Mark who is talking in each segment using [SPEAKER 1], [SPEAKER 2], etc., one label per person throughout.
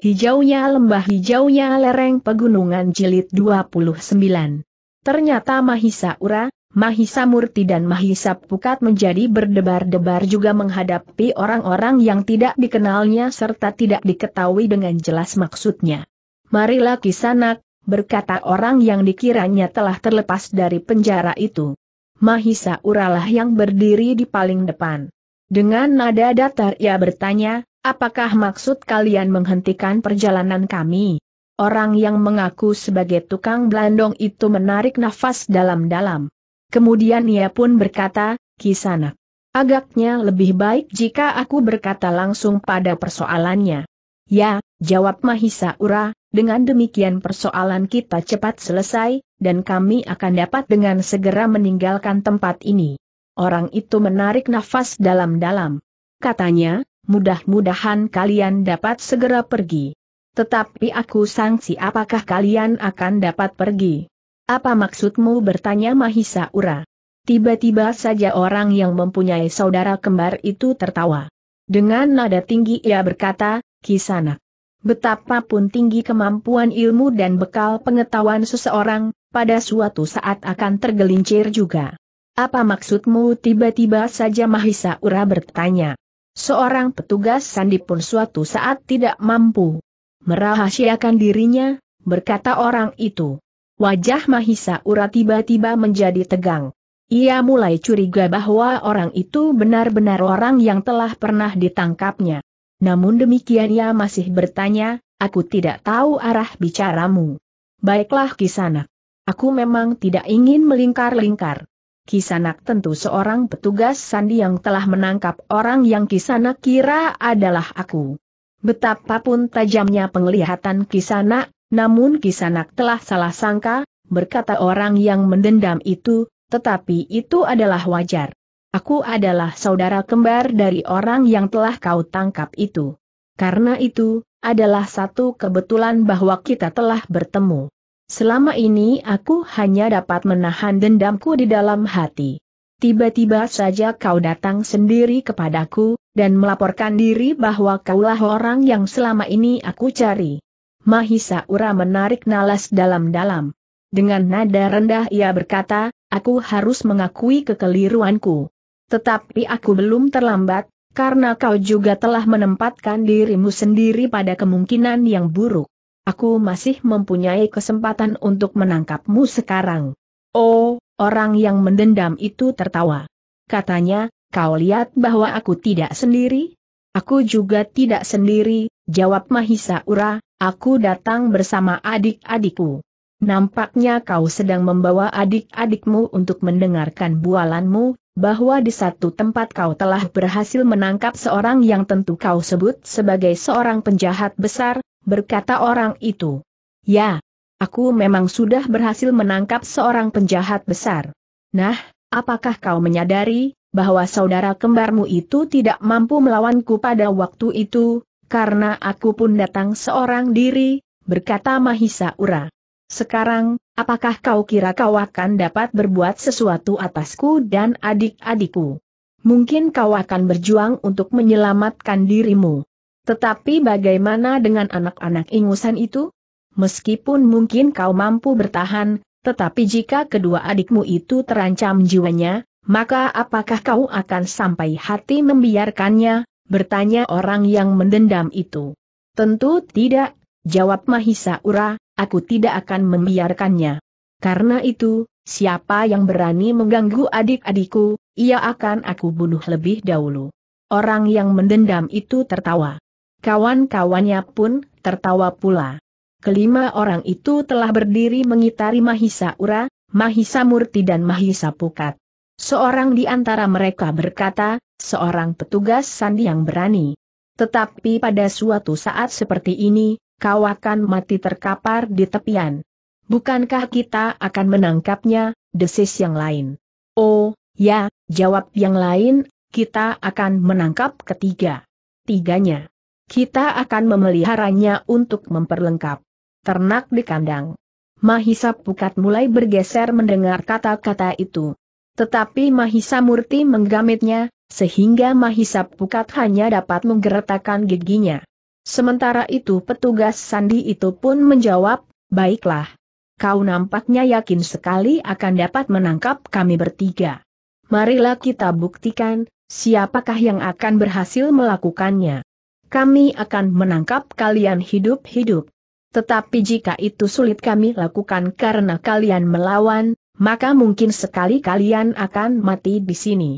[SPEAKER 1] Hijaunya lembah hijaunya lereng pegunungan jilid 29. Ternyata Mahisa Ura, Mahisa Murti dan Mahisa Pukat menjadi berdebar-debar juga menghadapi orang-orang yang tidak dikenalnya serta tidak diketahui dengan jelas maksudnya. Marilah kisanak, berkata orang yang dikiranya telah terlepas dari penjara itu. Mahisa Uralah yang berdiri di paling depan. Dengan nada datar ia bertanya, Apakah maksud kalian menghentikan perjalanan kami? Orang yang mengaku sebagai tukang blandong itu menarik nafas dalam-dalam. Kemudian ia pun berkata, Kisanak. Agaknya lebih baik jika aku berkata langsung pada persoalannya. Ya, jawab Mahisa Ura, dengan demikian persoalan kita cepat selesai, dan kami akan dapat dengan segera meninggalkan tempat ini. Orang itu menarik nafas dalam-dalam. Katanya, mudah-mudahan kalian dapat segera pergi. Tetapi aku sangsi apakah kalian akan dapat pergi? Apa maksudmu bertanya Mahisa Ura? Tiba-tiba saja orang yang mempunyai saudara kembar itu tertawa. Dengan nada tinggi ia berkata, Kisana. Betapapun tinggi kemampuan ilmu dan bekal pengetahuan seseorang, pada suatu saat akan tergelincir juga. Apa maksudmu tiba-tiba saja Mahisa Ura bertanya? Seorang petugas sandi pun suatu saat tidak mampu merahasiakan dirinya, berkata orang itu. Wajah Mahisa Ura tiba-tiba menjadi tegang. Ia mulai curiga bahwa orang itu benar-benar orang yang telah pernah ditangkapnya. Namun demikian ia masih bertanya, aku tidak tahu arah bicaramu. Baiklah kisanak. Aku memang tidak ingin melingkar-lingkar. Kisanak tentu seorang petugas sandi yang telah menangkap orang yang Kisanak kira adalah aku. Betapapun tajamnya penglihatan Kisanak, namun Kisanak telah salah sangka, berkata orang yang mendendam itu, tetapi itu adalah wajar. Aku adalah saudara kembar dari orang yang telah kau tangkap itu. Karena itu, adalah satu kebetulan bahwa kita telah bertemu. Selama ini aku hanya dapat menahan dendamku di dalam hati. Tiba-tiba saja kau datang sendiri kepadaku, dan melaporkan diri bahwa kaulah orang yang selama ini aku cari. Mahisa Ura menarik nalas dalam-dalam. Dengan nada rendah ia berkata, aku harus mengakui kekeliruanku. Tetapi aku belum terlambat, karena kau juga telah menempatkan dirimu sendiri pada kemungkinan yang buruk. Aku masih mempunyai kesempatan untuk menangkapmu sekarang. Oh, orang yang mendendam itu tertawa. Katanya, kau lihat bahwa aku tidak sendiri? Aku juga tidak sendiri, jawab Mahisa Ura, aku datang bersama adik-adikku. Nampaknya kau sedang membawa adik-adikmu untuk mendengarkan bualanmu, bahwa di satu tempat kau telah berhasil menangkap seorang yang tentu kau sebut sebagai seorang penjahat besar, berkata orang itu. Ya, aku memang sudah berhasil menangkap seorang penjahat besar. Nah, apakah kau menyadari bahwa saudara kembarmu itu tidak mampu melawanku pada waktu itu, karena aku pun datang seorang diri, berkata Mahisa Ura. Sekarang, apakah kau kira kau akan dapat berbuat sesuatu atasku dan adik-adikku? Mungkin kau akan berjuang untuk menyelamatkan dirimu. Tetapi bagaimana dengan anak-anak ingusan itu? Meskipun mungkin kau mampu bertahan, tetapi jika kedua adikmu itu terancam jiwanya, maka apakah kau akan sampai hati membiarkannya? Bertanya orang yang mendendam itu. Tentu tidak, jawab Mahisa Ura, aku tidak akan membiarkannya. Karena itu, siapa yang berani mengganggu adik-adikku, ia akan aku bunuh lebih dahulu. Orang yang mendendam itu tertawa. Kawan-kawannya pun tertawa pula. Kelima orang itu telah berdiri mengitari Mahisa Ura, Mahisa Murti dan Mahisa Pukat. Seorang di antara mereka berkata, seorang petugas sandi yang berani. Tetapi pada suatu saat seperti ini, kau akan mati terkapar di tepian. Bukankah kita akan menangkapnya, desis yang lain. Oh, ya, jawab yang lain, kita akan menangkap ketiga. Tiganya. Kita akan memeliharanya untuk memperlengkap ternak di kandang. Mahisa Pukat mulai bergeser mendengar kata-kata itu. Tetapi Mahisa Murti menggamitnya, sehingga Mahisa Pukat hanya dapat menggeretakkan giginya. Sementara itu petugas sandi itu pun menjawab, baiklah. Kau nampaknya yakin sekali akan dapat menangkap kami bertiga. Marilah kita buktikan, siapakah yang akan berhasil melakukannya kami akan menangkap kalian hidup-hidup. Tetapi jika itu sulit kami lakukan karena kalian melawan, maka mungkin sekali kalian akan mati di sini.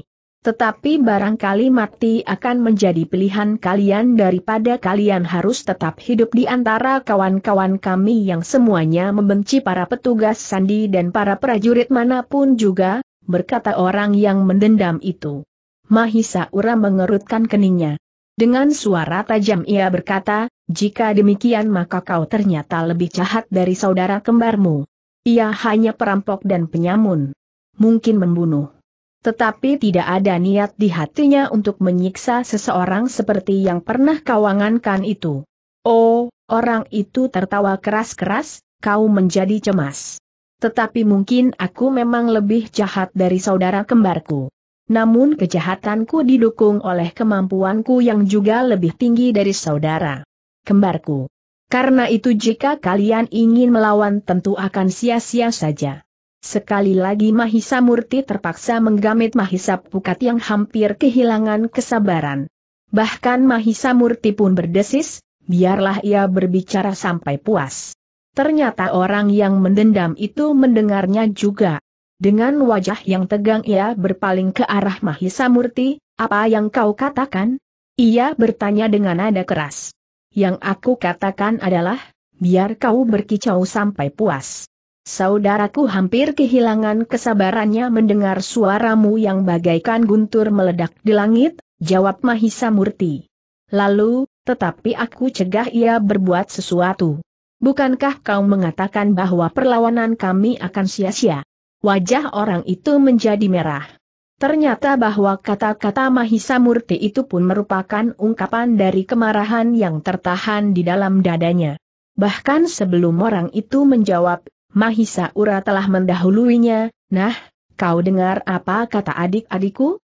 [SPEAKER 1] Tetapi barangkali mati akan menjadi pilihan kalian daripada kalian harus tetap hidup di antara kawan-kawan kami yang semuanya membenci para petugas sandi dan para prajurit manapun juga, berkata orang yang mendendam itu. Mahisa Ura mengerutkan keningnya. Dengan suara tajam ia berkata, jika demikian maka kau ternyata lebih jahat dari saudara kembarmu. Ia hanya perampok dan penyamun. Mungkin membunuh. Tetapi tidak ada niat di hatinya untuk menyiksa seseorang seperti yang pernah kawangankan itu. Oh, orang itu tertawa keras-keras, kau menjadi cemas. Tetapi mungkin aku memang lebih jahat dari saudara kembarku namun kejahatanku didukung oleh kemampuanku yang juga lebih tinggi dari saudara. Kembarku. Karena itu jika kalian ingin melawan tentu akan sia-sia saja. Sekali lagi Mahisa Murti terpaksa menggamit Mahisa Pukat yang hampir kehilangan kesabaran. Bahkan Mahisa Murti pun berdesis, biarlah ia berbicara sampai puas. Ternyata orang yang mendendam itu mendengarnya juga. Dengan wajah yang tegang ia berpaling ke arah Mahisa Murti, apa yang kau katakan? Ia bertanya dengan nada keras. Yang aku katakan adalah, biar kau berkicau sampai puas. Saudaraku hampir kehilangan kesabarannya mendengar suaramu yang bagaikan guntur meledak di langit, jawab Mahisa Murti. Lalu, tetapi aku cegah ia berbuat sesuatu. Bukankah kau mengatakan bahwa perlawanan kami akan sia-sia? Wajah orang itu menjadi merah. Ternyata bahwa kata-kata Mahisa Murti itu pun merupakan ungkapan dari kemarahan yang tertahan di dalam dadanya. Bahkan sebelum orang itu menjawab, Mahisa Ura telah mendahuluinya, nah, kau dengar apa kata adik-adikku?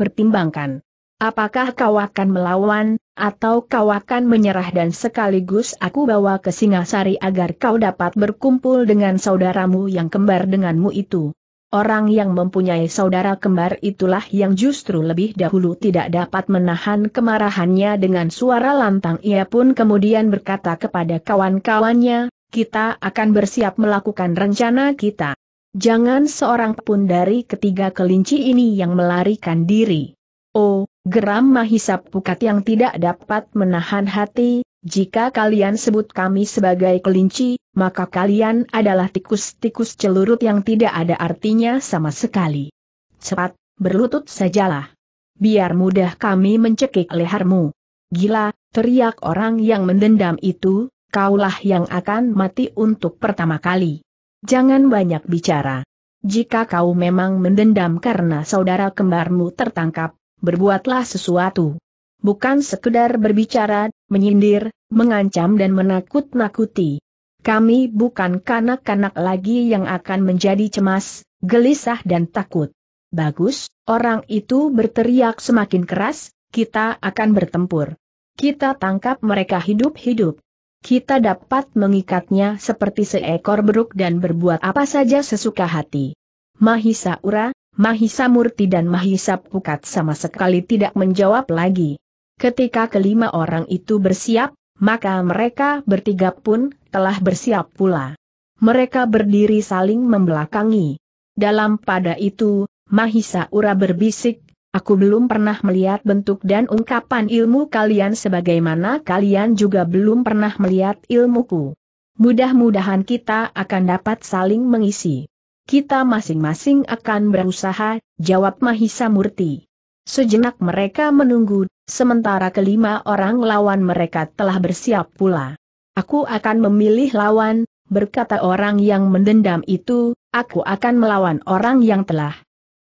[SPEAKER 1] Pertimbangkan. Apakah kau akan melawan, atau kau akan menyerah dan sekaligus aku bawa ke Singasari agar kau dapat berkumpul dengan saudaramu yang kembar denganmu itu. Orang yang mempunyai saudara kembar itulah yang justru lebih dahulu tidak dapat menahan kemarahannya dengan suara lantang. Ia pun kemudian berkata kepada kawan-kawannya, kita akan bersiap melakukan rencana kita. Jangan seorang pun dari ketiga kelinci ini yang melarikan diri. Oh, Geram Mahisa Pukat yang tidak dapat menahan hati, jika kalian sebut kami sebagai kelinci, maka kalian adalah tikus-tikus celurut yang tidak ada artinya sama sekali. Cepat, berlutut sajalah. Biar mudah kami mencekik lehermu. Gila, teriak orang yang mendendam itu, kaulah yang akan mati untuk pertama kali. Jangan banyak bicara. Jika kau memang mendendam karena saudara kembarmu tertangkap, berbuatlah sesuatu. Bukan sekedar berbicara, menyindir, mengancam dan menakut-nakuti. Kami bukan kanak-kanak lagi yang akan menjadi cemas, gelisah dan takut. Bagus, orang itu berteriak semakin keras, kita akan bertempur. Kita tangkap mereka hidup-hidup. Kita dapat mengikatnya seperti seekor beruk dan berbuat apa saja sesuka hati. Mahisa Ura, Mahisa Murti dan Mahisa Pukat sama sekali tidak menjawab lagi. Ketika kelima orang itu bersiap, maka mereka bertiga pun telah bersiap pula. Mereka berdiri saling membelakangi. Dalam pada itu, Mahisa Ura berbisik, Aku belum pernah melihat bentuk dan ungkapan ilmu kalian sebagaimana kalian juga belum pernah melihat ilmuku. Mudah-mudahan kita akan dapat saling mengisi kita masing-masing akan berusaha, jawab Mahisa Murti. Sejenak mereka menunggu, sementara kelima orang lawan mereka telah bersiap pula. Aku akan memilih lawan, berkata orang yang mendendam itu, aku akan melawan orang yang telah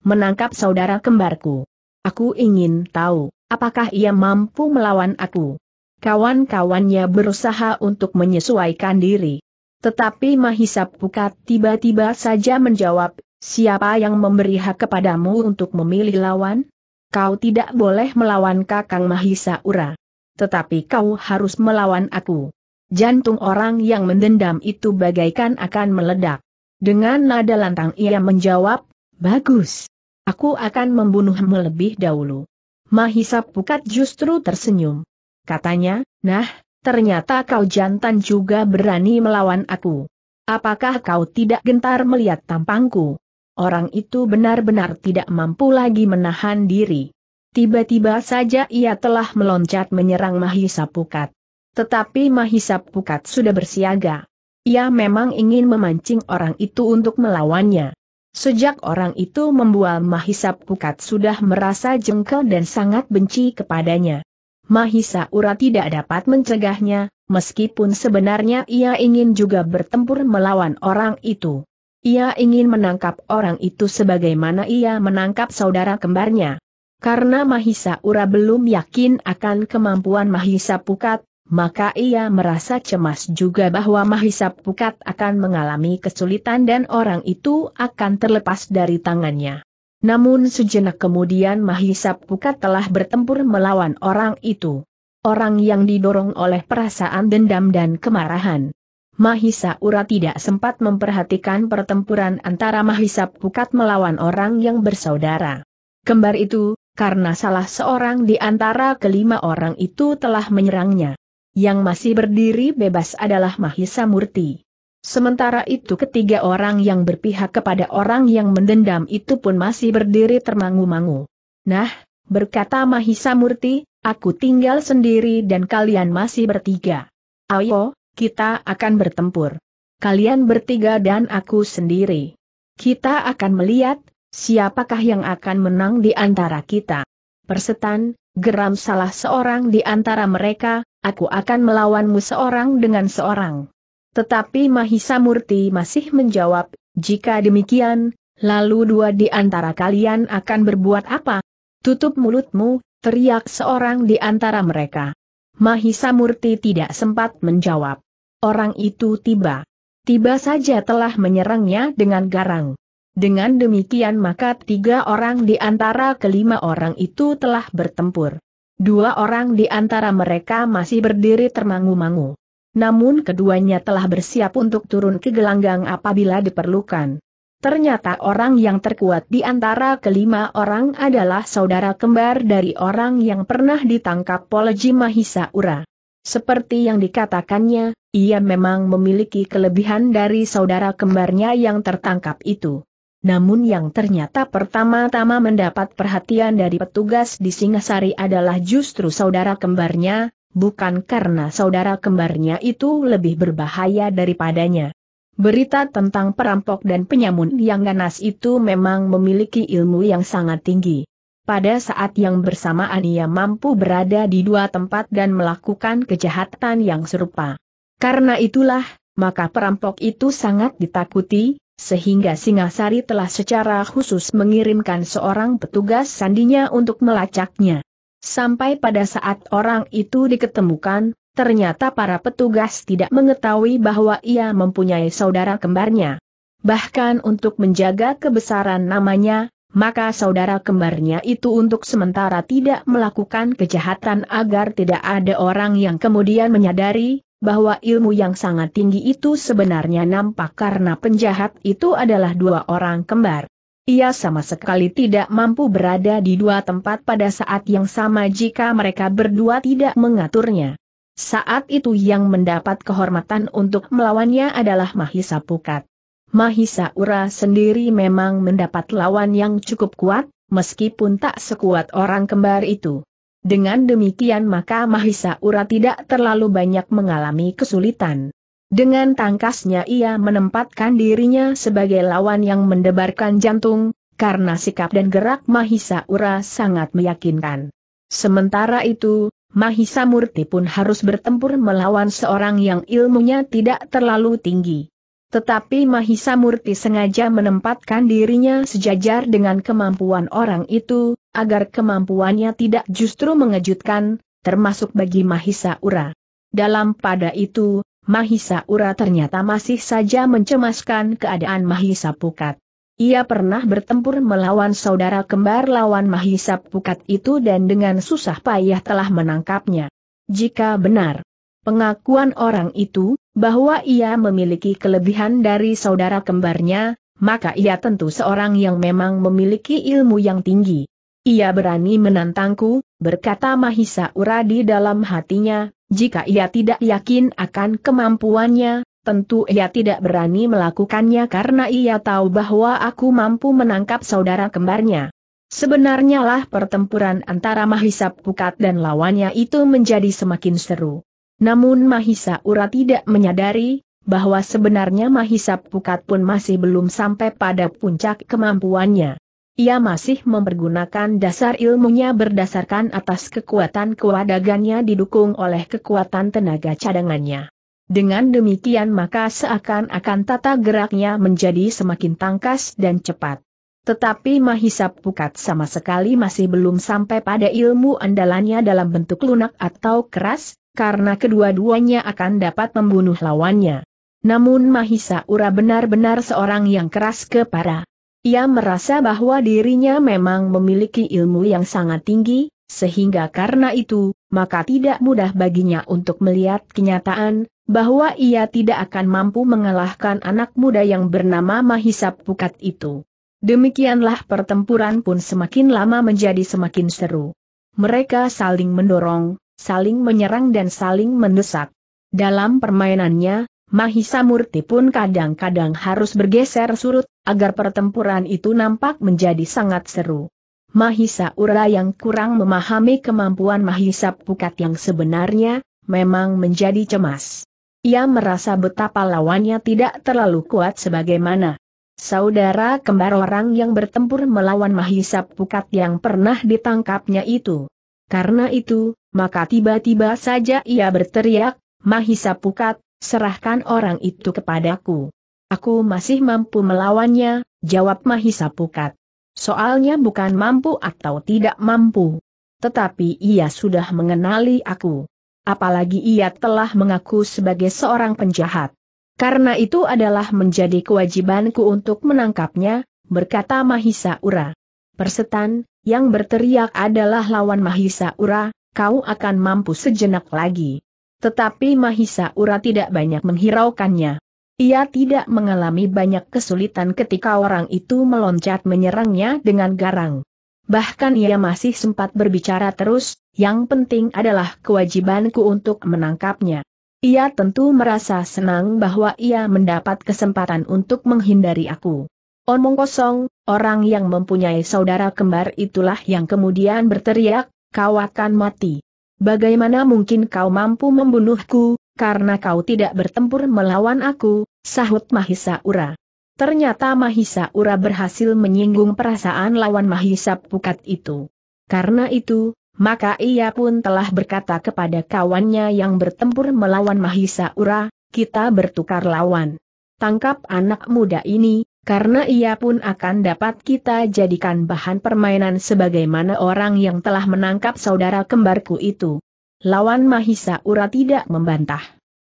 [SPEAKER 1] menangkap saudara kembarku. Aku ingin tahu, apakah ia mampu melawan aku. Kawan-kawannya berusaha untuk menyesuaikan diri. Tetapi Mahisa Pukat tiba-tiba saja menjawab, siapa yang memberi hak kepadamu untuk memilih lawan? Kau tidak boleh melawan Kakang Mahisa Ura. Tetapi kau harus melawan aku. Jantung orang yang mendendam itu bagaikan akan meledak. Dengan nada lantang ia menjawab, bagus. Aku akan membunuhmu lebih dahulu. Mahisa Pukat justru tersenyum. Katanya, nah, ternyata kau jantan juga berani melawan aku. Apakah kau tidak gentar melihat tampangku? Orang itu benar-benar tidak mampu lagi menahan diri. Tiba-tiba saja ia telah meloncat menyerang Mahisa Pukat. Tetapi Mahisa Pukat sudah bersiaga. Ia memang ingin memancing orang itu untuk melawannya. Sejak orang itu membual Mahisa Pukat sudah merasa jengkel dan sangat benci kepadanya. Mahisa Ura tidak dapat mencegahnya, meskipun sebenarnya ia ingin juga bertempur melawan orang itu. Ia ingin menangkap orang itu sebagaimana ia menangkap saudara kembarnya. Karena Mahisa Ura belum yakin akan kemampuan Mahisa Pukat, maka ia merasa cemas juga bahwa Mahisa Pukat akan mengalami kesulitan dan orang itu akan terlepas dari tangannya. Namun sejenak kemudian Mahisa Pukat telah bertempur melawan orang itu. Orang yang didorong oleh perasaan dendam dan kemarahan. Mahisa Ura tidak sempat memperhatikan pertempuran antara Mahisa Pukat melawan orang yang bersaudara. Kembar itu, karena salah seorang di antara kelima orang itu telah menyerangnya. Yang masih berdiri bebas adalah Mahisa Murti. Sementara itu ketiga orang yang berpihak kepada orang yang mendendam itu pun masih berdiri termangu-mangu. Nah, berkata Mahisa Murti, aku tinggal sendiri dan kalian masih bertiga. Ayo, kita akan bertempur. Kalian bertiga dan aku sendiri. Kita akan melihat, siapakah yang akan menang di antara kita. Persetan, geram salah seorang di antara mereka, aku akan melawanmu seorang dengan seorang. Tetapi Mahisa Murti masih menjawab, jika demikian, lalu dua di antara kalian akan berbuat apa? Tutup mulutmu, teriak seorang di antara mereka. Mahisa Murti tidak sempat menjawab. Orang itu tiba. Tiba saja telah menyerangnya dengan garang. Dengan demikian maka tiga orang di antara kelima orang itu telah bertempur. Dua orang di antara mereka masih berdiri termangu-mangu. Namun keduanya telah bersiap untuk turun ke gelanggang apabila diperlukan. Ternyata orang yang terkuat di antara kelima orang adalah saudara kembar dari orang yang pernah ditangkap Polji Mahisa Ura. Seperti yang dikatakannya, ia memang memiliki kelebihan dari saudara kembarnya yang tertangkap itu. Namun yang ternyata pertama-tama mendapat perhatian dari petugas di Singasari adalah justru saudara kembarnya, bukan karena saudara kembarnya itu lebih berbahaya daripadanya. Berita tentang perampok dan penyamun yang ganas itu memang memiliki ilmu yang sangat tinggi. Pada saat yang bersamaan ia mampu berada di dua tempat dan melakukan kejahatan yang serupa. Karena itulah, maka perampok itu sangat ditakuti, sehingga Singasari telah secara khusus mengirimkan seorang petugas sandinya untuk melacaknya. Sampai pada saat orang itu diketemukan, ternyata para petugas tidak mengetahui bahwa ia mempunyai saudara kembarnya. Bahkan untuk menjaga kebesaran namanya, maka saudara kembarnya itu untuk sementara tidak melakukan kejahatan agar tidak ada orang yang kemudian menyadari bahwa ilmu yang sangat tinggi itu sebenarnya nampak karena penjahat itu adalah dua orang kembar. Ia sama sekali tidak mampu berada di dua tempat pada saat yang sama jika mereka berdua tidak mengaturnya. Saat itu yang mendapat kehormatan untuk melawannya adalah Mahisa Pukat. Mahisa Ura sendiri memang mendapat lawan yang cukup kuat, meskipun tak sekuat orang kembar itu. Dengan demikian maka Mahisa Ura tidak terlalu banyak mengalami kesulitan. Dengan tangkasnya ia menempatkan dirinya sebagai lawan yang mendebarkan jantung, karena sikap dan gerak Mahisa Ura sangat meyakinkan. Sementara itu, Mahisa Murti pun harus bertempur melawan seorang yang ilmunya tidak terlalu tinggi. Tetapi Mahisa Murti sengaja menempatkan dirinya sejajar dengan kemampuan orang itu, agar kemampuannya tidak justru mengejutkan, termasuk bagi Mahisa Ura. Dalam pada itu, Mahisa Ura ternyata masih saja mencemaskan keadaan Mahisa Pukat. Ia pernah bertempur melawan saudara kembar lawan Mahisa Pukat itu dan dengan susah payah telah menangkapnya. Jika benar pengakuan orang itu, bahwa ia memiliki kelebihan dari saudara kembarnya, maka ia tentu seorang yang memang memiliki ilmu yang tinggi. Ia berani menantangku, berkata Mahisa Ura di dalam hatinya, jika ia tidak yakin akan kemampuannya, tentu ia tidak berani melakukannya karena ia tahu bahwa aku mampu menangkap saudara kembarnya. Sebenarnya lah pertempuran antara Mahisa Pukat dan lawannya itu menjadi semakin seru. Namun Mahisa Ura tidak menyadari, bahwa sebenarnya Mahisa Pukat pun masih belum sampai pada puncak kemampuannya. Ia masih mempergunakan dasar ilmunya berdasarkan atas kekuatan kewadagannya didukung oleh kekuatan tenaga cadangannya. Dengan demikian maka seakan-akan tata geraknya menjadi semakin tangkas dan cepat. Tetapi Mahisa Pukat sama sekali masih belum sampai pada ilmu andalannya dalam bentuk lunak atau keras, karena kedua-duanya akan dapat membunuh lawannya. Namun Mahisa Ura benar-benar seorang yang keras kepala. Ia merasa bahwa dirinya memang memiliki ilmu yang sangat tinggi, sehingga karena itu, maka tidak mudah baginya untuk melihat kenyataan, bahwa ia tidak akan mampu mengalahkan anak muda yang bernama Mahisa Pukat itu. Demikianlah pertempuran pun semakin lama menjadi semakin seru. Mereka saling mendorong, saling menyerang dan saling mendesak. Dalam permainannya, Mahisa Murti pun kadang-kadang harus bergeser surut, agar pertempuran itu nampak menjadi sangat seru. Mahisa Ura yang kurang memahami kemampuan Mahisa Pukat yang sebenarnya, memang menjadi cemas. Ia merasa betapa lawannya tidak terlalu kuat sebagaimana saudara kembar orang yang bertempur melawan Mahisa Pukat yang pernah ditangkapnya itu. Karena itu, maka tiba-tiba saja ia berteriak, Mahisa Pukat, serahkan orang itu kepadaku. Aku masih mampu melawannya, jawab Mahisa Pukat. Soalnya bukan mampu atau tidak mampu. Tetapi ia sudah mengenali aku. Apalagi ia telah mengaku sebagai seorang penjahat. Karena itu adalah menjadi kewajibanku untuk menangkapnya, berkata Mahisa Ura. Persetan, yang berteriak adalah lawan Mahisa Ura, kau akan mampu sejenak lagi. Tetapi Mahisa Ura tidak banyak menghiraukannya. Ia tidak mengalami banyak kesulitan ketika orang itu meloncat menyerangnya dengan garang. Bahkan ia masih sempat berbicara terus, yang penting adalah kewajibanku untuk menangkapnya. Ia tentu merasa senang bahwa ia mendapat kesempatan untuk menghindari aku. Omong kosong, orang yang mempunyai saudara kembar itulah yang kemudian berteriak, kau akan mati. Bagaimana mungkin kau mampu membunuhku, karena kau tidak bertempur melawan aku, sahut Mahisa Ura. Ternyata Mahisa Ura berhasil menyinggung perasaan lawan Mahisa Pukat itu. Karena itu, maka ia pun telah berkata kepada kawannya yang bertempur melawan Mahisa Ura, kita bertukar lawan. Tangkap anak muda ini, karena ia pun akan dapat kita jadikan bahan permainan sebagaimana orang yang telah menangkap saudara kembarku itu. Lawan Mahisa Ura tidak membantah.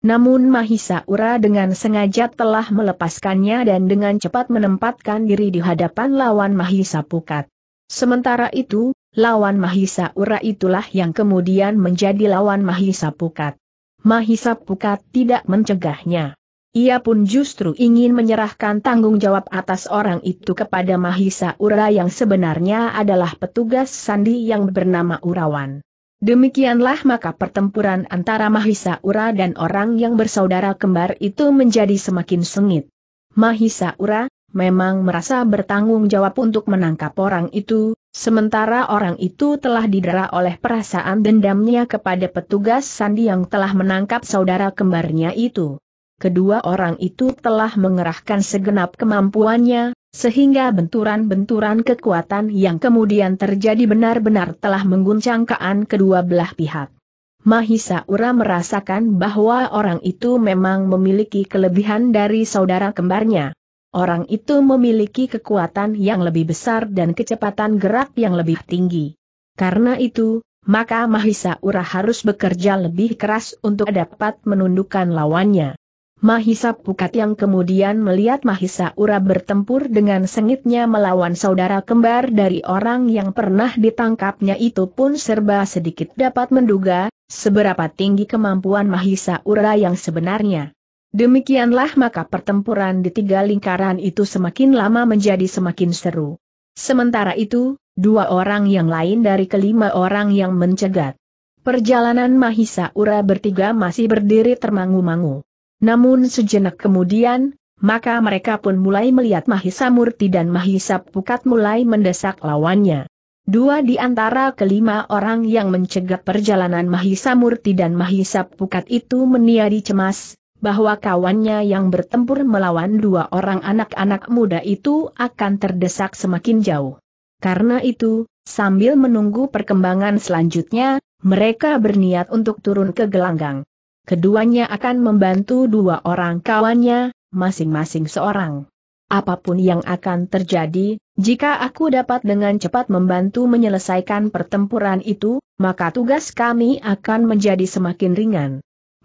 [SPEAKER 1] Namun Mahisa Ura dengan sengaja telah melepaskannya dan dengan cepat menempatkan diri di hadapan lawan Mahisa Pukat. Sementara itu, lawan Mahisa Ura itulah yang kemudian menjadi lawan Mahisa Pukat. Mahisa Pukat tidak mencegahnya. Ia pun justru ingin menyerahkan tanggung jawab atas orang itu kepada Mahisa Ura yang sebenarnya adalah petugas sandi yang bernama Urawan. Demikianlah maka pertempuran antara Mahisa Ura dan orang yang bersaudara kembar itu menjadi semakin sengit. Mahisa Ura, memang merasa bertanggung jawab untuk menangkap orang itu, sementara orang itu telah didera oleh perasaan dendamnya kepada petugas sandi yang telah menangkap saudara kembarnya itu kedua orang itu telah mengerahkan segenap kemampuannya, sehingga benturan-benturan kekuatan yang kemudian terjadi benar-benar telah mengguncang kean kedua belah pihak. Mahisa Ura merasakan bahwa orang itu memang memiliki kelebihan dari saudara kembarnya. Orang itu memiliki kekuatan yang lebih besar dan kecepatan gerak yang lebih tinggi. Karena itu, maka Mahisa Ura harus bekerja lebih keras untuk dapat menundukkan lawannya. Mahisa Pukat yang kemudian melihat Mahisa Ura bertempur dengan sengitnya melawan saudara kembar dari orang yang pernah ditangkapnya itu pun serba sedikit dapat menduga, seberapa tinggi kemampuan Mahisa Ura yang sebenarnya. Demikianlah maka pertempuran di tiga lingkaran itu semakin lama menjadi semakin seru. Sementara itu, dua orang yang lain dari kelima orang yang mencegat. Perjalanan Mahisa Ura bertiga masih berdiri termangu-mangu. Namun sejenak kemudian, maka mereka pun mulai melihat Mahisa Murti dan Mahisa Pukat mulai mendesak lawannya. Dua di antara kelima orang yang mencegat perjalanan Mahisa Murti dan Mahisa Pukat itu meniari cemas, bahwa kawannya yang bertempur melawan dua orang anak-anak muda itu akan terdesak semakin jauh. Karena itu, sambil menunggu perkembangan selanjutnya, mereka berniat untuk turun ke gelanggang keduanya akan membantu dua orang kawannya, masing-masing seorang. Apapun yang akan terjadi, jika aku dapat dengan cepat membantu menyelesaikan pertempuran itu, maka tugas kami akan menjadi semakin ringan.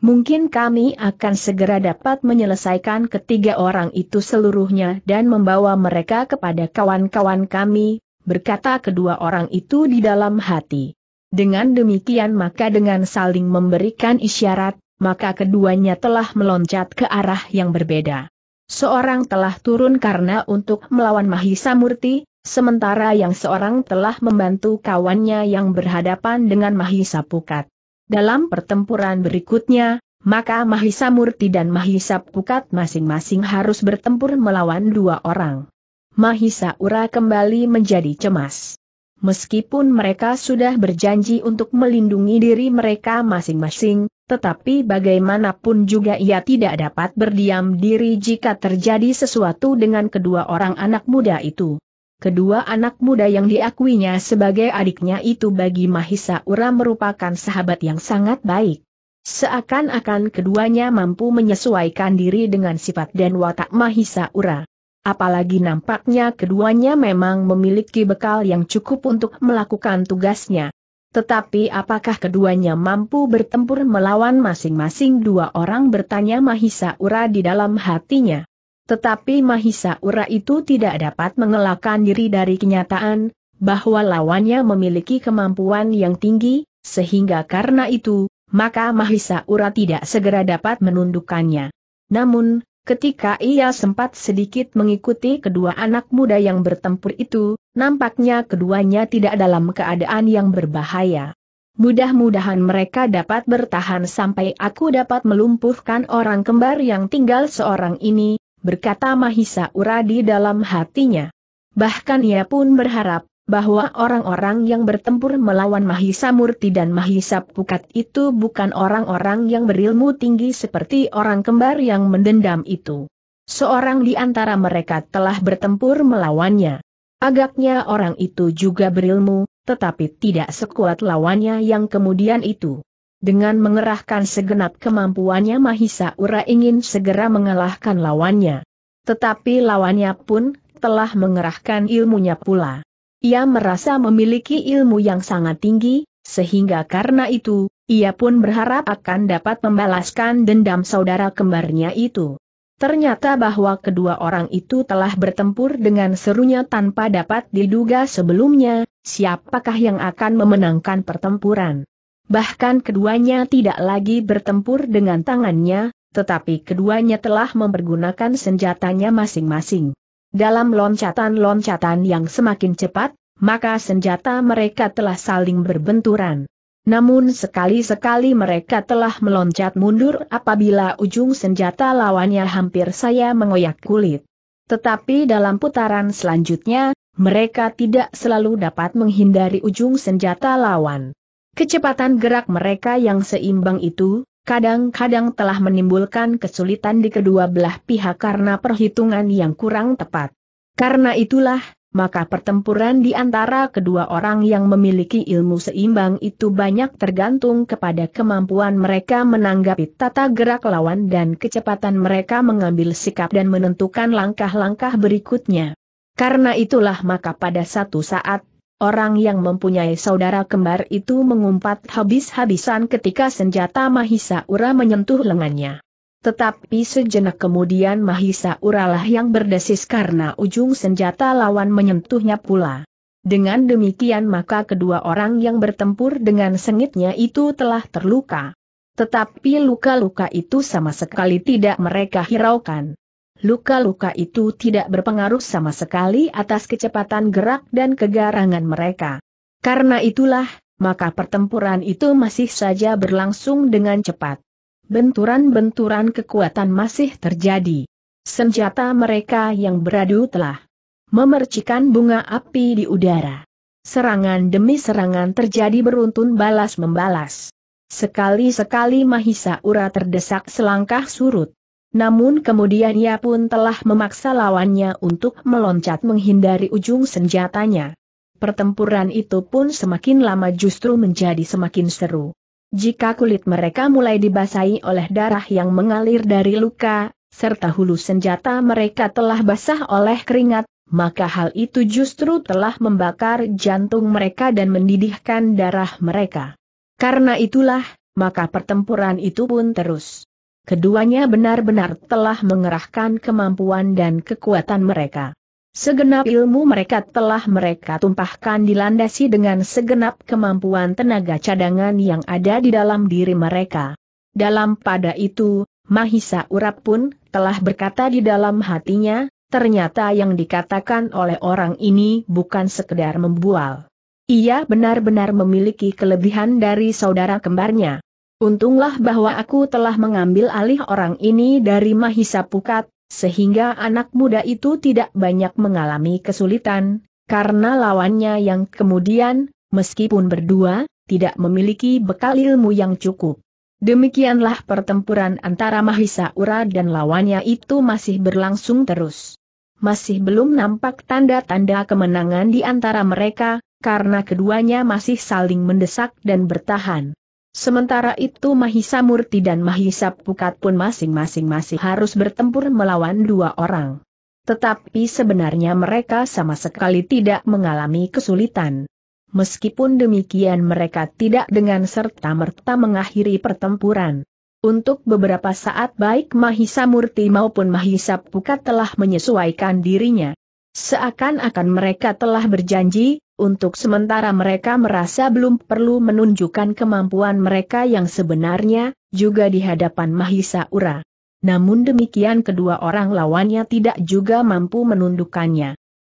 [SPEAKER 1] Mungkin kami akan segera dapat menyelesaikan ketiga orang itu seluruhnya dan membawa mereka kepada kawan-kawan kami, berkata kedua orang itu di dalam hati. Dengan demikian maka dengan saling memberikan isyarat, maka keduanya telah meloncat ke arah yang berbeda. Seorang telah turun karena untuk melawan Mahisa Murti, sementara yang seorang telah membantu kawannya yang berhadapan dengan Mahisa Pukat. Dalam pertempuran berikutnya, maka Mahisa Murti dan Mahisa Pukat masing-masing harus bertempur melawan dua orang. Mahisa Ura kembali menjadi cemas. Meskipun mereka sudah berjanji untuk melindungi diri mereka masing-masing, tetapi bagaimanapun juga ia tidak dapat berdiam diri jika terjadi sesuatu dengan kedua orang anak muda itu. Kedua anak muda yang diakuinya sebagai adiknya itu bagi Mahisa Ura merupakan sahabat yang sangat baik. Seakan-akan keduanya mampu menyesuaikan diri dengan sifat dan watak Mahisa Ura. Apalagi nampaknya keduanya memang memiliki bekal yang cukup untuk melakukan tugasnya. Tetapi apakah keduanya mampu bertempur melawan masing-masing dua orang bertanya Mahisa Ura di dalam hatinya. Tetapi Mahisa Ura itu tidak dapat mengelakkan diri dari kenyataan, bahwa lawannya memiliki kemampuan yang tinggi, sehingga karena itu, maka Mahisa Ura tidak segera dapat menundukkannya. Namun, Ketika ia sempat sedikit mengikuti kedua anak muda yang bertempur itu, nampaknya keduanya tidak dalam keadaan yang berbahaya. Mudah-mudahan mereka dapat bertahan sampai aku dapat melumpuhkan orang kembar yang tinggal seorang ini, berkata Mahisa Ura di dalam hatinya. Bahkan ia pun berharap, bahwa orang-orang yang bertempur melawan Mahisa Murti dan Mahisa Pukat itu bukan orang-orang yang berilmu tinggi seperti orang kembar yang mendendam itu. Seorang di antara mereka telah bertempur melawannya. Agaknya orang itu juga berilmu, tetapi tidak sekuat lawannya yang kemudian itu. Dengan mengerahkan segenap kemampuannya Mahisa Ura ingin segera mengalahkan lawannya. Tetapi lawannya pun telah mengerahkan ilmunya pula. Ia merasa memiliki ilmu yang sangat tinggi, sehingga karena itu, ia pun berharap akan dapat membalaskan dendam saudara kembarnya itu. Ternyata bahwa kedua orang itu telah bertempur dengan serunya tanpa dapat diduga sebelumnya, siapakah yang akan memenangkan pertempuran. Bahkan keduanya tidak lagi bertempur dengan tangannya, tetapi keduanya telah mempergunakan senjatanya masing-masing. Dalam loncatan-loncatan yang semakin cepat, maka senjata mereka telah saling berbenturan. Namun sekali-sekali mereka telah meloncat mundur apabila ujung senjata lawannya hampir saya mengoyak kulit. Tetapi dalam putaran selanjutnya, mereka tidak selalu dapat menghindari ujung senjata lawan. Kecepatan gerak mereka yang seimbang itu, kadang-kadang telah menimbulkan kesulitan di kedua belah pihak karena perhitungan yang kurang tepat. Karena itulah, maka pertempuran di antara kedua orang yang memiliki ilmu seimbang itu banyak tergantung kepada kemampuan mereka menanggapi tata gerak lawan dan kecepatan mereka mengambil sikap dan menentukan langkah-langkah berikutnya. Karena itulah maka pada satu saat, Orang yang mempunyai saudara kembar itu mengumpat habis-habisan ketika senjata Mahisa Ura menyentuh lengannya. Tetapi sejenak kemudian Mahisa Uralah yang berdesis karena ujung senjata lawan menyentuhnya pula. Dengan demikian maka kedua orang yang bertempur dengan sengitnya itu telah terluka. Tetapi luka-luka itu sama sekali tidak mereka hiraukan luka-luka itu tidak berpengaruh sama sekali atas kecepatan gerak dan kegarangan mereka. Karena itulah, maka pertempuran itu masih saja berlangsung dengan cepat. Benturan-benturan kekuatan masih terjadi. Senjata mereka yang beradu telah memercikan bunga api di udara. Serangan demi serangan terjadi beruntun balas membalas. Sekali-sekali Mahisa Ura terdesak selangkah surut. Namun kemudian ia pun telah memaksa lawannya untuk meloncat menghindari ujung senjatanya. Pertempuran itu pun semakin lama justru menjadi semakin seru. Jika kulit mereka mulai dibasahi oleh darah yang mengalir dari luka, serta hulu senjata mereka telah basah oleh keringat, maka hal itu justru telah membakar jantung mereka dan mendidihkan darah mereka. Karena itulah, maka pertempuran itu pun terus keduanya benar-benar telah mengerahkan kemampuan dan kekuatan mereka. Segenap ilmu mereka telah mereka tumpahkan dilandasi dengan segenap kemampuan tenaga cadangan yang ada di dalam diri mereka. Dalam pada itu, Mahisa Urap pun telah berkata di dalam hatinya, ternyata yang dikatakan oleh orang ini bukan sekedar membual. Ia benar-benar memiliki kelebihan dari saudara kembarnya. Untunglah bahwa aku telah mengambil alih orang ini dari Mahisa Pukat, sehingga anak muda itu tidak banyak mengalami kesulitan, karena lawannya yang kemudian, meskipun berdua, tidak memiliki bekal ilmu yang cukup. Demikianlah pertempuran antara Mahisa Ura dan lawannya itu masih berlangsung terus. Masih belum nampak tanda-tanda kemenangan di antara mereka, karena keduanya masih saling mendesak dan bertahan. Sementara itu Mahisa Murti dan Mahisa Pukat pun masing-masing masih harus bertempur melawan dua orang. Tetapi sebenarnya mereka sama sekali tidak mengalami kesulitan. Meskipun demikian mereka tidak dengan serta-merta mengakhiri pertempuran. Untuk beberapa saat baik Mahisa Murti maupun Mahisa Pukat telah menyesuaikan dirinya. Seakan-akan mereka telah berjanji, untuk sementara mereka merasa belum perlu menunjukkan kemampuan mereka yang sebenarnya, juga di hadapan Mahisa Ura. Namun demikian kedua orang lawannya tidak juga mampu menundukkannya.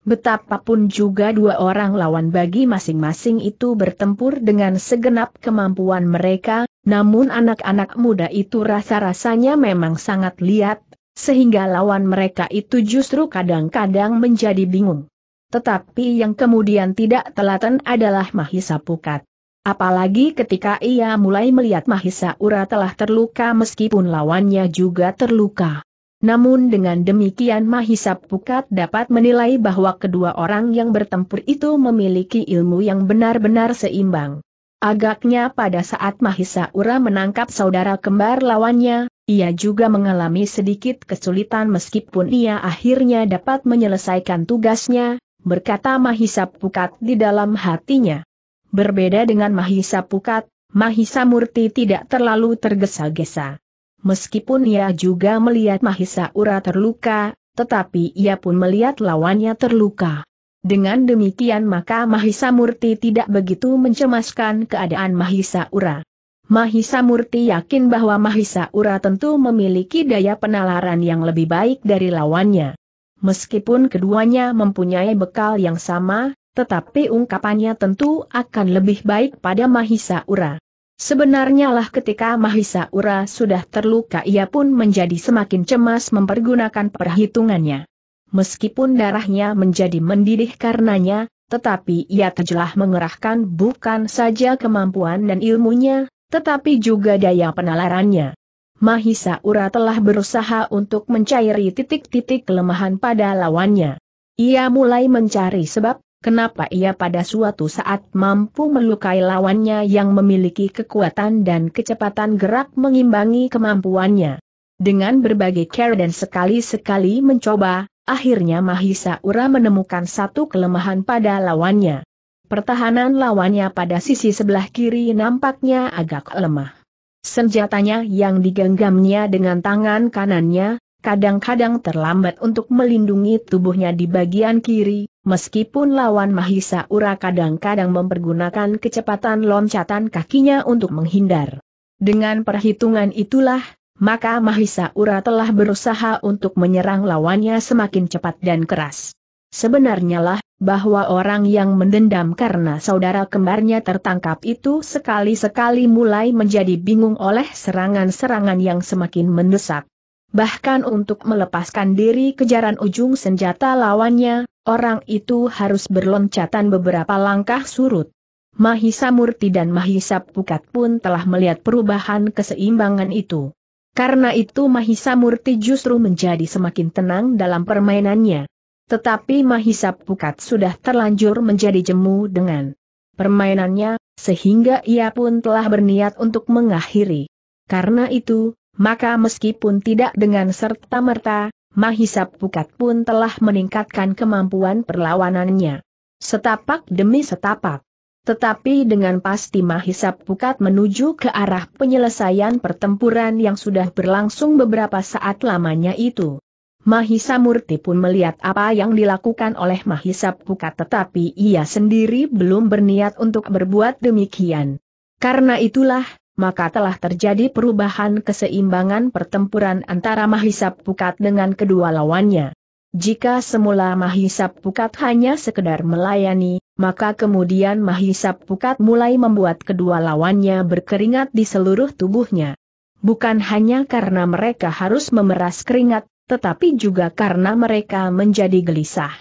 [SPEAKER 1] Betapapun juga dua orang lawan bagi masing-masing itu bertempur dengan segenap kemampuan mereka, namun anak-anak muda itu rasa-rasanya memang sangat liat, sehingga lawan mereka itu justru kadang-kadang menjadi bingung. Tetapi yang kemudian tidak telaten adalah Mahisa Pukat. Apalagi ketika ia mulai melihat Mahisa Ura telah terluka meskipun lawannya juga terluka. Namun dengan demikian Mahisa Pukat dapat menilai bahwa kedua orang yang bertempur itu memiliki ilmu yang benar-benar seimbang. Agaknya pada saat Mahisa Ura menangkap saudara kembar lawannya, ia juga mengalami sedikit kesulitan meskipun ia akhirnya dapat menyelesaikan tugasnya, berkata Mahisa Pukat di dalam hatinya. Berbeda dengan Mahisa Pukat, Mahisa Murti tidak terlalu tergesa-gesa. Meskipun ia juga melihat Mahisa Ura terluka, tetapi ia pun melihat lawannya terluka. Dengan demikian maka Mahisa Murti tidak begitu mencemaskan keadaan Mahisa Ura. Mahisa Murti yakin bahwa Mahisa Ura tentu memiliki daya penalaran yang lebih baik dari lawannya. Meskipun keduanya mempunyai bekal yang sama, tetapi ungkapannya tentu akan lebih baik pada Mahisa Ura. Sebenarnya lah ketika Mahisa Ura sudah terluka ia pun menjadi semakin cemas mempergunakan perhitungannya. Meskipun darahnya menjadi mendidih karenanya, tetapi ia terjelah mengerahkan bukan saja kemampuan dan ilmunya, tetapi juga daya penalarannya. Mahisa Ura telah berusaha untuk mencairi titik-titik kelemahan pada lawannya. Ia mulai mencari sebab, kenapa ia pada suatu saat mampu melukai lawannya yang memiliki kekuatan dan kecepatan gerak mengimbangi kemampuannya. Dengan berbagai care dan sekali-sekali mencoba, akhirnya Mahisa Ura menemukan satu kelemahan pada lawannya. Pertahanan lawannya pada sisi sebelah kiri nampaknya agak lemah. Senjatanya yang digenggamnya dengan tangan kanannya, kadang-kadang terlambat untuk melindungi tubuhnya di bagian kiri, meskipun lawan Mahisa Ura kadang-kadang mempergunakan kecepatan loncatan kakinya untuk menghindar. Dengan perhitungan itulah, maka Mahisa Ura telah berusaha untuk menyerang lawannya semakin cepat dan keras. Sebenarnya lah, bahwa orang yang mendendam karena saudara kembarnya tertangkap itu sekali-sekali mulai menjadi bingung oleh serangan-serangan yang semakin mendesak. Bahkan untuk melepaskan diri kejaran ujung senjata lawannya, orang itu harus berloncatan beberapa langkah surut. Mahisa Murti dan Mahisa Pukat pun telah melihat perubahan keseimbangan itu. Karena itu Mahisa Murti justru menjadi semakin tenang dalam permainannya. Tetapi Mahisa Pukat sudah terlanjur menjadi jemu dengan permainannya, sehingga ia pun telah berniat untuk mengakhiri. Karena itu, maka meskipun tidak dengan serta-merta, Mahisa Pukat pun telah meningkatkan kemampuan perlawanannya. Setapak demi setapak. Tetapi dengan pasti Mahisap Pukat menuju ke arah penyelesaian pertempuran yang sudah berlangsung beberapa saat lamanya itu. Mahisa Murti pun melihat apa yang dilakukan oleh Mahisa Pukat tetapi ia sendiri belum berniat untuk berbuat demikian. Karena itulah, maka telah terjadi perubahan keseimbangan pertempuran antara Mahisa Pukat dengan kedua lawannya. Jika semula Mahisa Pukat hanya sekedar melayani, maka kemudian Mahisa Pukat mulai membuat kedua lawannya berkeringat di seluruh tubuhnya. Bukan hanya karena mereka harus memeras keringat, tetapi juga karena mereka menjadi gelisah.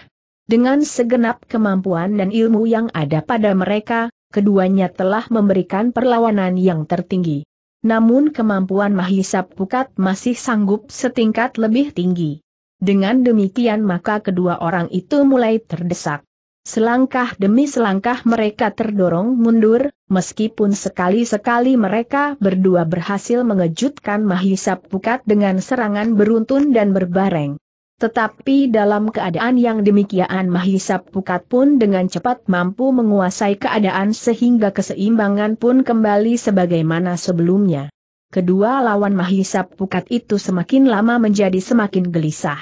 [SPEAKER 1] Dengan segenap kemampuan dan ilmu yang ada pada mereka, keduanya telah memberikan perlawanan yang tertinggi. Namun kemampuan Mahisa Pukat masih sanggup setingkat lebih tinggi. Dengan demikian maka kedua orang itu mulai terdesak. Selangkah demi selangkah mereka terdorong mundur, meskipun sekali-sekali mereka berdua berhasil mengejutkan Mahisa Pukat dengan serangan beruntun dan berbareng. Tetapi dalam keadaan yang demikian Mahisa Pukat pun dengan cepat mampu menguasai keadaan sehingga keseimbangan pun kembali sebagaimana sebelumnya. Kedua lawan Mahisa Pukat itu semakin lama menjadi semakin gelisah.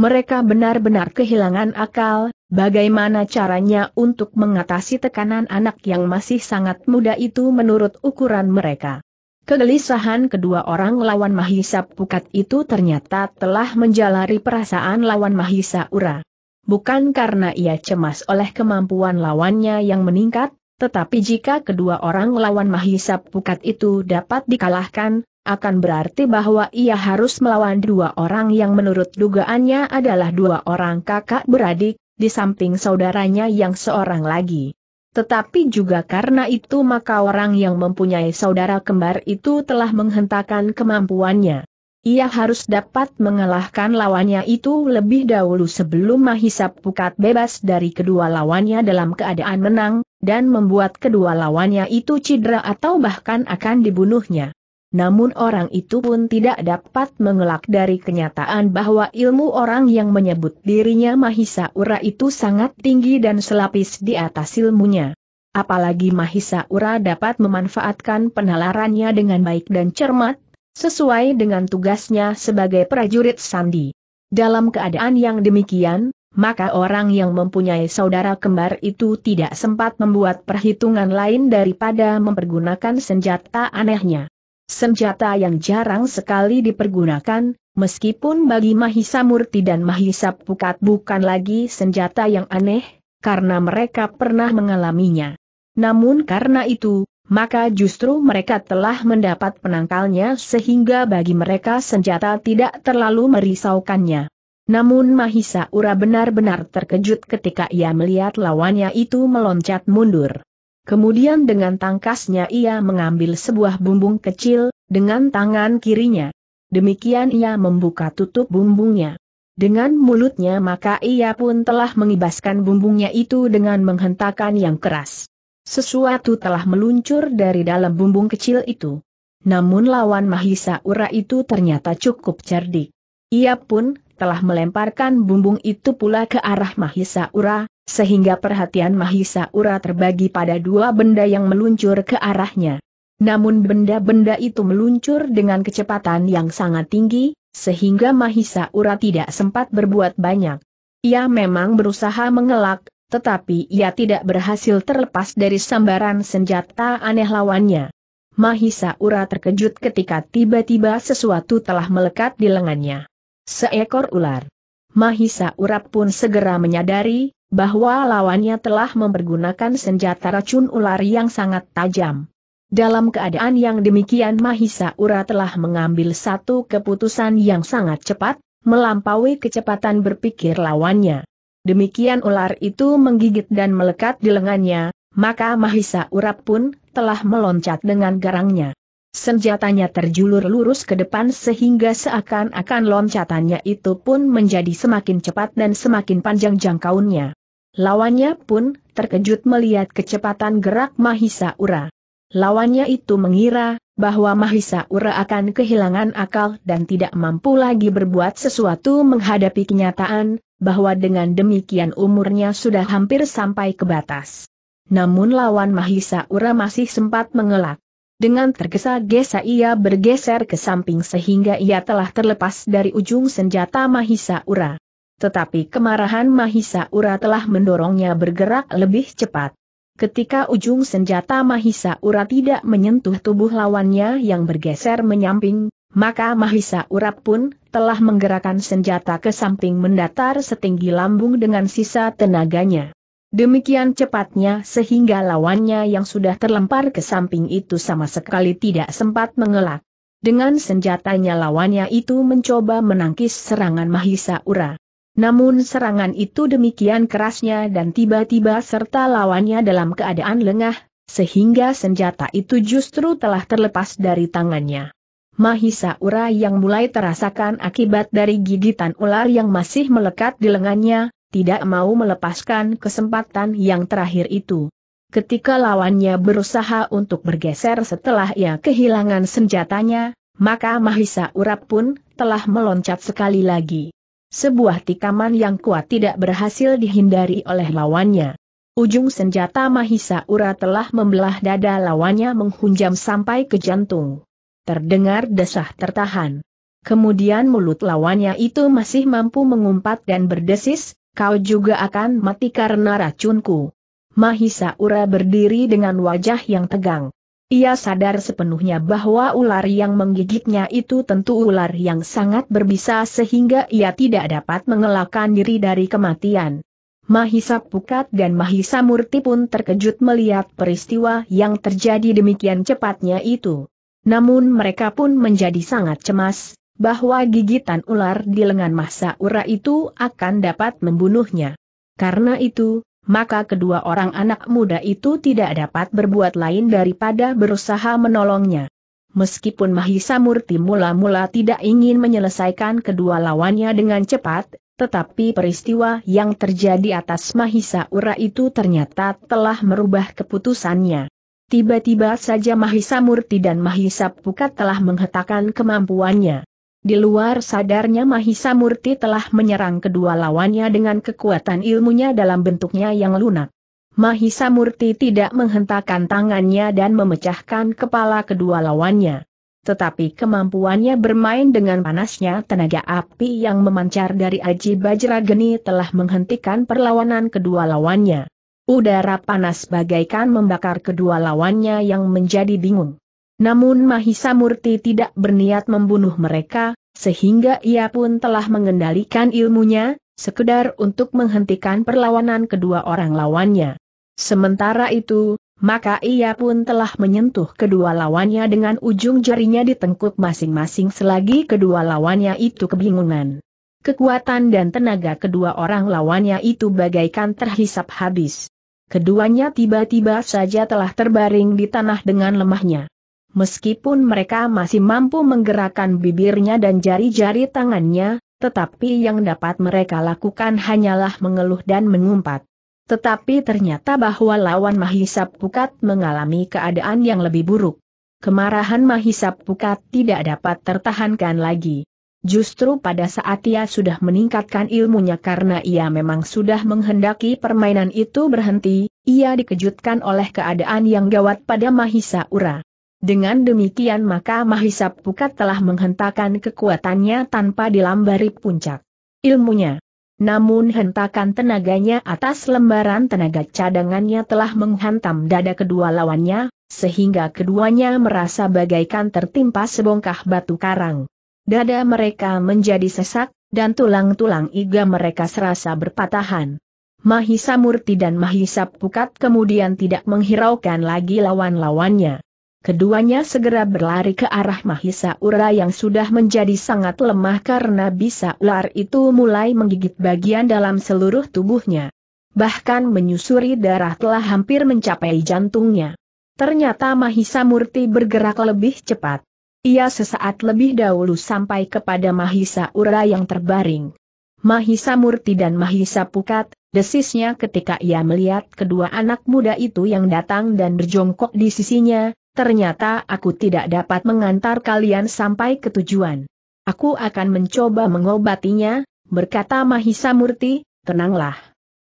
[SPEAKER 1] Mereka benar-benar kehilangan akal, Bagaimana caranya untuk mengatasi tekanan anak yang masih sangat muda itu menurut ukuran mereka? Kegelisahan kedua orang lawan Mahisa Pukat itu ternyata telah menjalari perasaan lawan Mahisa Ura. Bukan karena ia cemas oleh kemampuan lawannya yang meningkat, tetapi jika kedua orang lawan Mahisa Pukat itu dapat dikalahkan, akan berarti bahwa ia harus melawan dua orang yang menurut dugaannya adalah dua orang kakak beradik, di samping saudaranya yang seorang lagi. Tetapi juga karena itu maka orang yang mempunyai saudara kembar itu telah menghentakkan kemampuannya. Ia harus dapat mengalahkan lawannya itu lebih dahulu sebelum Mahisa Pukat bebas dari kedua lawannya dalam keadaan menang, dan membuat kedua lawannya itu cedera atau bahkan akan dibunuhnya namun orang itu pun tidak dapat mengelak dari kenyataan bahwa ilmu orang yang menyebut dirinya Mahisa Ura itu sangat tinggi dan selapis di atas ilmunya. Apalagi Mahisa Ura dapat memanfaatkan penalarannya dengan baik dan cermat, sesuai dengan tugasnya sebagai prajurit Sandi. Dalam keadaan yang demikian, maka orang yang mempunyai saudara kembar itu tidak sempat membuat perhitungan lain daripada mempergunakan senjata anehnya. Senjata yang jarang sekali dipergunakan, meskipun bagi Mahisa Murti dan Mahisa Pukat bukan lagi senjata yang aneh, karena mereka pernah mengalaminya. Namun karena itu, maka justru mereka telah mendapat penangkalnya sehingga bagi mereka senjata tidak terlalu merisaukannya. Namun Mahisa Ura benar-benar terkejut ketika ia melihat lawannya itu meloncat mundur. Kemudian dengan tangkasnya ia mengambil sebuah bumbung kecil, dengan tangan kirinya. Demikian ia membuka tutup bumbungnya. Dengan mulutnya maka ia pun telah mengibaskan bumbungnya itu dengan menghentakkan yang keras. Sesuatu telah meluncur dari dalam bumbung kecil itu. Namun lawan Mahisa Ura itu ternyata cukup cerdik. Ia pun telah melemparkan bumbung itu pula ke arah Mahisa Ura, sehingga perhatian Mahisa Ura terbagi pada dua benda yang meluncur ke arahnya. Namun benda-benda itu meluncur dengan kecepatan yang sangat tinggi, sehingga Mahisa Ura tidak sempat berbuat banyak. Ia memang berusaha mengelak, tetapi ia tidak berhasil terlepas dari sambaran senjata aneh lawannya. Mahisa Ura terkejut ketika tiba-tiba sesuatu telah melekat di lengannya. Seekor ular. Mahisa Ura pun segera menyadari bahwa lawannya telah mempergunakan senjata racun ular yang sangat tajam. Dalam keadaan yang demikian Mahisa Ura telah mengambil satu keputusan yang sangat cepat, melampaui kecepatan berpikir lawannya. Demikian ular itu menggigit dan melekat di lengannya, maka Mahisa Ura pun telah meloncat dengan garangnya. Senjatanya terjulur lurus ke depan sehingga seakan-akan loncatannya itu pun menjadi semakin cepat dan semakin panjang jangkauannya. Lawannya pun terkejut melihat kecepatan gerak Mahisa Ura. Lawannya itu mengira bahwa Mahisa Ura akan kehilangan akal dan tidak mampu lagi berbuat sesuatu menghadapi kenyataan bahwa dengan demikian umurnya sudah hampir sampai ke batas. Namun lawan Mahisa Ura masih sempat mengelak. Dengan tergesa-gesa ia bergeser ke samping sehingga ia telah terlepas dari ujung senjata Mahisa Ura. Tetapi kemarahan Mahisa Ura telah mendorongnya bergerak lebih cepat. Ketika ujung senjata Mahisa Ura tidak menyentuh tubuh lawannya yang bergeser menyamping, maka Mahisa Ura pun telah menggerakkan senjata ke samping mendatar setinggi lambung dengan sisa tenaganya. Demikian cepatnya sehingga lawannya yang sudah terlempar ke samping itu sama sekali tidak sempat mengelak. Dengan senjatanya lawannya itu mencoba menangkis serangan Mahisa Ura. Namun serangan itu demikian kerasnya dan tiba-tiba serta lawannya dalam keadaan lengah, sehingga senjata itu justru telah terlepas dari tangannya. Mahisa Ura yang mulai terasakan akibat dari gigitan ular yang masih melekat di lengannya, tidak mau melepaskan kesempatan yang terakhir itu. Ketika lawannya berusaha untuk bergeser setelah ia kehilangan senjatanya, maka Mahisa Ura pun telah meloncat sekali lagi. Sebuah tikaman yang kuat tidak berhasil dihindari oleh lawannya. Ujung senjata Mahisa Ura telah membelah dada lawannya menghunjam sampai ke jantung. Terdengar desah tertahan. Kemudian mulut lawannya itu masih mampu mengumpat dan berdesis, kau juga akan mati karena racunku. Mahisa Ura berdiri dengan wajah yang tegang. Ia sadar sepenuhnya bahwa ular yang menggigitnya itu tentu ular yang sangat berbisa sehingga ia tidak dapat mengelakkan diri dari kematian. Mahisa Pukat dan Mahisa Murti pun terkejut melihat peristiwa yang terjadi demikian cepatnya itu. Namun mereka pun menjadi sangat cemas, bahwa gigitan ular di lengan Mahsa Ura itu akan dapat membunuhnya. Karena itu, maka kedua orang anak muda itu tidak dapat berbuat lain daripada berusaha menolongnya. Meskipun Mahisa Murti mula-mula tidak ingin menyelesaikan kedua lawannya dengan cepat, tetapi peristiwa yang terjadi atas Mahisa Ura itu ternyata telah merubah keputusannya. Tiba-tiba saja Mahisa Murti dan Mahisa Pukat telah menghetakan kemampuannya. Di luar sadarnya Mahisa Murti telah menyerang kedua lawannya dengan kekuatan ilmunya dalam bentuknya yang lunak. Mahisa Murti tidak menghentakkan tangannya dan memecahkan kepala kedua lawannya. Tetapi kemampuannya bermain dengan panasnya tenaga api yang memancar dari Aji Bajrageni telah menghentikan perlawanan kedua lawannya. Udara panas bagaikan membakar kedua lawannya yang menjadi bingung. Namun Mahisa Murti tidak berniat membunuh mereka, sehingga ia pun telah mengendalikan ilmunya, sekedar untuk menghentikan perlawanan kedua orang lawannya. Sementara itu, maka ia pun telah menyentuh kedua lawannya dengan ujung jarinya ditengkuk masing-masing selagi kedua lawannya itu kebingungan. Kekuatan dan tenaga kedua orang lawannya itu bagaikan terhisap habis. Keduanya tiba-tiba saja telah terbaring di tanah dengan lemahnya. Meskipun mereka masih mampu menggerakkan bibirnya dan jari-jari tangannya, tetapi yang dapat mereka lakukan hanyalah mengeluh dan mengumpat. Tetapi ternyata bahwa lawan Mahisa Pukat mengalami keadaan yang lebih buruk. Kemarahan Mahisa Pukat tidak dapat tertahankan lagi. Justru pada saat ia sudah meningkatkan ilmunya karena ia memang sudah menghendaki permainan itu berhenti, ia dikejutkan oleh keadaan yang gawat pada Mahisa Ura. Dengan demikian maka Mahisa Pukat telah menghentakkan kekuatannya tanpa dilambari puncak ilmunya. Namun hentakan tenaganya atas lembaran tenaga cadangannya telah menghantam dada kedua lawannya, sehingga keduanya merasa bagaikan tertimpa sebongkah batu karang. Dada mereka menjadi sesak, dan tulang-tulang iga mereka serasa berpatahan. Mahisa Murti dan Mahisa Pukat kemudian tidak menghiraukan lagi lawan-lawannya. Keduanya segera berlari ke arah Mahisa Ura yang sudah menjadi sangat lemah karena bisa ular itu mulai menggigit bagian dalam seluruh tubuhnya. Bahkan menyusuri darah telah hampir mencapai jantungnya. Ternyata Mahisa Murti bergerak lebih cepat. Ia sesaat lebih dahulu sampai kepada Mahisa Ura yang terbaring. Mahisa Murti dan Mahisa Pukat, desisnya ketika ia melihat kedua anak muda itu yang datang dan berjongkok di sisinya, ternyata aku tidak dapat mengantar kalian sampai ke tujuan. Aku akan mencoba mengobatinya, berkata Mahisa Murti, tenanglah.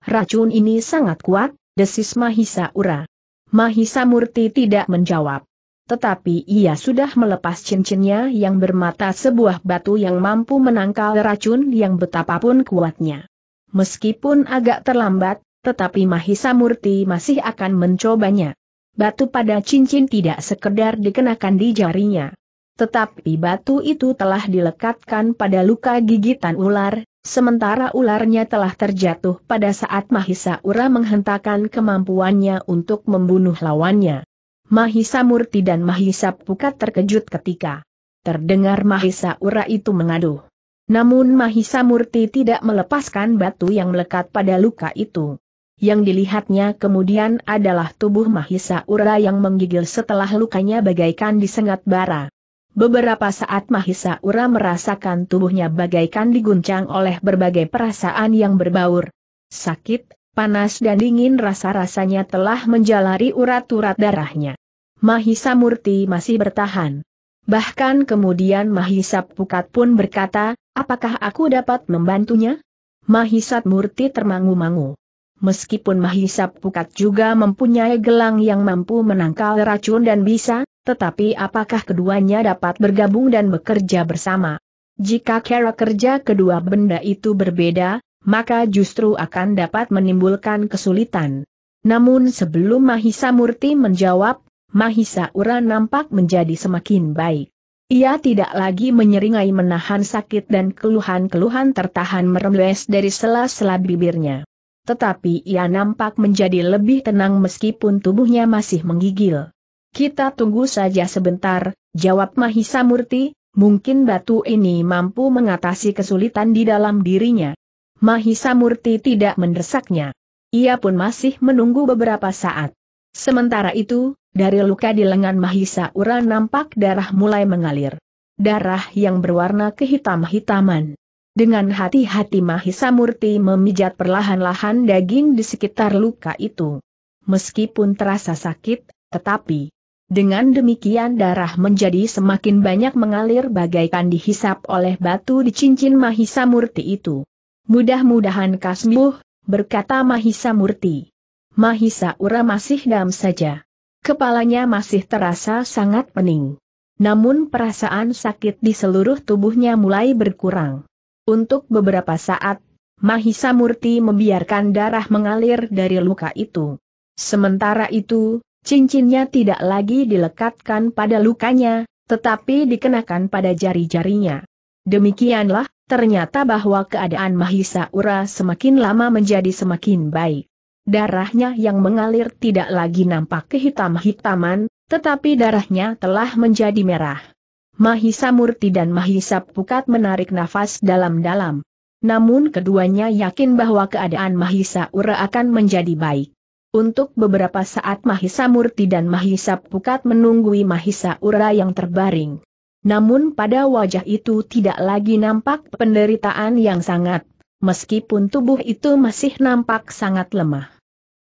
[SPEAKER 1] Racun ini sangat kuat, desis Mahisa Ura. Mahisa Murti tidak menjawab. Tetapi ia sudah melepas cincinnya yang bermata sebuah batu yang mampu menangkal racun yang betapapun kuatnya. Meskipun agak terlambat, tetapi Mahisa Murti masih akan mencobanya. Batu pada cincin tidak sekedar dikenakan di jarinya. Tetapi batu itu telah dilekatkan pada luka gigitan ular, sementara ularnya telah terjatuh pada saat Mahisa Ura menghentakkan kemampuannya untuk membunuh lawannya. Mahisa Murti dan Mahisa Pukat terkejut ketika terdengar Mahisa Ura itu mengaduh. Namun Mahisa Murti tidak melepaskan batu yang melekat pada luka itu yang dilihatnya kemudian adalah tubuh Mahisa Ura yang menggigil setelah lukanya bagaikan disengat bara. Beberapa saat Mahisa Ura merasakan tubuhnya bagaikan diguncang oleh berbagai perasaan yang berbaur. Sakit, panas dan dingin rasa-rasanya telah menjalari urat-urat darahnya. Mahisa Murti masih bertahan. Bahkan kemudian Mahisa Pukat pun berkata, apakah aku dapat membantunya? Mahisa Murti termangu-mangu meskipun Mahisa Pukat juga mempunyai gelang yang mampu menangkal racun dan bisa, tetapi apakah keduanya dapat bergabung dan bekerja bersama? Jika cara kerja kedua benda itu berbeda, maka justru akan dapat menimbulkan kesulitan. Namun sebelum Mahisa Murti menjawab, Mahisa Ura nampak menjadi semakin baik. Ia tidak lagi menyeringai menahan sakit dan keluhan-keluhan tertahan merembes dari sela-sela bibirnya tetapi ia nampak menjadi lebih tenang meskipun tubuhnya masih menggigil. Kita tunggu saja sebentar, jawab Mahisa Murti, mungkin batu ini mampu mengatasi kesulitan di dalam dirinya. Mahisa Murti tidak mendesaknya. Ia pun masih menunggu beberapa saat. Sementara itu, dari luka di lengan Mahisa Ura nampak darah mulai mengalir. Darah yang berwarna kehitam-hitaman. Dengan hati-hati Mahisa Murti memijat perlahan-lahan daging di sekitar luka itu. Meskipun terasa sakit, tetapi dengan demikian darah menjadi semakin banyak mengalir bagaikan dihisap oleh batu di cincin Mahisa Murti itu. Mudah-mudahan kasmuh, berkata Mahisa Murti. Mahisa Ura masih dam saja. Kepalanya masih terasa sangat pening. Namun perasaan sakit di seluruh tubuhnya mulai berkurang. Untuk beberapa saat, Mahisa Murti membiarkan darah mengalir dari luka itu. Sementara itu, cincinnya tidak lagi dilekatkan pada lukanya, tetapi dikenakan pada jari-jarinya. Demikianlah, ternyata bahwa keadaan Mahisa Ura semakin lama menjadi semakin baik. Darahnya yang mengalir tidak lagi nampak kehitam-hitaman, tetapi darahnya telah menjadi merah. Mahisa Murti dan Mahisa Pukat menarik nafas dalam-dalam. Namun keduanya yakin bahwa keadaan Mahisa Ura akan menjadi baik. Untuk beberapa saat Mahisa Murti dan Mahisa Pukat menunggui Mahisa Ura yang terbaring. Namun pada wajah itu tidak lagi nampak penderitaan yang sangat, meskipun tubuh itu masih nampak sangat lemah.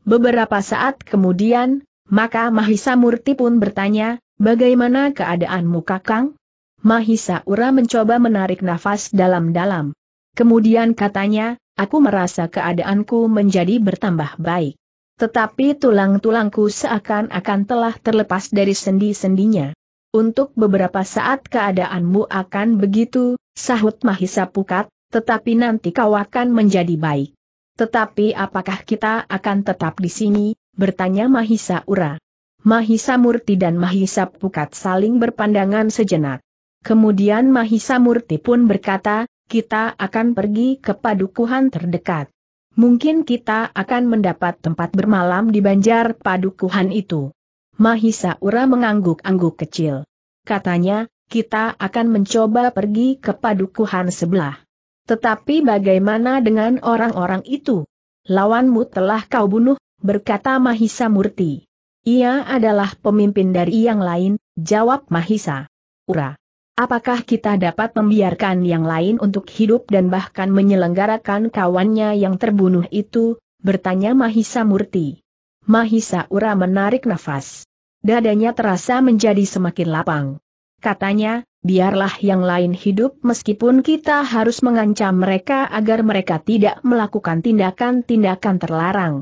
[SPEAKER 1] Beberapa saat kemudian, maka Mahisa Murti pun bertanya, bagaimana keadaanmu kakang? Mahisa Ura mencoba menarik nafas dalam-dalam. Kemudian katanya, aku merasa keadaanku menjadi bertambah baik. Tetapi tulang-tulangku seakan-akan telah terlepas dari sendi-sendinya. Untuk beberapa saat keadaanmu akan begitu, sahut Mahisa Pukat, tetapi nanti kau akan menjadi baik. Tetapi apakah kita akan tetap di sini, bertanya Mahisa Ura. Mahisa Murti dan Mahisa Pukat saling berpandangan sejenak. Kemudian Mahisa Murti pun berkata, kita akan pergi ke padukuhan terdekat. Mungkin kita akan mendapat tempat bermalam di banjar padukuhan itu. Mahisa Ura mengangguk-angguk kecil. Katanya, kita akan mencoba pergi ke padukuhan sebelah. Tetapi bagaimana dengan orang-orang itu? Lawanmu telah kau bunuh, berkata Mahisa Murti. Ia adalah pemimpin dari yang lain, jawab Mahisa. Ura. Apakah kita dapat membiarkan yang lain untuk hidup dan bahkan menyelenggarakan kawannya yang terbunuh itu? Bertanya Mahisa Murti. Mahisa Ura menarik nafas. Dadanya terasa menjadi semakin lapang. Katanya, biarlah yang lain hidup meskipun kita harus mengancam mereka agar mereka tidak melakukan tindakan-tindakan terlarang.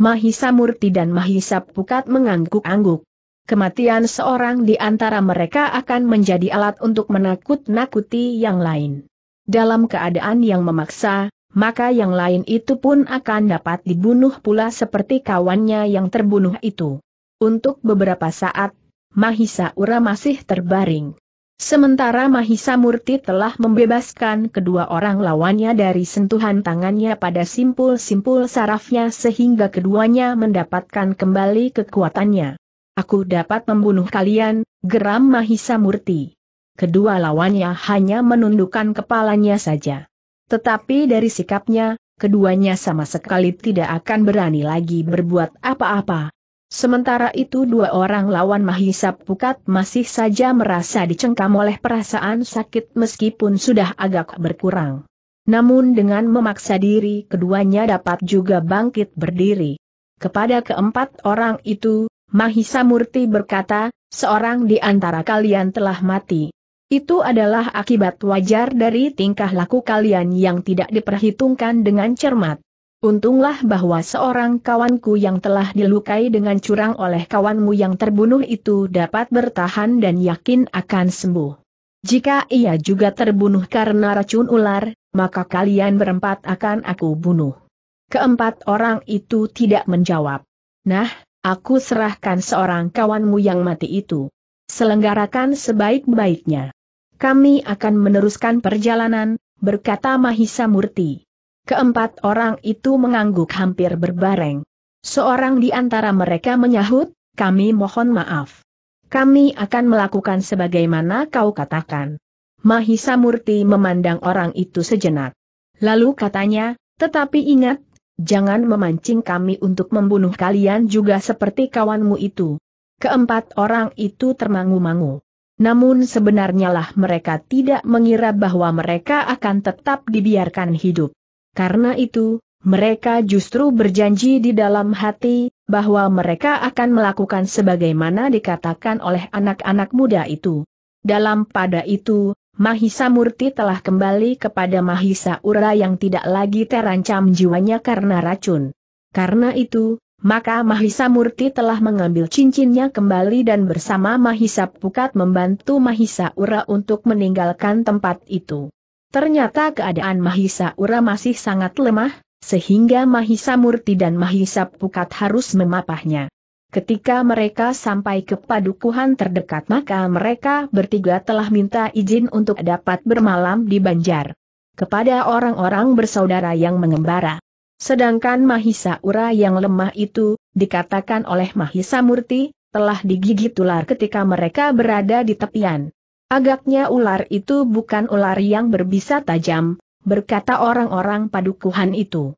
[SPEAKER 1] Mahisa Murti dan Mahisa Pukat mengangguk-angguk kematian seorang di antara mereka akan menjadi alat untuk menakut-nakuti yang lain. Dalam keadaan yang memaksa, maka yang lain itu pun akan dapat dibunuh pula seperti kawannya yang terbunuh itu. Untuk beberapa saat, Mahisa Ura masih terbaring. Sementara Mahisa Murti telah membebaskan kedua orang lawannya dari sentuhan tangannya pada simpul-simpul sarafnya sehingga keduanya mendapatkan kembali kekuatannya. Aku dapat membunuh kalian, geram Mahisa Murti. Kedua lawannya hanya menundukkan kepalanya saja. Tetapi dari sikapnya, keduanya sama sekali tidak akan berani lagi berbuat apa-apa. Sementara itu dua orang lawan Mahisa Pukat masih saja merasa dicengkam oleh perasaan sakit meskipun sudah agak berkurang. Namun dengan memaksa diri keduanya dapat juga bangkit berdiri. Kepada keempat orang itu, Mahisa Murti berkata, seorang di antara kalian telah mati. Itu adalah akibat wajar dari tingkah laku kalian yang tidak diperhitungkan dengan cermat. Untunglah bahwa seorang kawanku yang telah dilukai dengan curang oleh kawanmu yang terbunuh itu dapat bertahan dan yakin akan sembuh. Jika ia juga terbunuh karena racun ular, maka kalian berempat akan aku bunuh. Keempat orang itu tidak menjawab. Nah, aku serahkan seorang kawanmu yang mati itu. Selenggarakan sebaik-baiknya. Kami akan meneruskan perjalanan, berkata Mahisa Murti. Keempat orang itu mengangguk hampir berbareng. Seorang di antara mereka menyahut, kami mohon maaf. Kami akan melakukan sebagaimana kau katakan. Mahisa Murti memandang orang itu sejenak. Lalu katanya, tetapi ingat, Jangan memancing kami untuk membunuh kalian juga seperti kawanmu itu. Keempat orang itu termangu-mangu. Namun sebenarnya lah mereka tidak mengira bahwa mereka akan tetap dibiarkan hidup. Karena itu, mereka justru berjanji di dalam hati, bahwa mereka akan melakukan sebagaimana dikatakan oleh anak-anak muda itu. Dalam pada itu, Mahisa Murti telah kembali kepada Mahisa Ura yang tidak lagi terancam jiwanya karena racun. Karena itu, maka Mahisa Murti telah mengambil cincinnya kembali dan bersama Mahisa Pukat membantu Mahisa Ura untuk meninggalkan tempat itu. Ternyata keadaan Mahisa Ura masih sangat lemah, sehingga Mahisa Murti dan Mahisa Pukat harus memapahnya. Ketika mereka sampai ke padukuhan terdekat maka mereka bertiga telah minta izin untuk dapat bermalam di Banjar. Kepada orang-orang bersaudara yang mengembara. Sedangkan Mahisa Ura yang lemah itu, dikatakan oleh Mahisa Murti, telah digigit ular ketika mereka berada di tepian. Agaknya ular itu bukan ular yang berbisa tajam, berkata orang-orang padukuhan itu.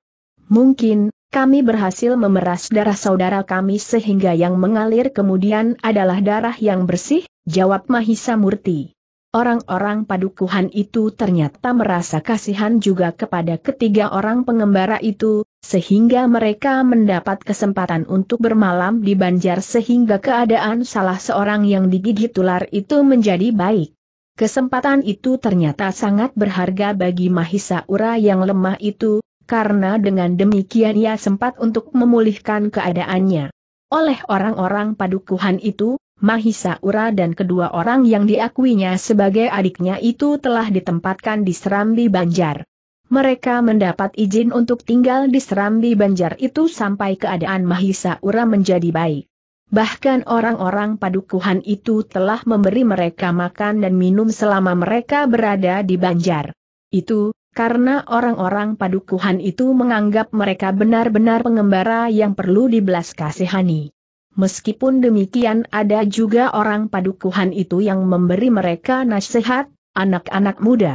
[SPEAKER 1] Mungkin, kami berhasil memeras darah saudara kami sehingga yang mengalir kemudian adalah darah yang bersih, jawab Mahisa Murti. Orang-orang padukuhan itu ternyata merasa kasihan juga kepada ketiga orang pengembara itu, sehingga mereka mendapat kesempatan untuk bermalam di banjar sehingga keadaan salah seorang yang digigit ular itu menjadi baik. Kesempatan itu ternyata sangat berharga bagi Mahisa Ura yang lemah itu, karena dengan demikian ia sempat untuk memulihkan keadaannya. Oleh orang-orang padukuhan itu, Mahisa Ura dan kedua orang yang diakuinya sebagai adiknya itu telah ditempatkan di Serambi Banjar. Mereka mendapat izin untuk tinggal di Serambi Banjar itu sampai keadaan Mahisa Ura menjadi baik. Bahkan orang-orang padukuhan itu telah memberi mereka makan dan minum selama mereka berada di Banjar. Itu, karena orang-orang padukuhan itu menganggap mereka benar-benar pengembara yang perlu dibelas kasihani. Meskipun demikian ada juga orang padukuhan itu yang memberi mereka nasihat, anak-anak muda.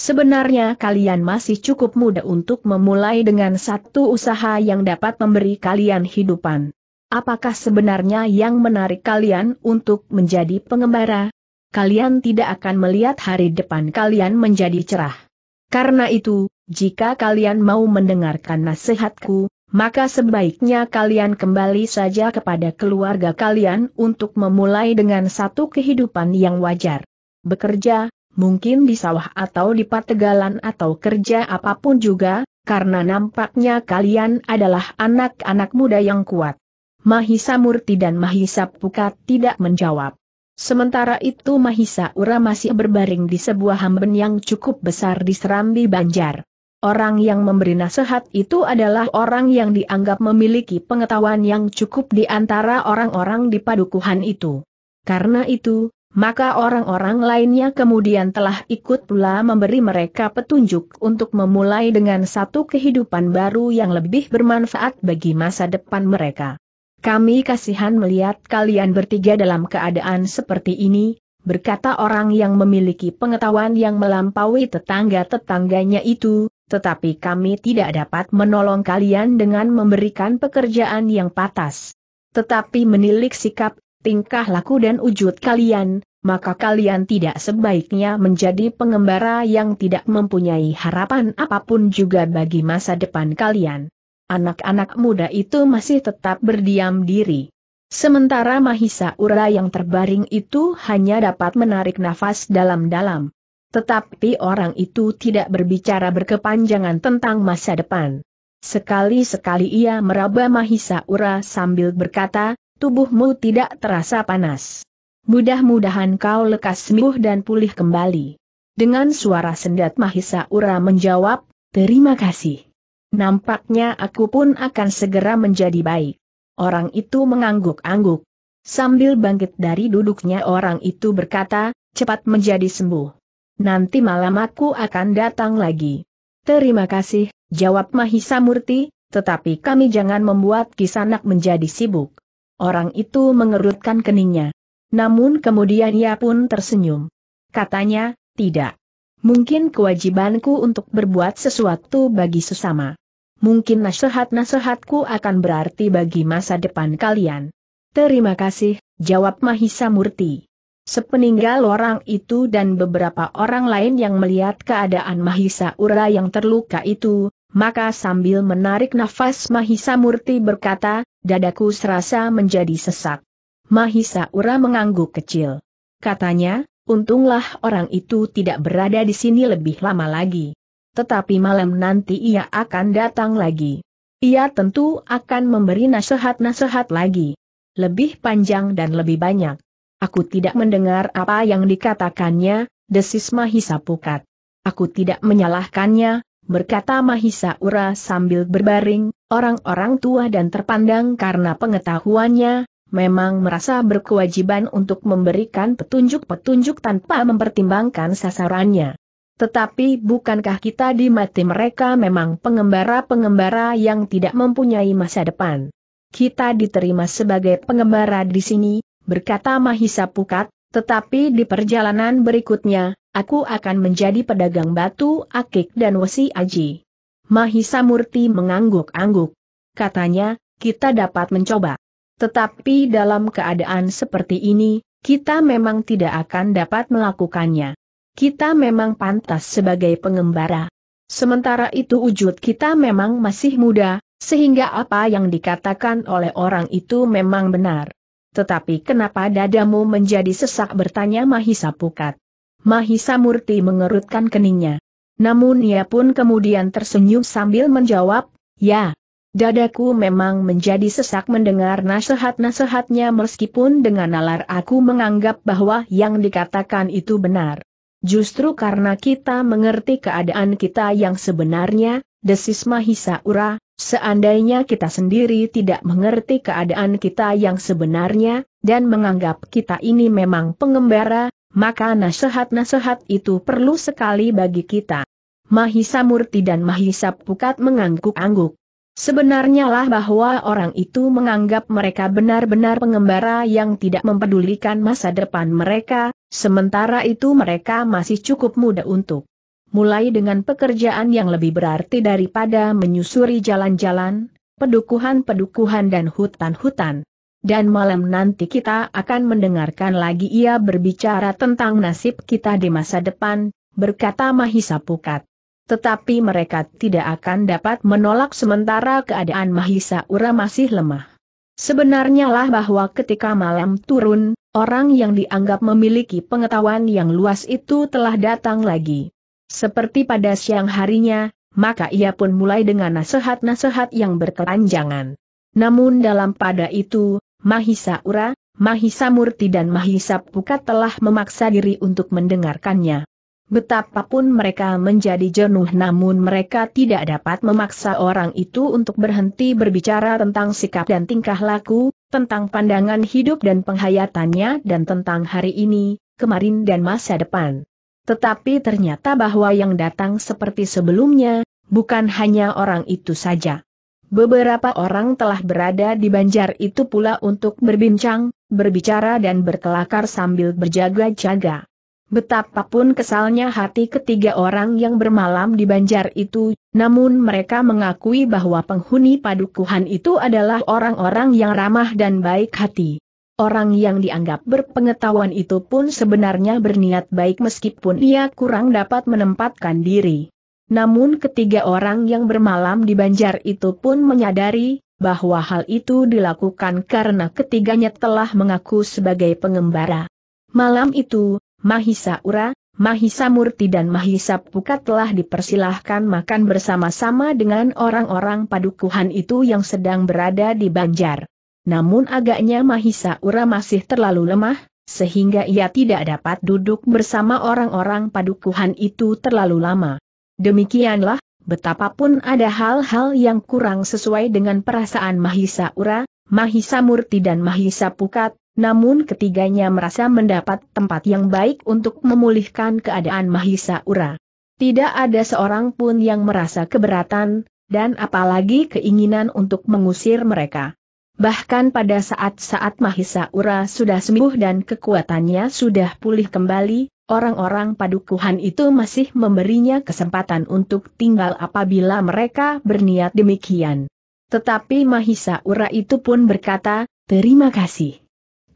[SPEAKER 1] Sebenarnya kalian masih cukup muda untuk memulai dengan satu usaha yang dapat memberi kalian hidupan. Apakah sebenarnya yang menarik kalian untuk menjadi pengembara? Kalian tidak akan melihat hari depan kalian menjadi cerah. Karena itu, jika kalian mau mendengarkan nasihatku, maka sebaiknya kalian kembali saja kepada keluarga kalian untuk memulai dengan satu kehidupan yang wajar. Bekerja, mungkin di sawah atau di pategalan atau kerja apapun juga, karena nampaknya kalian adalah anak-anak muda yang kuat. Mahisa Murti dan Mahisa Pukat tidak menjawab. Sementara itu Mahisa Ura masih berbaring di sebuah hamben yang cukup besar di Serambi Banjar. Orang yang memberi nasihat itu adalah orang yang dianggap memiliki pengetahuan yang cukup di antara orang-orang di padukuhan itu. Karena itu, maka orang-orang lainnya kemudian telah ikut pula memberi mereka petunjuk untuk memulai dengan satu kehidupan baru yang lebih bermanfaat bagi masa depan mereka. Kami kasihan melihat kalian bertiga dalam keadaan seperti ini, berkata orang yang memiliki pengetahuan yang melampaui tetangga-tetangganya itu, tetapi kami tidak dapat menolong kalian dengan memberikan pekerjaan yang patas. Tetapi menilik sikap, tingkah laku dan wujud kalian, maka kalian tidak sebaiknya menjadi pengembara yang tidak mempunyai harapan apapun juga bagi masa depan kalian anak-anak muda itu masih tetap berdiam diri. Sementara Mahisa Ura yang terbaring itu hanya dapat menarik nafas dalam-dalam. Tetapi orang itu tidak berbicara berkepanjangan tentang masa depan. Sekali-sekali ia meraba Mahisa Ura sambil berkata, tubuhmu tidak terasa panas. Mudah-mudahan kau lekas sembuh dan pulih kembali. Dengan suara sendat Mahisa Ura menjawab, terima kasih. Nampaknya aku pun akan segera menjadi baik. Orang itu mengangguk-angguk. Sambil bangkit dari duduknya orang itu berkata, cepat menjadi sembuh. Nanti malam aku akan datang lagi. Terima kasih, jawab Mahisa Murti, tetapi kami jangan membuat kisanak menjadi sibuk. Orang itu mengerutkan keningnya. Namun kemudian ia pun tersenyum. Katanya, tidak. Mungkin kewajibanku untuk berbuat sesuatu bagi sesama. Mungkin nasihat-nasihatku akan berarti bagi masa depan kalian. Terima kasih, jawab Mahisa Murti. Sepeninggal orang itu dan beberapa orang lain yang melihat keadaan Mahisa Ura yang terluka itu, maka sambil menarik nafas Mahisa Murti berkata, dadaku serasa menjadi sesak. Mahisa Ura mengangguk kecil. Katanya, Untunglah orang itu tidak berada di sini lebih lama lagi. Tetapi malam nanti ia akan datang lagi. Ia tentu akan memberi nasihat-nasihat lagi. Lebih panjang dan lebih banyak. Aku tidak mendengar apa yang dikatakannya, desis Mahisa Pukat. Aku tidak menyalahkannya, berkata Mahisa Ura sambil berbaring, orang-orang tua dan terpandang karena pengetahuannya, memang merasa berkewajiban untuk memberikan petunjuk-petunjuk tanpa mempertimbangkan sasarannya. Tetapi bukankah kita di mati mereka memang pengembara-pengembara yang tidak mempunyai masa depan? Kita diterima sebagai pengembara di sini, berkata Mahisa Pukat, tetapi di perjalanan berikutnya, aku akan menjadi pedagang batu akik dan wesi aji. Mahisa Murti mengangguk-angguk. Katanya, kita dapat mencoba. Tetapi dalam keadaan seperti ini, kita memang tidak akan dapat melakukannya. Kita memang pantas sebagai pengembara. Sementara itu wujud kita memang masih muda, sehingga apa yang dikatakan oleh orang itu memang benar. Tetapi kenapa dadamu menjadi sesak bertanya Mahisa Pukat. Mahisa Murti mengerutkan keningnya. Namun ia pun kemudian tersenyum sambil menjawab, ya, Dadaku memang menjadi sesak mendengar nasihat-nasihatnya meskipun dengan nalar aku menganggap bahwa yang dikatakan itu benar. Justru karena kita mengerti keadaan kita yang sebenarnya, desis Mahisa Ura, seandainya kita sendiri tidak mengerti keadaan kita yang sebenarnya, dan menganggap kita ini memang pengembara, maka nasihat-nasihat itu perlu sekali bagi kita. Mahisa Murti dan Mahisa Pukat mengangguk-angguk. Sebenarnya lah bahwa orang itu menganggap mereka benar-benar pengembara yang tidak mempedulikan masa depan mereka, sementara itu mereka masih cukup muda untuk mulai dengan pekerjaan yang lebih berarti daripada menyusuri jalan-jalan, pedukuhan-pedukuhan dan hutan-hutan. Dan malam nanti kita akan mendengarkan lagi ia berbicara tentang nasib kita di masa depan, berkata Mahisa Pukat tetapi mereka tidak akan dapat menolak sementara keadaan Mahisa Ura masih lemah. Sebenarnya lah bahwa ketika malam turun, orang yang dianggap memiliki pengetahuan yang luas itu telah datang lagi. Seperti pada siang harinya, maka ia pun mulai dengan nasihat-nasihat yang berkepanjangan. Namun dalam pada itu, Mahisa Ura, Mahisa Murti dan Mahisa Pukat telah memaksa diri untuk mendengarkannya. Betapapun mereka menjadi jenuh namun mereka tidak dapat memaksa orang itu untuk berhenti berbicara tentang sikap dan tingkah laku, tentang pandangan hidup dan penghayatannya dan tentang hari ini, kemarin dan masa depan. Tetapi ternyata bahwa yang datang seperti sebelumnya, bukan hanya orang itu saja. Beberapa orang telah berada di banjar itu pula untuk berbincang, berbicara dan berkelakar sambil berjaga-jaga. Betapapun kesalnya hati ketiga orang yang bermalam di banjar itu, namun mereka mengakui bahwa penghuni padukuhan itu adalah orang-orang yang ramah dan baik hati. Orang yang dianggap berpengetahuan itu pun sebenarnya berniat baik meskipun ia kurang dapat menempatkan diri. Namun ketiga orang yang bermalam di banjar itu pun menyadari bahwa hal itu dilakukan karena ketiganya telah mengaku sebagai pengembara. Malam itu, Mahisa Ura, Mahisa Murti dan Mahisa Pukat telah dipersilahkan makan bersama-sama dengan orang-orang padukuhan itu yang sedang berada di Banjar. Namun agaknya Mahisa Ura masih terlalu lemah, sehingga ia tidak dapat duduk bersama orang-orang padukuhan itu terlalu lama. Demikianlah, betapapun ada hal-hal yang kurang sesuai dengan perasaan Mahisa Ura, Mahisa Murti dan Mahisa Pukat, namun ketiganya merasa mendapat tempat yang baik untuk memulihkan keadaan Mahisa Ura. Tidak ada seorang pun yang merasa keberatan, dan apalagi keinginan untuk mengusir mereka. Bahkan pada saat-saat Mahisa Ura sudah sembuh dan kekuatannya sudah pulih kembali, orang-orang padukuhan itu masih memberinya kesempatan untuk tinggal apabila mereka berniat demikian. Tetapi Mahisa Ura itu pun berkata, terima kasih.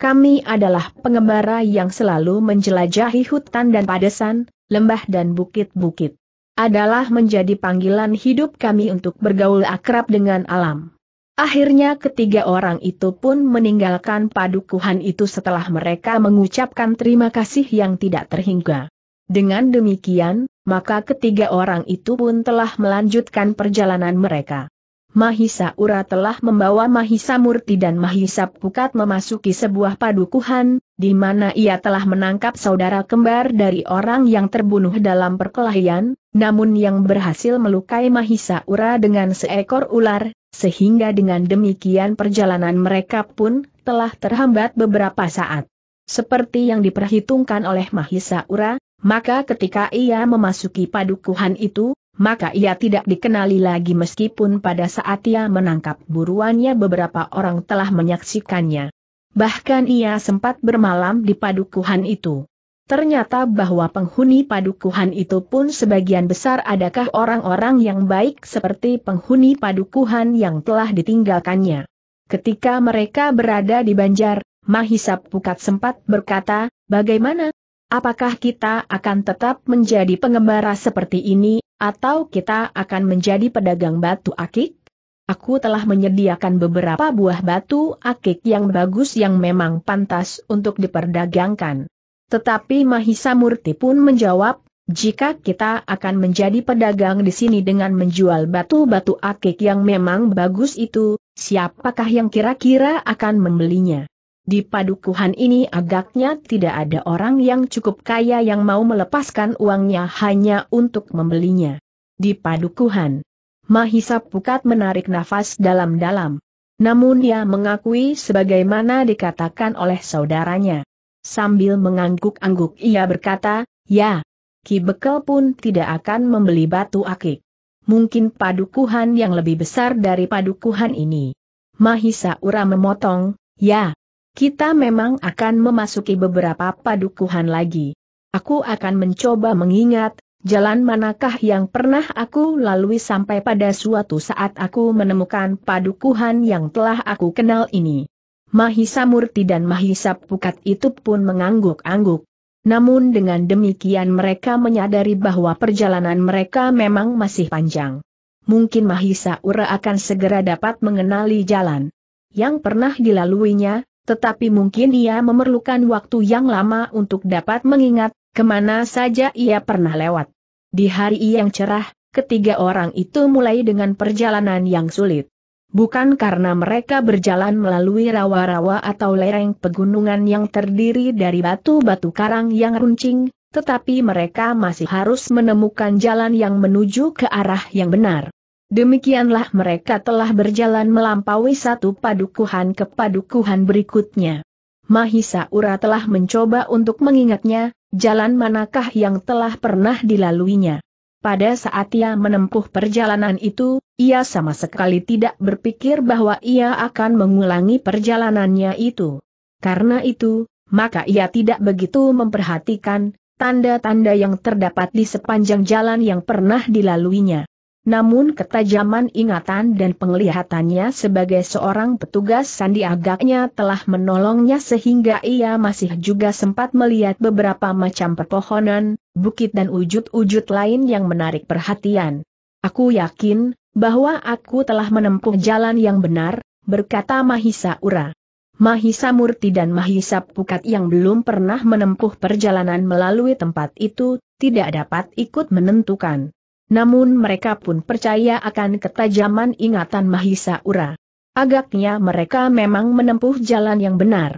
[SPEAKER 1] Kami adalah pengembara yang selalu menjelajahi hutan dan padesan, lembah dan bukit-bukit. Adalah menjadi panggilan hidup kami untuk bergaul akrab dengan alam. Akhirnya ketiga orang itu pun meninggalkan padukuhan itu setelah mereka mengucapkan terima kasih yang tidak terhingga. Dengan demikian, maka ketiga orang itu pun telah melanjutkan perjalanan mereka. Mahisa Ura telah membawa Mahisa Murti dan Mahisa Pukat memasuki sebuah padukuhan, di mana ia telah menangkap saudara kembar dari orang yang terbunuh dalam perkelahian, namun yang berhasil melukai Mahisa Ura dengan seekor ular, sehingga dengan demikian perjalanan mereka pun telah terhambat beberapa saat. Seperti yang diperhitungkan oleh Mahisa Ura, maka ketika ia memasuki padukuhan itu, maka ia tidak dikenali lagi meskipun pada saat ia menangkap buruannya beberapa orang telah menyaksikannya. Bahkan ia sempat bermalam di padukuhan itu. Ternyata bahwa penghuni padukuhan itu pun sebagian besar adakah orang-orang yang baik seperti penghuni padukuhan yang telah ditinggalkannya. Ketika mereka berada di Banjar, Mahisap Pukat sempat berkata, bagaimana? Apakah kita akan tetap menjadi pengembara seperti ini, atau kita akan menjadi pedagang batu akik? Aku telah menyediakan beberapa buah batu akik yang bagus yang memang pantas untuk diperdagangkan. Tetapi Mahisa Murti pun menjawab, jika kita akan menjadi pedagang di sini dengan menjual batu-batu akik yang memang bagus itu, siapakah yang kira-kira akan membelinya? Di padukuhan ini agaknya tidak ada orang yang cukup kaya yang mau melepaskan uangnya hanya untuk membelinya. Di padukuhan, Mahisa Pukat menarik nafas dalam-dalam. Namun ia mengakui sebagaimana dikatakan oleh saudaranya. Sambil mengangguk-angguk ia berkata, ya, Ki Bekel pun tidak akan membeli batu akik. Mungkin padukuhan yang lebih besar dari padukuhan ini. Mahisa Ura memotong, ya, kita memang akan memasuki beberapa padukuhan lagi. Aku akan mencoba mengingat, jalan manakah yang pernah aku lalui sampai pada suatu saat aku menemukan padukuhan yang telah aku kenal ini. Mahisa Murti dan Mahisa Pukat itu pun mengangguk-angguk. Namun dengan demikian mereka menyadari bahwa perjalanan mereka memang masih panjang. Mungkin Mahisa Ura akan segera dapat mengenali jalan yang pernah dilaluinya, tetapi mungkin ia memerlukan waktu yang lama untuk dapat mengingat kemana saja ia pernah lewat. Di hari yang cerah, ketiga orang itu mulai dengan perjalanan yang sulit. Bukan karena mereka berjalan melalui rawa-rawa atau lereng pegunungan yang terdiri dari batu-batu karang yang runcing, tetapi mereka masih harus menemukan jalan yang menuju ke arah yang benar. Demikianlah mereka telah berjalan melampaui satu padukuhan ke padukuhan berikutnya. Mahisa Ura telah mencoba untuk mengingatnya, jalan manakah yang telah pernah dilaluinya. Pada saat ia menempuh perjalanan itu, ia sama sekali tidak berpikir bahwa ia akan mengulangi perjalanannya itu. Karena itu, maka ia tidak begitu memperhatikan tanda-tanda yang terdapat di sepanjang jalan yang pernah dilaluinya. Namun ketajaman ingatan dan penglihatannya sebagai seorang petugas sandi agaknya telah menolongnya sehingga ia masih juga sempat melihat beberapa macam pepohonan, bukit dan wujud-wujud lain yang menarik perhatian. Aku yakin, bahwa aku telah menempuh jalan yang benar, berkata Mahisa Ura. Mahisa Murti dan Mahisa Pukat yang belum pernah menempuh perjalanan melalui tempat itu, tidak dapat ikut menentukan. Namun mereka pun percaya akan ketajaman ingatan Mahisa Ura. Agaknya mereka memang menempuh jalan yang benar.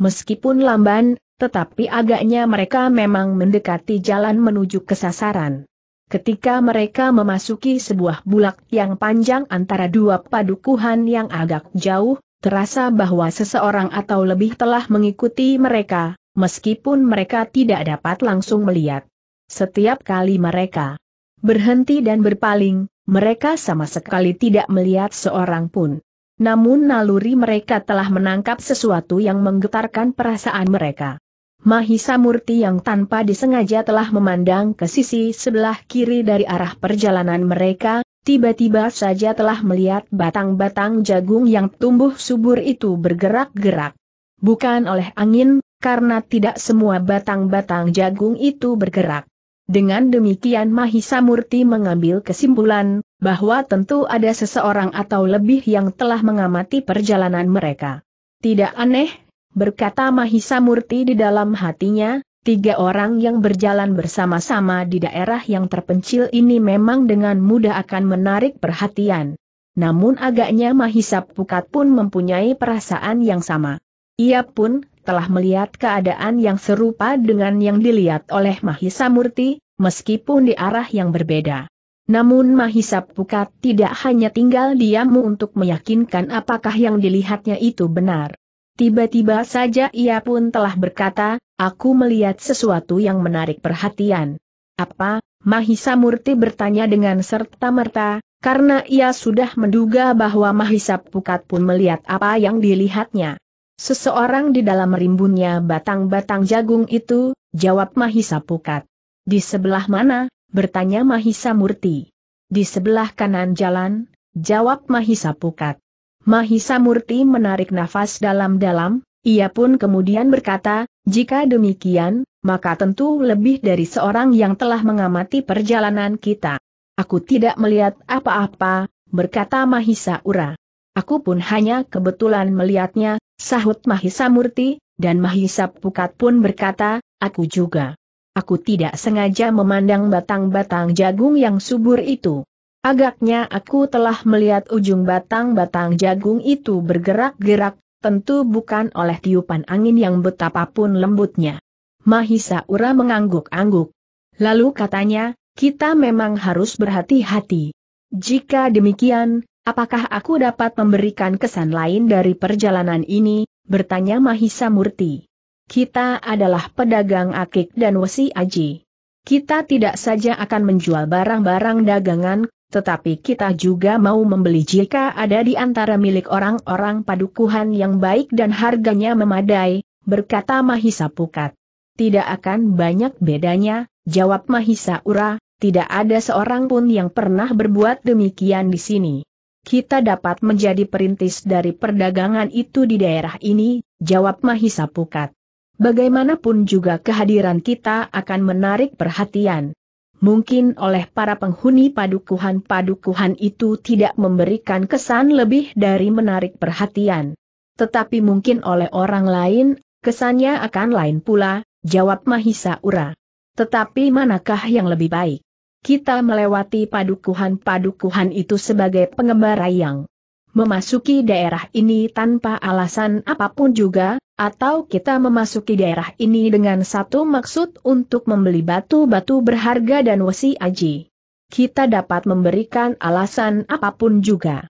[SPEAKER 1] Meskipun lamban, tetapi agaknya mereka memang mendekati jalan menuju kesasaran. Ketika mereka memasuki sebuah bulak yang panjang antara dua padukuhan yang agak jauh, terasa bahwa seseorang atau lebih telah mengikuti mereka, meskipun mereka tidak dapat langsung melihat. Setiap kali mereka berhenti dan berpaling, mereka sama sekali tidak melihat seorang pun. Namun naluri mereka telah menangkap sesuatu yang menggetarkan perasaan mereka. Mahisa Murti yang tanpa disengaja telah memandang ke sisi sebelah kiri dari arah perjalanan mereka, tiba-tiba saja telah melihat batang-batang jagung yang tumbuh subur itu bergerak-gerak. Bukan oleh angin, karena tidak semua batang-batang jagung itu bergerak. Dengan demikian Mahisa Murti mengambil kesimpulan, bahwa tentu ada seseorang atau lebih yang telah mengamati perjalanan mereka. Tidak aneh, berkata Mahisa Murti di dalam hatinya, tiga orang yang berjalan bersama-sama di daerah yang terpencil ini memang dengan mudah akan menarik perhatian. Namun agaknya Mahisa Pukat pun mempunyai perasaan yang sama. Ia pun, telah melihat keadaan yang serupa dengan yang dilihat oleh Mahisa Murti, meskipun di arah yang berbeda. Namun Mahisa Pukat tidak hanya tinggal diam untuk meyakinkan apakah yang dilihatnya itu benar. Tiba-tiba saja ia pun telah berkata, aku melihat sesuatu yang menarik perhatian. Apa? Mahisa Murti bertanya dengan serta-merta, karena ia sudah menduga bahwa Mahisa Pukat pun melihat apa yang dilihatnya. Seseorang di dalam rimbunnya batang-batang jagung itu, jawab Mahisa Pukat. Di sebelah mana? bertanya Mahisa Murti. Di sebelah kanan jalan, jawab Mahisa Pukat. Mahisa Murti menarik nafas dalam-dalam, ia pun kemudian berkata, jika demikian, maka tentu lebih dari seorang yang telah mengamati perjalanan kita. Aku tidak melihat apa-apa, berkata Mahisa Ura. Aku pun hanya kebetulan melihatnya, Sahut Mahisa Murti, dan Mahisa Pukat pun berkata, aku juga. Aku tidak sengaja memandang batang-batang jagung yang subur itu. Agaknya aku telah melihat ujung batang-batang jagung itu bergerak-gerak, tentu bukan oleh tiupan angin yang betapapun lembutnya. Mahisa Ura mengangguk-angguk. Lalu katanya, kita memang harus berhati-hati. Jika demikian, Apakah aku dapat memberikan kesan lain dari perjalanan ini? bertanya Mahisa Murti. Kita adalah pedagang akik dan wesi aji. Kita tidak saja akan menjual barang-barang dagangan, tetapi kita juga mau membeli jika ada di antara milik orang-orang padukuhan yang baik dan harganya memadai, berkata Mahisa Pukat. Tidak akan banyak bedanya, jawab Mahisa Ura, tidak ada seorang pun yang pernah berbuat demikian di sini kita dapat menjadi perintis dari perdagangan itu di daerah ini, jawab Mahisa Pukat. Bagaimanapun juga kehadiran kita akan menarik perhatian. Mungkin oleh para penghuni padukuhan-padukuhan itu tidak memberikan kesan lebih dari menarik perhatian. Tetapi mungkin oleh orang lain, kesannya akan lain pula, jawab Mahisa Ura. Tetapi manakah yang lebih baik? kita melewati padukuhan-padukuhan itu sebagai pengembara yang memasuki daerah ini tanpa alasan apapun juga, atau kita memasuki daerah ini dengan satu maksud untuk membeli batu-batu berharga dan wesi aji. Kita dapat memberikan alasan apapun juga.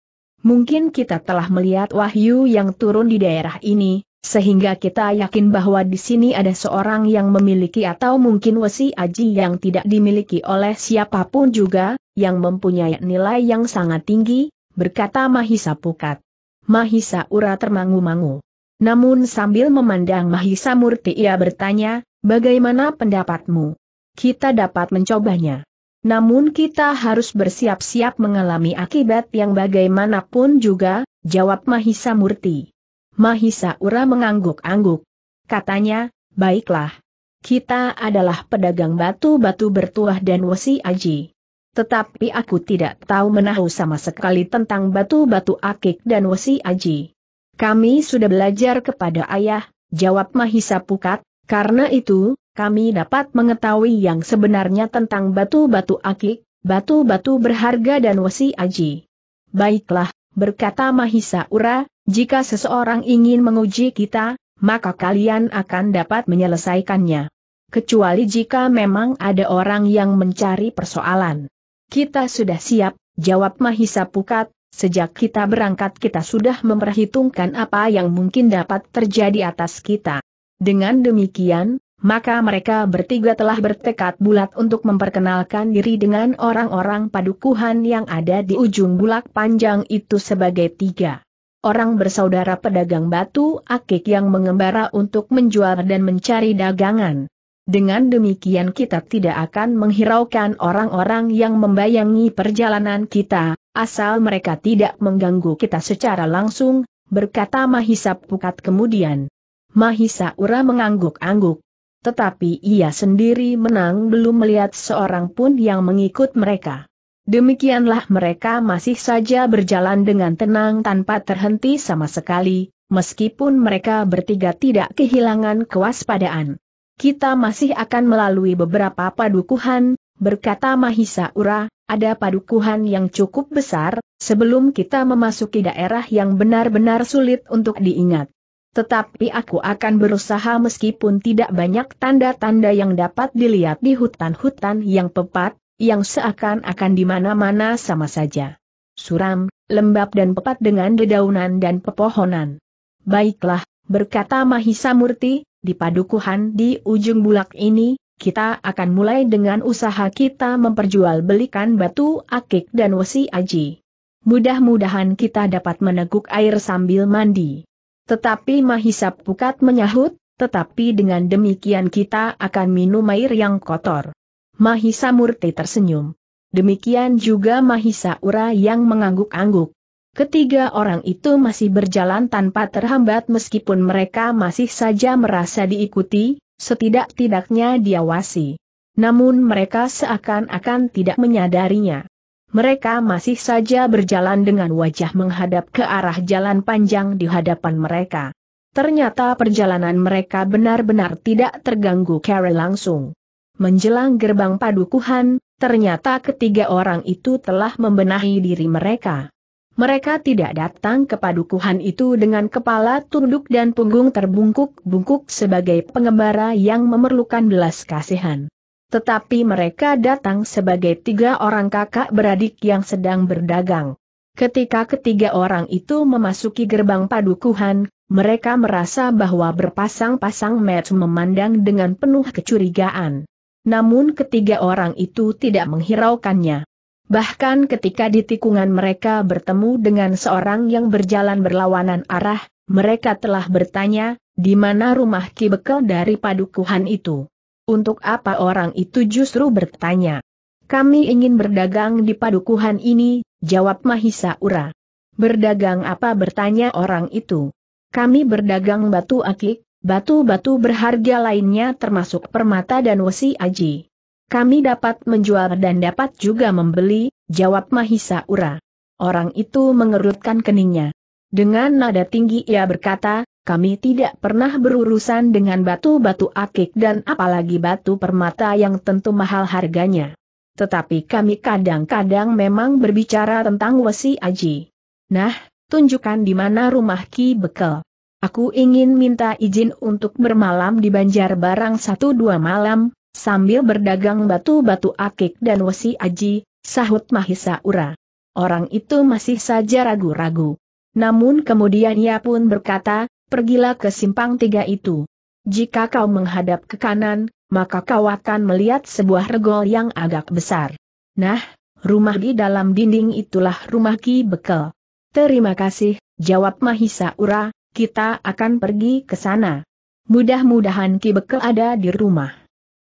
[SPEAKER 1] Mungkin kita telah melihat wahyu yang turun di daerah ini, sehingga kita yakin bahwa di sini ada seorang yang memiliki atau mungkin wesi aji yang tidak dimiliki oleh siapapun juga, yang mempunyai nilai yang sangat tinggi, berkata Mahisa Pukat. Mahisa Ura termangu-mangu. Namun sambil memandang Mahisa Murti ia bertanya, bagaimana pendapatmu? Kita dapat mencobanya. Namun kita harus bersiap-siap mengalami akibat yang bagaimanapun juga, jawab Mahisa Murti. Mahisa Ura mengangguk-angguk. Katanya, baiklah. Kita adalah pedagang batu-batu bertuah dan wasi aji. Tetapi aku tidak tahu menahu sama sekali tentang batu-batu akik dan wasi aji. Kami sudah belajar kepada ayah, jawab Mahisa Pukat, karena itu, kami dapat mengetahui yang sebenarnya tentang batu-batu akik, batu-batu berharga dan wasi aji. Baiklah, berkata Mahisa Ura, jika seseorang ingin menguji kita, maka kalian akan dapat menyelesaikannya. Kecuali jika memang ada orang yang mencari persoalan. Kita sudah siap, jawab Mahisa Pukat, sejak kita berangkat kita sudah memperhitungkan apa yang mungkin dapat terjadi atas kita. Dengan demikian, maka mereka bertiga telah bertekad bulat untuk memperkenalkan diri dengan orang-orang padukuhan yang ada di ujung bulak panjang itu sebagai tiga orang bersaudara pedagang batu akik yang mengembara untuk menjual dan mencari dagangan. Dengan demikian kita tidak akan menghiraukan orang-orang yang membayangi perjalanan kita, asal mereka tidak mengganggu kita secara langsung, berkata Mahisa Pukat kemudian. Mahisa Ura mengangguk-angguk. Tetapi ia sendiri menang belum melihat seorang pun yang mengikut mereka. Demikianlah mereka masih saja berjalan dengan tenang tanpa terhenti sama sekali, meskipun mereka bertiga tidak kehilangan kewaspadaan. Kita masih akan melalui beberapa padukuhan, berkata Mahisa Ura, ada padukuhan yang cukup besar, sebelum kita memasuki daerah yang benar-benar sulit untuk diingat. Tetapi aku akan berusaha meskipun tidak banyak tanda-tanda yang dapat dilihat di hutan-hutan yang pepat, yang seakan-akan di mana-mana sama saja. Suram, lembab dan pepat dengan dedaunan dan pepohonan. Baiklah, berkata Mahisa Murti, di padukuhan di ujung bulak ini, kita akan mulai dengan usaha kita memperjualbelikan batu akik dan wesi aji. Mudah-mudahan kita dapat meneguk air sambil mandi. Tetapi Mahisa Pukat menyahut, tetapi dengan demikian kita akan minum air yang kotor. Mahisa Murti tersenyum. Demikian juga Mahisa Ura yang mengangguk-angguk. Ketiga orang itu masih berjalan tanpa terhambat meskipun mereka masih saja merasa diikuti, setidak-tidaknya diawasi. Namun mereka seakan-akan tidak menyadarinya. Mereka masih saja berjalan dengan wajah menghadap ke arah jalan panjang di hadapan mereka. Ternyata perjalanan mereka benar-benar tidak terganggu Carol langsung. Menjelang gerbang padukuhan, ternyata ketiga orang itu telah membenahi diri mereka. Mereka tidak datang ke padukuhan itu dengan kepala tunduk dan punggung terbungkuk-bungkuk sebagai pengembara yang memerlukan belas kasihan. Tetapi mereka datang sebagai tiga orang kakak beradik yang sedang berdagang. Ketika ketiga orang itu memasuki gerbang padukuhan, mereka merasa bahwa berpasang-pasang match memandang dengan penuh kecurigaan. Namun ketiga orang itu tidak menghiraukannya. Bahkan ketika di tikungan mereka bertemu dengan seorang yang berjalan berlawanan arah, mereka telah bertanya, di mana rumah Ki Bekel dari padukuhan itu? Untuk apa orang itu justru bertanya? Kami ingin berdagang di padukuhan ini, jawab Mahisa Ura. Berdagang apa bertanya orang itu? Kami berdagang batu akik, batu-batu berharga lainnya termasuk permata dan wesi aji. Kami dapat menjual dan dapat juga membeli, jawab Mahisa Ura. Orang itu mengerutkan keningnya. Dengan nada tinggi ia berkata, kami tidak pernah berurusan dengan batu-batu akik dan apalagi batu permata yang tentu mahal harganya. Tetapi kami kadang-kadang memang berbicara tentang wesi aji. Nah, tunjukkan di mana rumah Ki Bekel. Aku ingin minta izin untuk bermalam di Banjar barang satu dua malam, sambil berdagang batu-batu akik dan wesi aji, sahut Mahisa Ura. Orang itu masih saja ragu-ragu. Namun kemudian ia pun berkata, pergilah ke simpang tiga itu. Jika kau menghadap ke kanan, maka kau akan melihat sebuah regol yang agak besar. Nah, rumah di dalam dinding itulah rumah Ki Bekel. Terima kasih, jawab Mahisa Ura, kita akan pergi ke sana. Mudah-mudahan Ki Bekel ada di rumah.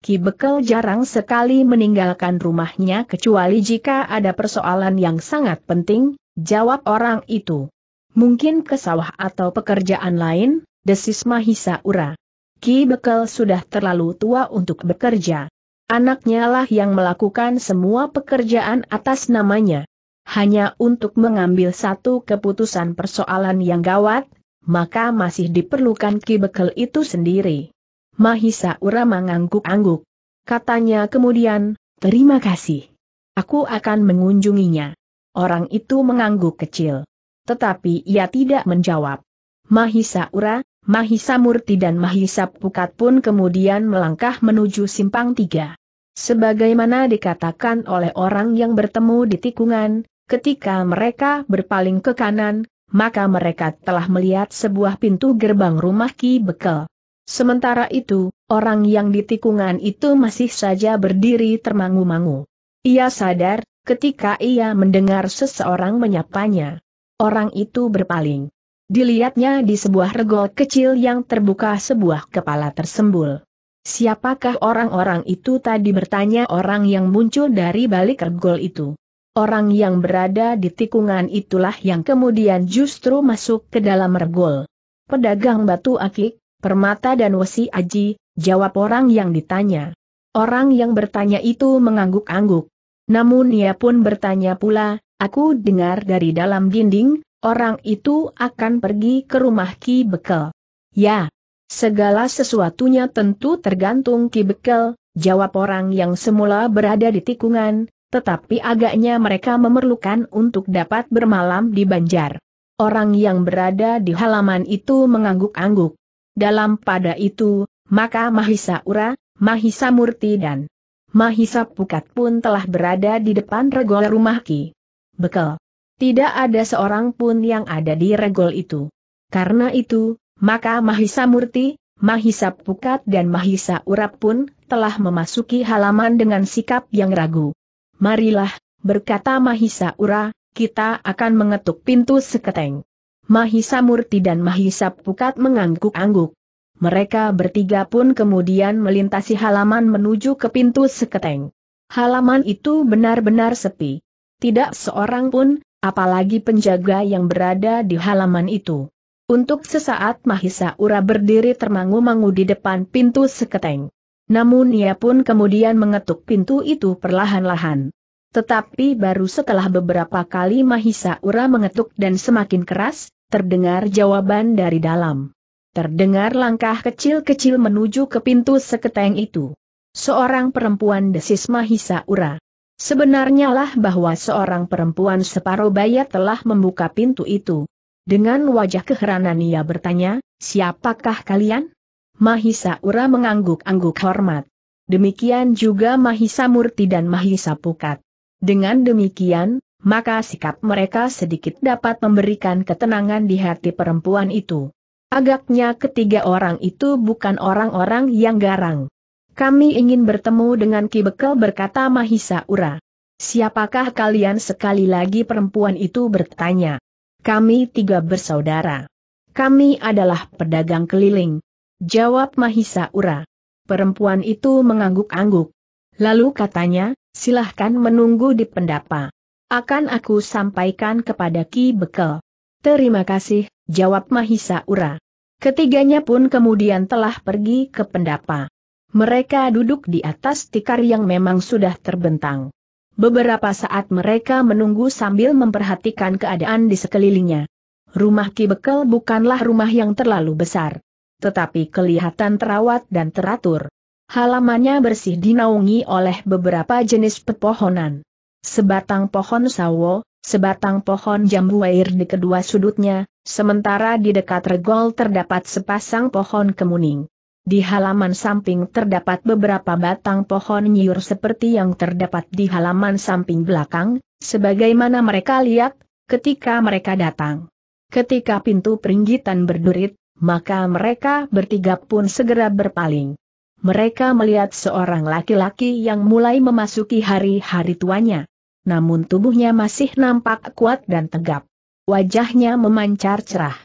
[SPEAKER 1] Ki Bekel jarang sekali meninggalkan rumahnya kecuali jika ada persoalan yang sangat penting, jawab orang itu. Mungkin ke sawah atau pekerjaan lain, desis Mahisa Ura. Ki Bekel sudah terlalu tua untuk bekerja. Anaknya lah yang melakukan semua pekerjaan atas namanya. Hanya untuk mengambil satu keputusan persoalan yang gawat, maka masih diperlukan ki itu sendiri. Mahisa Ura mengangguk-angguk. Katanya kemudian, terima kasih. Aku akan mengunjunginya. Orang itu mengangguk kecil. Tetapi ia tidak menjawab. Mahisa Ura, Mahisa Murti dan Mahisa Pukat pun kemudian melangkah menuju simpang tiga. Sebagaimana dikatakan oleh orang yang bertemu di tikungan, ketika mereka berpaling ke kanan, maka mereka telah melihat sebuah pintu gerbang rumah Ki Bekel. Sementara itu, orang yang di tikungan itu masih saja berdiri termangu-mangu. Ia sadar, ketika ia mendengar seseorang menyapanya. Orang itu berpaling. Dilihatnya di sebuah regol kecil yang terbuka sebuah kepala tersembul. Siapakah orang-orang itu tadi bertanya orang yang muncul dari balik regol itu. Orang yang berada di tikungan itulah yang kemudian justru masuk ke dalam regol. Pedagang batu akik, permata dan wesi aji, jawab orang yang ditanya. Orang yang bertanya itu mengangguk-angguk. Namun ia pun bertanya pula, aku dengar dari dalam dinding, orang itu akan pergi ke rumah Ki Bekel. Ya, segala sesuatunya tentu tergantung Ki Bekel, jawab orang yang semula berada di tikungan, tetapi agaknya mereka memerlukan untuk dapat bermalam di Banjar. Orang yang berada di halaman itu mengangguk-angguk. Dalam pada itu, maka Mahisa Ura, Mahisa Murti dan Mahisa Pukat pun telah berada di depan regol rumah Ki. Bekel. Tidak ada seorang pun yang ada di regol itu. Karena itu, maka Mahisa Murti, Mahisa Pukat dan Mahisa Ura pun telah memasuki halaman dengan sikap yang ragu. Marilah, berkata Mahisa Ura, kita akan mengetuk pintu seketeng. Mahisa Murti dan Mahisa Pukat mengangguk-angguk. Mereka bertiga pun kemudian melintasi halaman menuju ke pintu seketeng. Halaman itu benar-benar sepi. Tidak seorang pun, apalagi penjaga yang berada di halaman itu. Untuk sesaat Mahisa Ura berdiri termangu-mangu di depan pintu seketeng. Namun ia pun kemudian mengetuk pintu itu perlahan-lahan. Tetapi baru setelah beberapa kali Mahisa Ura mengetuk dan semakin keras, terdengar jawaban dari dalam. Terdengar langkah kecil-kecil menuju ke pintu seketeng itu. Seorang perempuan desis Mahisa Ura. Sebenarnya lah bahwa seorang perempuan separuh baya telah membuka pintu itu. Dengan wajah keheranan ia bertanya, siapakah kalian? Mahisa Ura mengangguk-angguk hormat. Demikian juga Mahisa Murti dan Mahisa Pukat. Dengan demikian, maka sikap mereka sedikit dapat memberikan ketenangan di hati perempuan itu. Agaknya ketiga orang itu bukan orang-orang yang garang. Kami ingin bertemu dengan Ki Bekel berkata Mahisa Ura. Siapakah kalian sekali lagi perempuan itu bertanya. Kami tiga bersaudara. Kami adalah pedagang keliling. Jawab Mahisa Ura. Perempuan itu mengangguk-angguk. Lalu katanya, silahkan menunggu di pendapa. Akan aku sampaikan kepada Ki Bekel. Terima kasih, jawab Mahisa Ura. Ketiganya pun kemudian telah pergi ke pendapa. Mereka duduk di atas tikar yang memang sudah terbentang. Beberapa saat mereka menunggu sambil memperhatikan keadaan di sekelilingnya. Rumah Ki Bekel bukanlah rumah yang terlalu besar tetapi kelihatan terawat dan teratur. Halamannya bersih dinaungi oleh beberapa jenis pepohonan. Sebatang pohon sawo, sebatang pohon jambu air di kedua sudutnya, sementara di dekat regol terdapat sepasang pohon kemuning. Di halaman samping terdapat beberapa batang pohon nyiur seperti yang terdapat di halaman samping belakang, sebagaimana mereka lihat, ketika mereka datang. Ketika pintu peringgitan berdurit, maka mereka bertiga pun segera berpaling. Mereka melihat seorang laki-laki yang mulai memasuki hari-hari tuanya. Namun tubuhnya masih nampak kuat dan tegap. Wajahnya memancar cerah.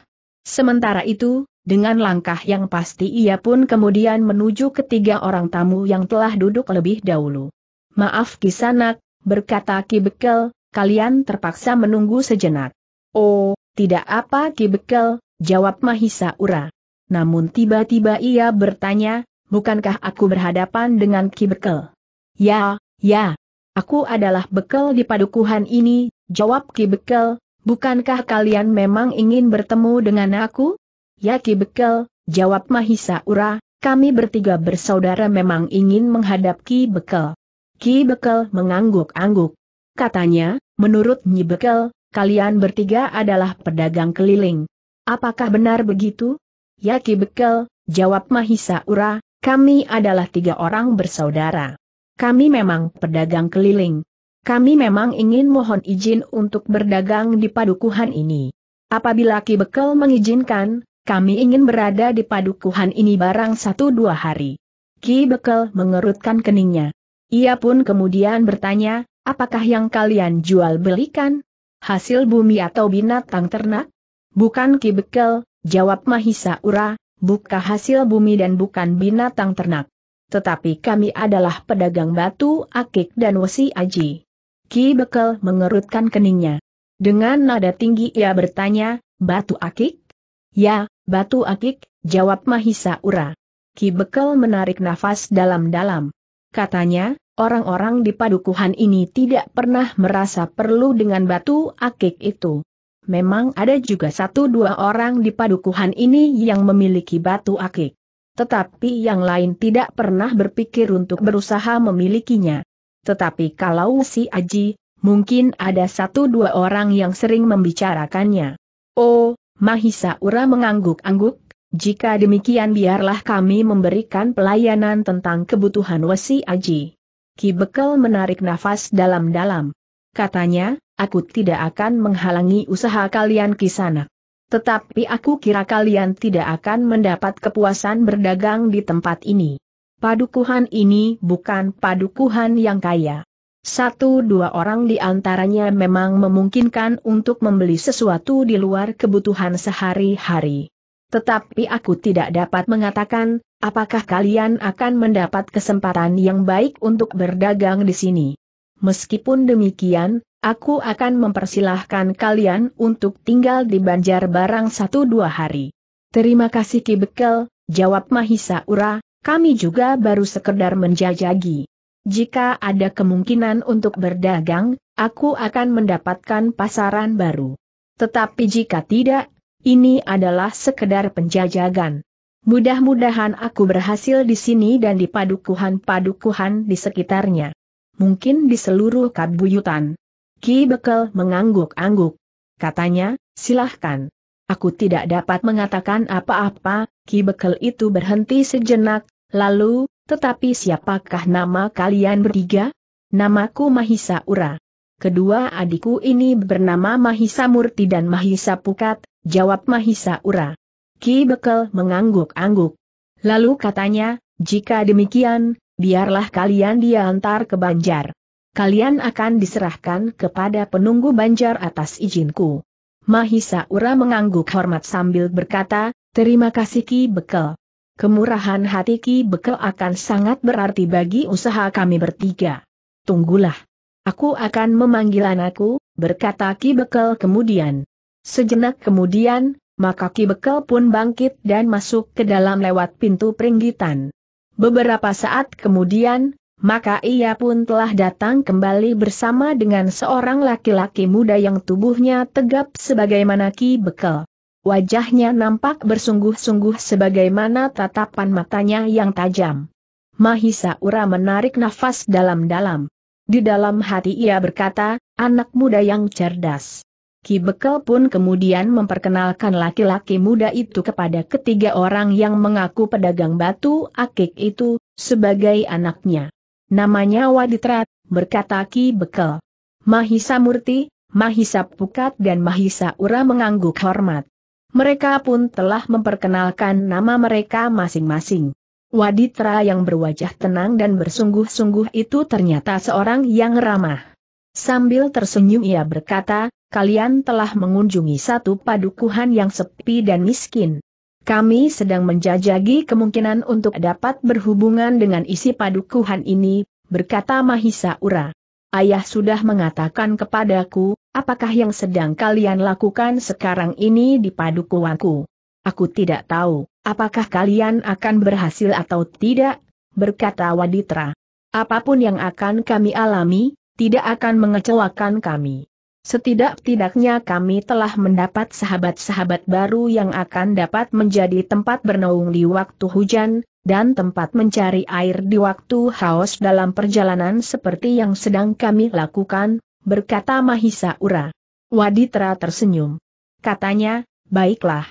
[SPEAKER 1] Sementara itu, dengan langkah yang pasti ia pun kemudian menuju ketiga orang tamu yang telah duduk lebih dahulu. Maaf kisanak, berkata Ki kalian terpaksa menunggu sejenak. Oh, tidak apa Ki jawab Mahisa Ura. Namun tiba-tiba ia bertanya, bukankah aku berhadapan dengan Ki Bekel? Ya, ya. Aku adalah bekel di padukuhan ini, jawab Ki Bekel, bukankah kalian memang ingin bertemu dengan aku? Ya Ki Bekel, jawab Mahisa Ura, kami bertiga bersaudara memang ingin menghadap Ki Bekel. Ki Bekel mengangguk-angguk. Katanya, menurut Nyi Bekel, kalian bertiga adalah pedagang keliling. Apakah benar begitu? Yaki Ki Bekel, jawab Mahisa Ura, kami adalah tiga orang bersaudara. Kami memang pedagang keliling. Kami memang ingin mohon izin untuk berdagang di padukuhan ini. Apabila Ki Bekel mengizinkan, kami ingin berada di padukuhan ini barang satu dua hari. Ki Bekel mengerutkan keningnya. Ia pun kemudian bertanya, apakah yang kalian jual belikan? Hasil bumi atau binatang ternak? Bukan Ki Bekel, jawab Mahisa Ura, buka hasil bumi dan bukan binatang ternak. Tetapi kami adalah pedagang batu akik dan wesi aji. Ki Bekel mengerutkan keningnya. Dengan nada tinggi ia bertanya, batu akik? Ya, batu akik, jawab Mahisa Ura. Ki Bekel menarik nafas dalam-dalam. Katanya, orang-orang di padukuhan ini tidak pernah merasa perlu dengan batu akik itu memang ada juga satu dua orang di padukuhan ini yang memiliki batu akik. Tetapi yang lain tidak pernah berpikir untuk berusaha memilikinya. Tetapi kalau si Aji, mungkin ada satu dua orang yang sering membicarakannya. Oh, Mahisa Ura mengangguk-angguk, jika demikian biarlah kami memberikan pelayanan tentang kebutuhan Wesi Aji. Ki Bekal menarik nafas dalam-dalam. Katanya, aku tidak akan menghalangi usaha kalian kisanak. Tetapi aku kira kalian tidak akan mendapat kepuasan berdagang di tempat ini. Padukuhan ini bukan padukuhan yang kaya. Satu dua orang di antaranya memang memungkinkan untuk membeli sesuatu di luar kebutuhan sehari-hari. Tetapi aku tidak dapat mengatakan, apakah kalian akan mendapat kesempatan yang baik untuk berdagang di sini. Meskipun demikian, aku akan mempersilahkan kalian untuk tinggal di Banjar barang satu dua hari. Terima kasih Ki Bekel, jawab Mahisa Ura, kami juga baru sekedar menjajagi. Jika ada kemungkinan untuk berdagang, aku akan mendapatkan pasaran baru. Tetapi jika tidak, ini adalah sekedar penjajagan. Mudah-mudahan aku berhasil di sini dan di padukuhan-padukuhan di sekitarnya. Mungkin di seluruh kabuyutan. Ki Bekel mengangguk-angguk. Katanya, silahkan. Aku tidak dapat mengatakan apa-apa, Ki Bekel itu berhenti sejenak, lalu, tetapi siapakah nama kalian bertiga? Namaku Mahisa Ura. Kedua adikku ini bernama Mahisa Murti dan Mahisa Pukat, jawab Mahisa Ura. Ki Bekel mengangguk-angguk. Lalu katanya, jika demikian, biarlah kalian diantar ke Banjar kalian akan diserahkan kepada penunggu banjar atas izinku. Mahisa Ura mengangguk hormat sambil berkata, terima kasih Ki Bekel. Kemurahan hati Ki Bekel akan sangat berarti bagi usaha kami bertiga. Tunggulah. Aku akan memanggil anakku, berkata Ki Bekel kemudian. Sejenak kemudian, maka Ki Bekel pun bangkit dan masuk ke dalam lewat pintu peringgitan. Beberapa saat kemudian, maka ia pun telah datang kembali bersama dengan seorang laki-laki muda yang tubuhnya tegap sebagaimana Ki Bekel. Wajahnya nampak bersungguh-sungguh sebagaimana tatapan matanya yang tajam. Mahisa Ura menarik nafas dalam-dalam. Di dalam hati ia berkata, anak muda yang cerdas. Ki Bekel pun kemudian memperkenalkan laki-laki muda itu kepada ketiga orang yang mengaku pedagang batu akik itu, sebagai anaknya. Namanya Waditrat, berkata Ki Bekel. Mahisa Murti, Mahisa Pukat dan Mahisa Ura mengangguk hormat. Mereka pun telah memperkenalkan nama mereka masing-masing. Waditra yang berwajah tenang dan bersungguh-sungguh itu ternyata seorang yang ramah. Sambil tersenyum ia berkata, kalian telah mengunjungi satu padukuhan yang sepi dan miskin. Kami sedang menjajagi kemungkinan untuk dapat berhubungan dengan isi padukuhan ini, berkata Mahisa Ura. Ayah sudah mengatakan kepadaku, apakah yang sedang kalian lakukan sekarang ini di padukuhanku? Aku tidak tahu, apakah kalian akan berhasil atau tidak, berkata Waditra. Apapun yang akan kami alami, tidak akan mengecewakan kami. Setidak-tidaknya kami telah mendapat sahabat-sahabat baru yang akan dapat menjadi tempat bernaung di waktu hujan, dan tempat mencari air di waktu haus dalam perjalanan seperti yang sedang kami lakukan, berkata Mahisa Ura. Waditra tersenyum. Katanya, baiklah.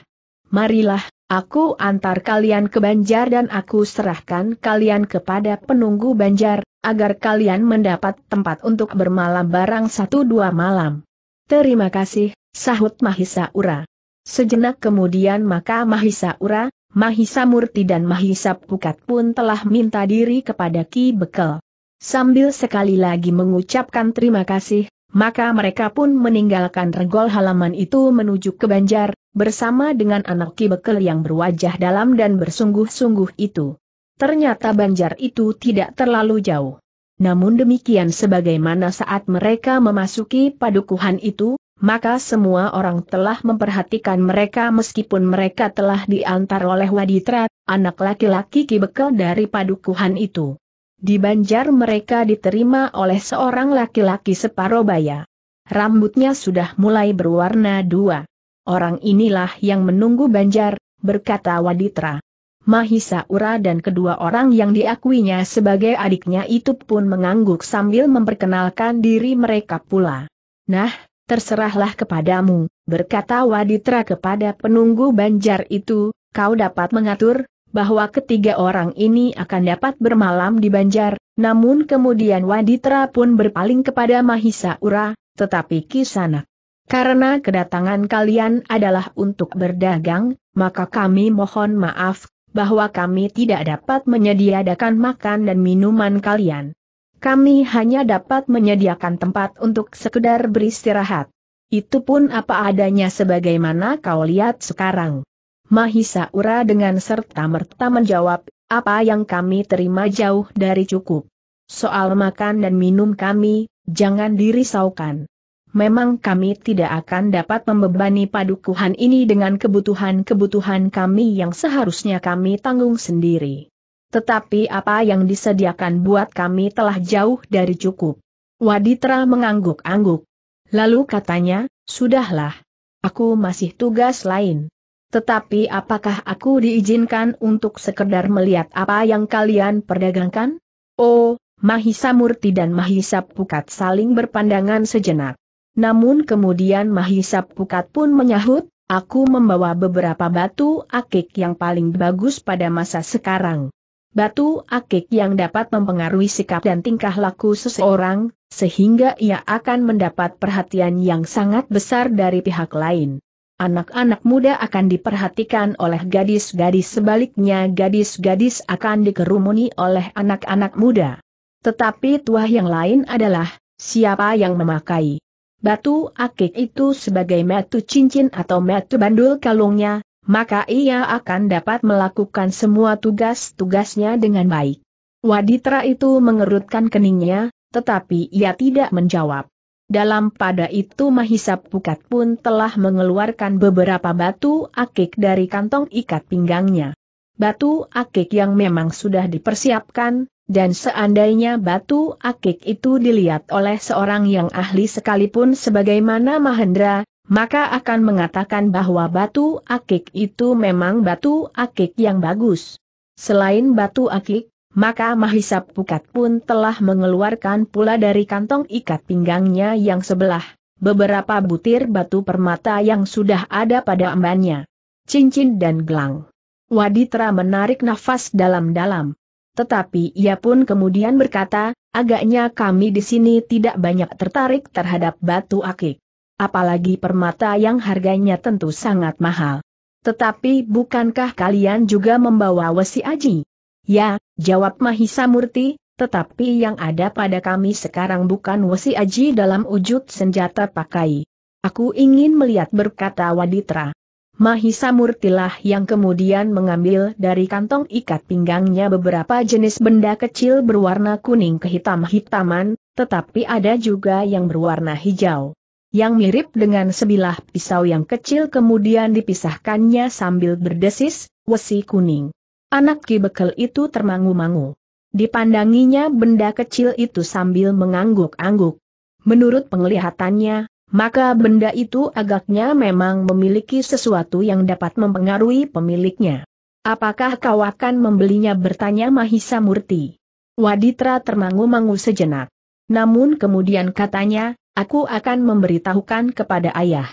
[SPEAKER 1] Marilah, aku antar kalian ke Banjar dan aku serahkan kalian kepada penunggu Banjar, agar kalian mendapat tempat untuk bermalam barang satu dua malam. Terima kasih, sahut Mahisa Ura. Sejenak kemudian maka Mahisa Ura, Mahisa Murti dan Mahisa Pukat pun telah minta diri kepada Ki Bekel. Sambil sekali lagi mengucapkan terima kasih, maka mereka pun meninggalkan regol halaman itu menuju ke Banjar, bersama dengan anak Ki Bekel yang berwajah dalam dan bersungguh-sungguh itu. Ternyata banjar itu tidak terlalu jauh. Namun demikian sebagaimana saat mereka memasuki padukuhan itu, maka semua orang telah memperhatikan mereka meskipun mereka telah diantar oleh Waditra, anak laki-laki kibekel dari padukuhan itu. Di banjar mereka diterima oleh seorang laki-laki separobaya. Rambutnya sudah mulai berwarna dua. Orang inilah yang menunggu banjar, berkata Waditra. Mahisa Ura dan kedua orang yang diakuinya sebagai adiknya itu pun mengangguk sambil memperkenalkan diri mereka pula. Nah, terserahlah kepadamu, berkata Waditra kepada penunggu banjar itu, kau dapat mengatur, bahwa ketiga orang ini akan dapat bermalam di banjar, namun kemudian Waditra pun berpaling kepada Mahisa Ura, tetapi Kisanak. Karena kedatangan kalian adalah untuk berdagang, maka kami mohon maaf bahwa kami tidak dapat menyediakan makan dan minuman kalian. Kami hanya dapat menyediakan tempat untuk sekedar beristirahat. Itu pun apa adanya sebagaimana kau lihat sekarang. Mahisa Ura dengan serta-merta menjawab, apa yang kami terima jauh dari cukup. Soal makan dan minum kami, jangan dirisaukan memang kami tidak akan dapat membebani padukuhan ini dengan kebutuhan-kebutuhan kami yang seharusnya kami tanggung sendiri. Tetapi apa yang disediakan buat kami telah jauh dari cukup. Waditra mengangguk-angguk. Lalu katanya, sudahlah. Aku masih tugas lain. Tetapi apakah aku diizinkan untuk sekedar melihat apa yang kalian perdagangkan? Oh, Mahisa Murti dan Mahisa Pukat saling berpandangan sejenak. Namun kemudian Mahisa Pukat pun menyahut, aku membawa beberapa batu akik yang paling bagus pada masa sekarang. Batu akik yang dapat mempengaruhi sikap dan tingkah laku seseorang, sehingga ia akan mendapat perhatian yang sangat besar dari pihak lain. Anak-anak muda akan diperhatikan oleh gadis-gadis sebaliknya gadis-gadis akan dikerumuni oleh anak-anak muda. Tetapi tuah yang lain adalah, siapa yang memakai batu akik itu sebagai metu cincin atau metu bandul kalungnya, maka ia akan dapat melakukan semua tugas-tugasnya dengan baik. Waditra itu mengerutkan keningnya, tetapi ia tidak menjawab. Dalam pada itu Mahisa Pukat pun telah mengeluarkan beberapa batu akik dari kantong ikat pinggangnya. Batu akik yang memang sudah dipersiapkan, dan seandainya batu akik itu dilihat oleh seorang yang ahli sekalipun sebagaimana Mahendra, maka akan mengatakan bahwa batu akik itu memang batu akik yang bagus. Selain batu akik, maka Mahisap Pukat pun telah mengeluarkan pula dari kantong ikat pinggangnya yang sebelah, beberapa butir batu permata yang sudah ada pada embannya. Cincin dan gelang. Waditra menarik nafas dalam-dalam. Tetapi ia pun kemudian berkata, agaknya kami di sini tidak banyak tertarik terhadap batu akik. Apalagi permata yang harganya tentu sangat mahal. Tetapi bukankah kalian juga membawa wesi aji? Ya, jawab Mahisa Murti, tetapi yang ada pada kami sekarang bukan wesi aji dalam wujud senjata pakai. Aku ingin melihat berkata Waditra. Mahisa Murtilah yang kemudian mengambil dari kantong ikat pinggangnya beberapa jenis benda kecil berwarna kuning kehitam-hitaman, tetapi ada juga yang berwarna hijau. Yang mirip dengan sebilah pisau yang kecil kemudian dipisahkannya sambil berdesis, wesi kuning. Anak kibekel itu termangu-mangu. Dipandanginya benda kecil itu sambil mengangguk-angguk. Menurut penglihatannya, maka benda itu agaknya memang memiliki sesuatu yang dapat mempengaruhi pemiliknya. Apakah kau akan membelinya bertanya Mahisa Murti. Waditra termangu-mangu sejenak. Namun kemudian katanya, aku akan memberitahukan kepada ayah.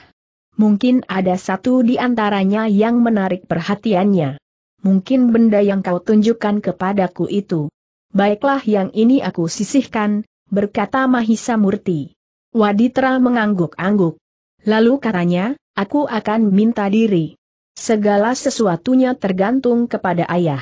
[SPEAKER 1] Mungkin ada satu di antaranya yang menarik perhatiannya. Mungkin benda yang kau tunjukkan kepadaku itu. Baiklah yang ini aku sisihkan, berkata Mahisa Murti. Waditra mengangguk-angguk. Lalu katanya, aku akan minta diri. Segala sesuatunya tergantung kepada ayah.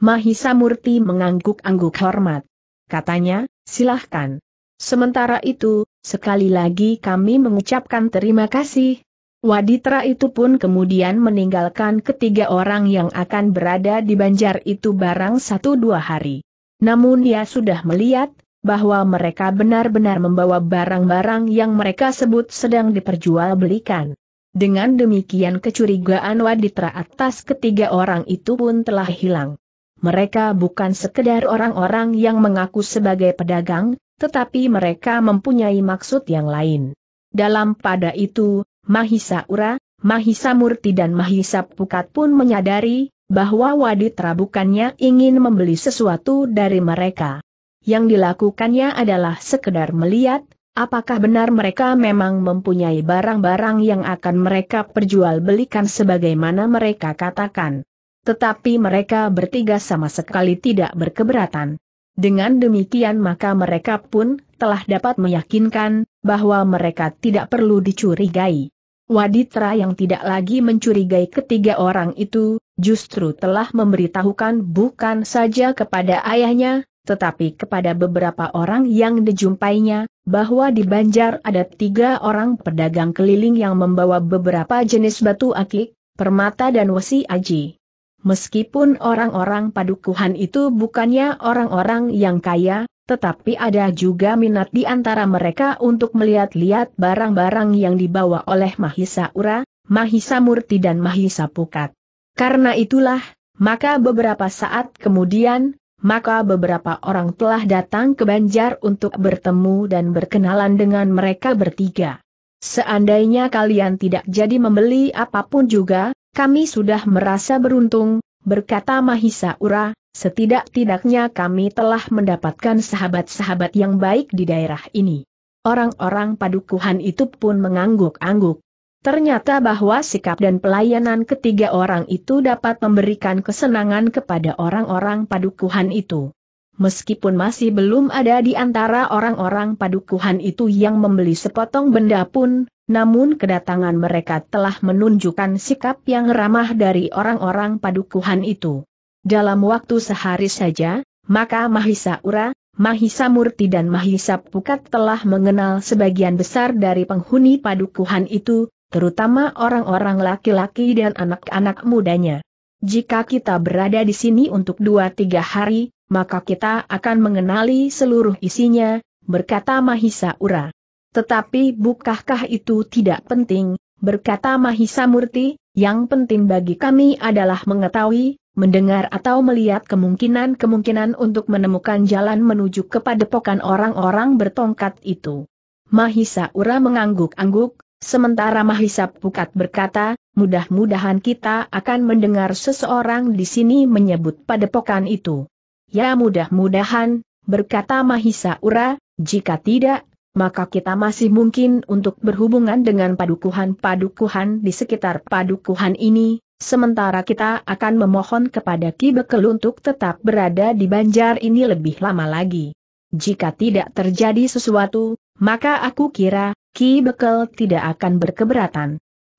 [SPEAKER 1] Mahisa Murti mengangguk-angguk hormat. Katanya, silahkan. Sementara itu, sekali lagi kami mengucapkan terima kasih. Waditra itu pun kemudian meninggalkan ketiga orang yang akan berada di banjar itu barang satu dua hari. Namun ia sudah melihat, bahwa mereka benar-benar membawa barang-barang yang mereka sebut sedang diperjualbelikan. Dengan demikian kecurigaan Waditra atas ketiga orang itu pun telah hilang. Mereka bukan sekedar orang-orang yang mengaku sebagai pedagang, tetapi mereka mempunyai maksud yang lain. Dalam pada itu, Mahisa Ura, Mahisa Murti dan Mahisa Pukat pun menyadari, bahwa Waditra bukannya ingin membeli sesuatu dari mereka yang dilakukannya adalah sekedar melihat, apakah benar mereka memang mempunyai barang-barang yang akan mereka perjualbelikan sebagaimana mereka katakan. Tetapi mereka bertiga sama sekali tidak berkeberatan. Dengan demikian maka mereka pun telah dapat meyakinkan bahwa mereka tidak perlu dicurigai. Waditra yang tidak lagi mencurigai ketiga orang itu, justru telah memberitahukan bukan saja kepada ayahnya, tetapi kepada beberapa orang yang dijumpainya, bahwa di Banjar ada tiga orang pedagang keliling yang membawa beberapa jenis batu akik, permata dan wesi aji. Meskipun orang-orang padukuhan itu bukannya orang-orang yang kaya, tetapi ada juga minat di antara mereka untuk melihat-lihat barang-barang yang dibawa oleh Mahisa Ura, Mahisa Murti dan Mahisa Pukat. Karena itulah, maka beberapa saat kemudian, maka beberapa orang telah datang ke Banjar untuk bertemu dan berkenalan dengan mereka bertiga. Seandainya kalian tidak jadi membeli apapun juga, kami sudah merasa beruntung, berkata Mahisa Ura, setidak-tidaknya kami telah mendapatkan sahabat-sahabat yang baik di daerah ini. Orang-orang padukuhan itu pun mengangguk-angguk. Ternyata bahwa sikap dan pelayanan ketiga orang itu dapat memberikan kesenangan kepada orang-orang padukuhan itu. Meskipun masih belum ada di antara orang-orang padukuhan itu yang membeli sepotong benda pun, namun kedatangan mereka telah menunjukkan sikap yang ramah dari orang-orang padukuhan itu. Dalam waktu sehari saja, maka Mahisa Ura, Mahisa Murti dan Mahisa Pukat telah mengenal sebagian besar dari penghuni padukuhan itu, terutama orang-orang laki-laki dan anak-anak mudanya. Jika kita berada di sini untuk dua tiga hari, maka kita akan mengenali seluruh isinya, berkata Mahisa Ura. Tetapi bukakah itu tidak penting, berkata Mahisa Murti, yang penting bagi kami adalah mengetahui, mendengar atau melihat kemungkinan-kemungkinan untuk menemukan jalan menuju kepada pokan orang-orang bertongkat itu. Mahisa Ura mengangguk-angguk, Sementara Mahisa Pukat berkata, mudah-mudahan kita akan mendengar seseorang di sini menyebut padepokan itu. Ya mudah-mudahan, berkata Mahisa Ura, jika tidak, maka kita masih mungkin untuk berhubungan dengan padukuhan-padukuhan di sekitar padukuhan ini, sementara kita akan memohon kepada Ki Bekel untuk tetap berada di banjar ini lebih lama lagi. Jika tidak terjadi sesuatu, maka aku kira, Ki Bekel tidak akan berkeberatan.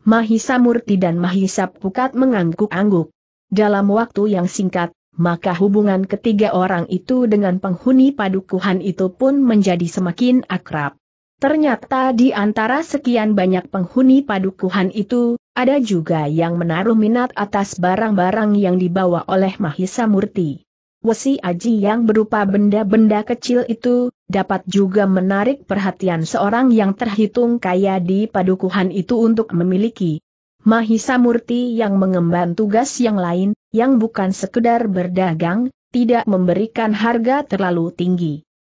[SPEAKER 1] Mahisa Murti dan Mahisa Pukat mengangguk-angguk. Dalam waktu yang singkat, maka hubungan ketiga orang itu dengan penghuni padukuhan itu pun menjadi semakin akrab. Ternyata di antara sekian banyak penghuni padukuhan itu, ada juga yang menaruh minat atas barang-barang yang dibawa oleh Mahisa Murti. Wesi aji yang berupa benda-benda kecil itu, dapat juga menarik perhatian seorang yang terhitung kaya di padukuhan itu untuk memiliki. Mahisa Murti yang mengemban tugas yang lain, yang bukan sekedar berdagang, tidak memberikan harga terlalu tinggi.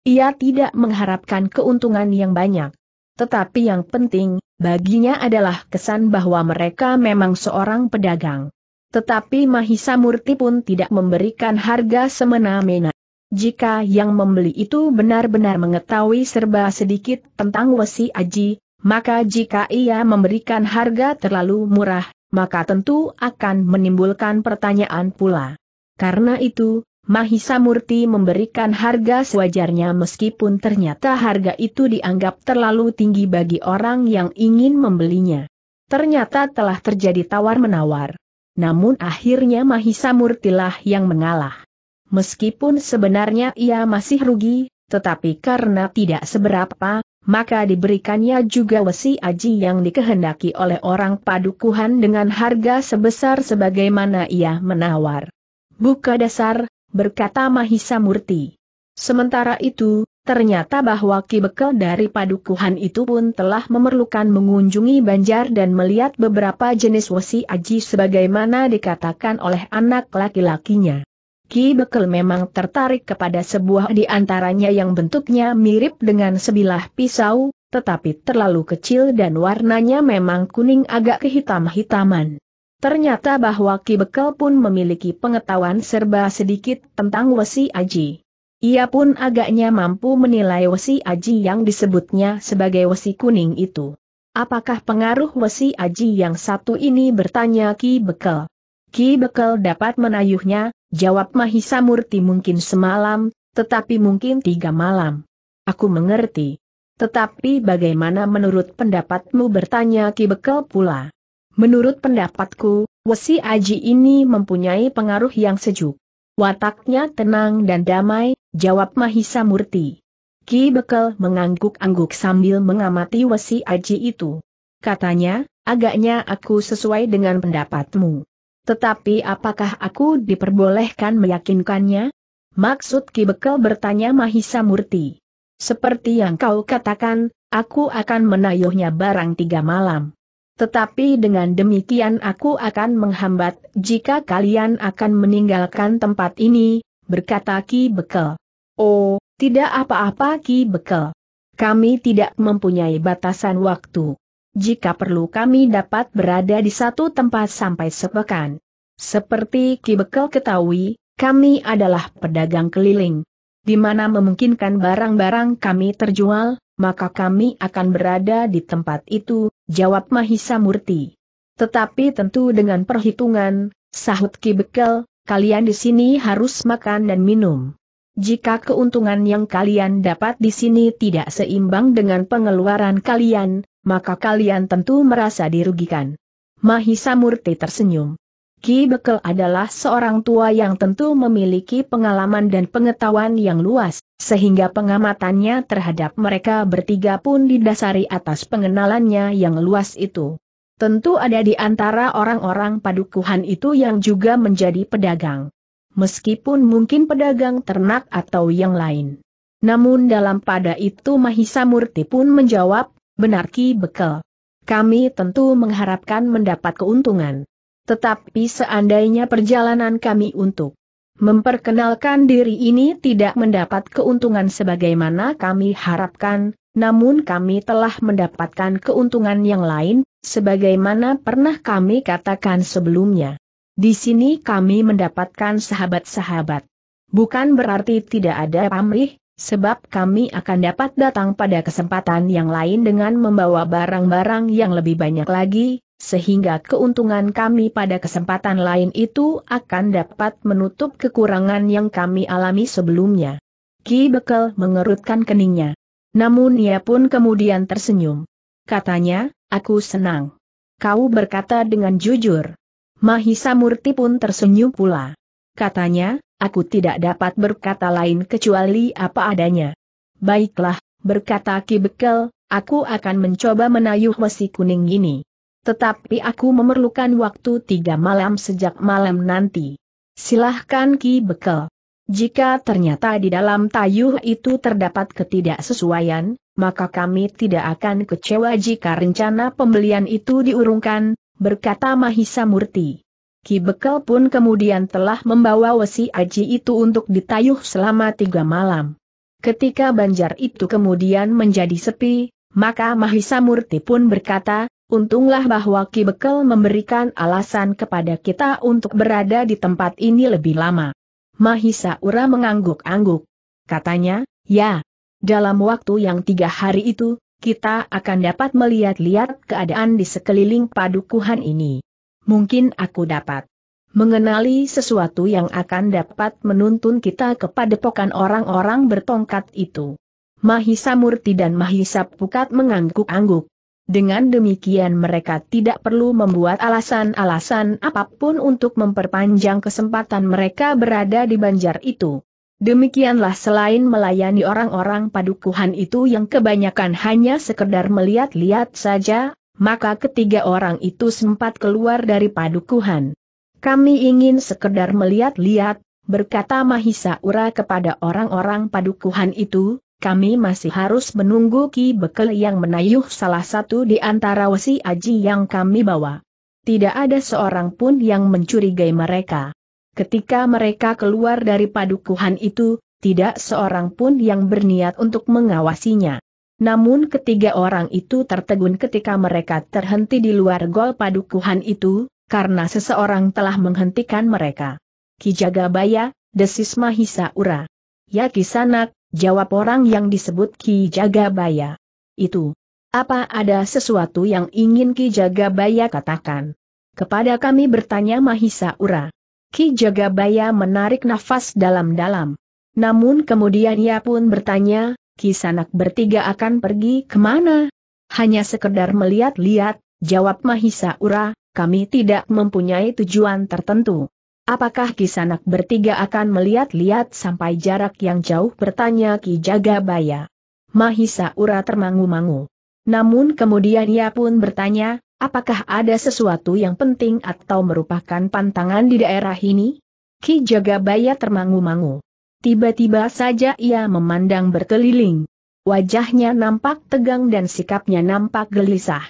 [SPEAKER 1] Ia tidak mengharapkan keuntungan yang banyak. Tetapi yang penting, baginya adalah kesan bahwa mereka memang seorang pedagang. Tetapi Mahisa Murti pun tidak memberikan harga semena-mena. Jika yang membeli itu benar-benar mengetahui serba sedikit tentang Wesi Aji, maka jika ia memberikan harga terlalu murah, maka tentu akan menimbulkan pertanyaan pula. Karena itu, Mahisa Murti memberikan harga sewajarnya meskipun ternyata harga itu dianggap terlalu tinggi bagi orang yang ingin membelinya. Ternyata telah terjadi tawar-menawar. Namun akhirnya Mahisa Murtilah yang mengalah. Meskipun sebenarnya ia masih rugi, tetapi karena tidak seberapa, maka diberikannya juga wesi aji yang dikehendaki oleh orang padukuhan dengan harga sebesar sebagaimana ia menawar. Buka dasar, berkata Mahisa Murti. Sementara itu, Ternyata bahwa Ki Bekel dari padukuhan itu pun telah memerlukan mengunjungi Banjar dan melihat beberapa jenis wasi aji sebagaimana dikatakan oleh anak laki-lakinya. Ki Bekel memang tertarik kepada sebuah di antaranya yang bentuknya mirip dengan sebilah pisau, tetapi terlalu kecil dan warnanya memang kuning agak kehitam-hitaman. Ternyata bahwa Ki Bekel pun memiliki pengetahuan serba sedikit tentang wesi aji. Ia pun agaknya mampu menilai wesi aji yang disebutnya sebagai wesi kuning itu. Apakah pengaruh wesi aji yang satu ini bertanya Ki Bekel? Ki Bekel dapat menayuhnya, jawab Mahisa Murti mungkin semalam, tetapi mungkin tiga malam. Aku mengerti. Tetapi bagaimana menurut pendapatmu bertanya Ki Bekel pula? Menurut pendapatku, wesi aji ini mempunyai pengaruh yang sejuk. Wataknya tenang dan damai, jawab Mahisa Murti. Ki Bekel mengangguk-angguk sambil mengamati wesi aji itu. Katanya, agaknya aku sesuai dengan pendapatmu. Tetapi apakah aku diperbolehkan meyakinkannya? Maksud Ki Bekel bertanya Mahisa Murti. Seperti yang kau katakan, aku akan menayuhnya barang tiga malam. Tetapi dengan demikian aku akan menghambat, jika kalian akan meninggalkan tempat ini, berkata Ki Bekel. Oh, tidak apa-apa Ki Bekel. Kami tidak mempunyai batasan waktu. Jika perlu kami dapat berada di satu tempat sampai sepekan. Seperti Ki Bekel ketahui, kami adalah pedagang keliling. Di mana memungkinkan barang-barang kami terjual, maka kami akan berada di tempat itu, jawab Mahisa Murti. Tetapi tentu dengan perhitungan, sahut Ki Bekel, kalian di sini harus makan dan minum. Jika keuntungan yang kalian dapat di sini tidak seimbang dengan pengeluaran kalian, maka kalian tentu merasa dirugikan. Mahisa Murti tersenyum. Ki Bekel adalah seorang tua yang tentu memiliki pengalaman dan pengetahuan yang luas, sehingga pengamatannya terhadap mereka bertiga pun didasari atas pengenalannya yang luas itu. Tentu ada di antara orang-orang padukuhan itu yang juga menjadi pedagang. Meskipun mungkin pedagang ternak atau yang lain. Namun dalam pada itu Mahisa Murti pun menjawab, benar Ki Bekel. Kami tentu mengharapkan mendapat keuntungan. Tetapi seandainya perjalanan kami untuk memperkenalkan diri ini tidak mendapat keuntungan sebagaimana kami harapkan, namun kami telah mendapatkan keuntungan yang lain, sebagaimana pernah kami katakan sebelumnya. Di sini kami mendapatkan sahabat-sahabat. Bukan berarti tidak ada pamrih, sebab kami akan dapat datang pada kesempatan yang lain dengan membawa barang-barang yang lebih banyak lagi, sehingga keuntungan kami pada kesempatan lain itu akan dapat menutup kekurangan yang kami alami sebelumnya. Ki Bekel mengerutkan keningnya. Namun ia pun kemudian tersenyum. Katanya, aku senang. Kau berkata dengan jujur. Mahisa Murti pun tersenyum pula. Katanya, aku tidak dapat berkata lain kecuali apa adanya. Baiklah, berkata Ki Bekel, aku akan mencoba menayuh mesi kuning ini. Tetapi aku memerlukan waktu tiga malam sejak malam nanti. Silahkan Ki Bekel. Jika ternyata di dalam tayuh itu terdapat ketidaksesuaian, maka kami tidak akan kecewa jika rencana pembelian itu diurungkan, berkata Mahisa Murti. Ki Bekel pun kemudian telah membawa wesi aji itu untuk ditayuh selama tiga malam. Ketika banjar itu kemudian menjadi sepi, maka Mahisa Murti pun berkata, Untunglah bahwa Ki Bekel memberikan alasan kepada kita untuk berada di tempat ini lebih lama. Mahisa Ura mengangguk-angguk. Katanya, ya. Dalam waktu yang tiga hari itu, kita akan dapat melihat-lihat keadaan di sekeliling padukuhan ini. Mungkin aku dapat mengenali sesuatu yang akan dapat menuntun kita kepada pokan orang-orang bertongkat itu. Mahisa Murti dan Mahisa Pukat mengangguk-angguk. Dengan demikian mereka tidak perlu membuat alasan-alasan apapun untuk memperpanjang kesempatan mereka berada di banjar itu. Demikianlah selain melayani orang-orang padukuhan itu yang kebanyakan hanya sekedar melihat-lihat saja, maka ketiga orang itu sempat keluar dari padukuhan. Kami ingin sekedar melihat-lihat, berkata Mahisa Ura kepada orang-orang padukuhan itu, kami masih harus menunggu Ki Bekel yang menayuh salah satu di antara wasi aji yang kami bawa. Tidak ada seorang pun yang mencurigai mereka. Ketika mereka keluar dari padukuhan itu, tidak seorang pun yang berniat untuk mengawasinya. Namun ketiga orang itu tertegun ketika mereka terhenti di luar gol padukuhan itu, karena seseorang telah menghentikan mereka. Ki Jagabaya Desis Mahisa Ura. Ya Kisanak, Jawab orang yang disebut Ki Jagabaya. Itu. Apa ada sesuatu yang ingin Ki Jagabaya katakan? Kepada kami bertanya Mahisa Ura. Ki Jagabaya menarik nafas dalam-dalam. Namun kemudian ia pun bertanya, Ki Sanak bertiga akan pergi kemana? Hanya sekedar melihat-lihat, jawab Mahisa Ura, kami tidak mempunyai tujuan tertentu. Apakah Kisanak bertiga akan melihat-lihat sampai jarak yang jauh bertanya Ki Jagabaya? Mahisa Ura termangu-mangu. Namun kemudian ia pun bertanya, apakah ada sesuatu yang penting atau merupakan pantangan di daerah ini? Ki Jagabaya termangu-mangu. Tiba-tiba saja ia memandang berkeliling. Wajahnya nampak tegang dan sikapnya nampak gelisah.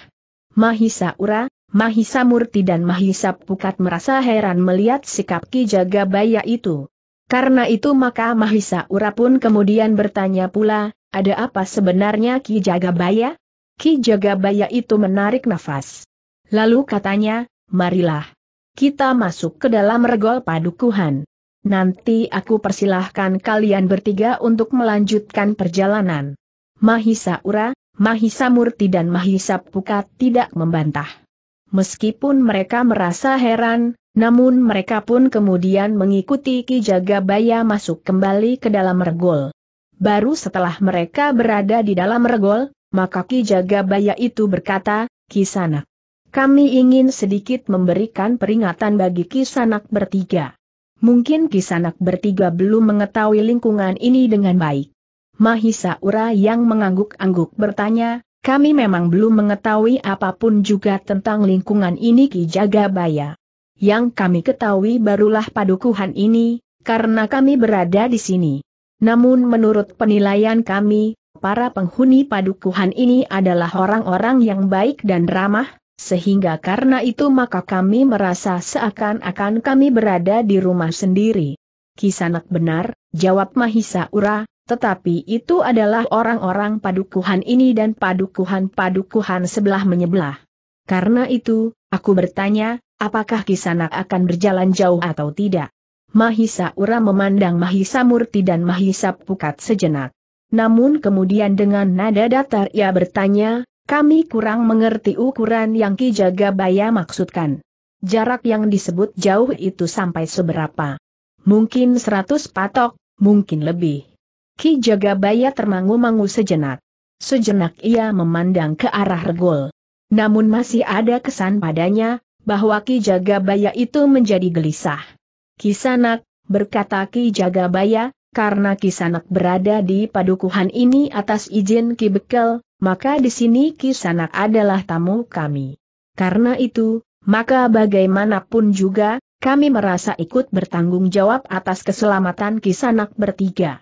[SPEAKER 1] Mahisa Ura, Mahisa Murti dan Mahisa Pukat merasa heran melihat sikap Ki Jagabaya itu. Karena itu maka Mahisa Ura pun kemudian bertanya pula, ada apa sebenarnya Ki Jagabaya? Ki Jagabaya itu menarik nafas. Lalu katanya, marilah. Kita masuk ke dalam regol padukuhan. Nanti aku persilahkan kalian bertiga untuk melanjutkan perjalanan. Mahisa Ura, Mahisa Murti dan Mahisa Pukat tidak membantah. Meskipun mereka merasa heran, namun mereka pun kemudian mengikuti Ki Jagabaya masuk kembali ke dalam regol. Baru setelah mereka berada di dalam regol, maka Ki Jagabaya itu berkata, Kisanak. Kami ingin sedikit memberikan peringatan bagi Kisanak bertiga. Mungkin Kisanak bertiga belum mengetahui lingkungan ini dengan baik. Mahisa Ura yang mengangguk-angguk bertanya, kami memang belum mengetahui apapun juga tentang lingkungan ini Ki Jagabaya. Yang kami ketahui barulah padukuhan ini, karena kami berada di sini. Namun menurut penilaian kami, para penghuni padukuhan ini adalah orang-orang yang baik dan ramah, sehingga karena itu maka kami merasa seakan-akan kami berada di rumah sendiri. Kisanak benar, jawab Mahisa Ura, tetapi itu adalah orang-orang padukuhan ini dan padukuhan-padukuhan sebelah menyebelah. Karena itu, aku bertanya, apakah Kisanak akan berjalan jauh atau tidak? Mahisa Ura memandang Mahisa Murti dan Mahisa Pukat sejenak. Namun kemudian dengan nada datar ia bertanya, kami kurang mengerti ukuran yang Ki Jagabaya maksudkan. Jarak yang disebut jauh itu sampai seberapa? Mungkin seratus patok, mungkin lebih. Ki Jagabaya termangu-mangu sejenak. Sejenak ia memandang ke arah regol. Namun masih ada kesan padanya, bahwa Ki Jagabaya itu menjadi gelisah. Kisanak, berkata Ki Jagabaya, karena Kisanak berada di padukuhan ini atas izin Ki Bekel, maka di sini Kisanak adalah tamu kami. Karena itu, maka bagaimanapun juga, kami merasa ikut bertanggung jawab atas keselamatan Kisanak bertiga.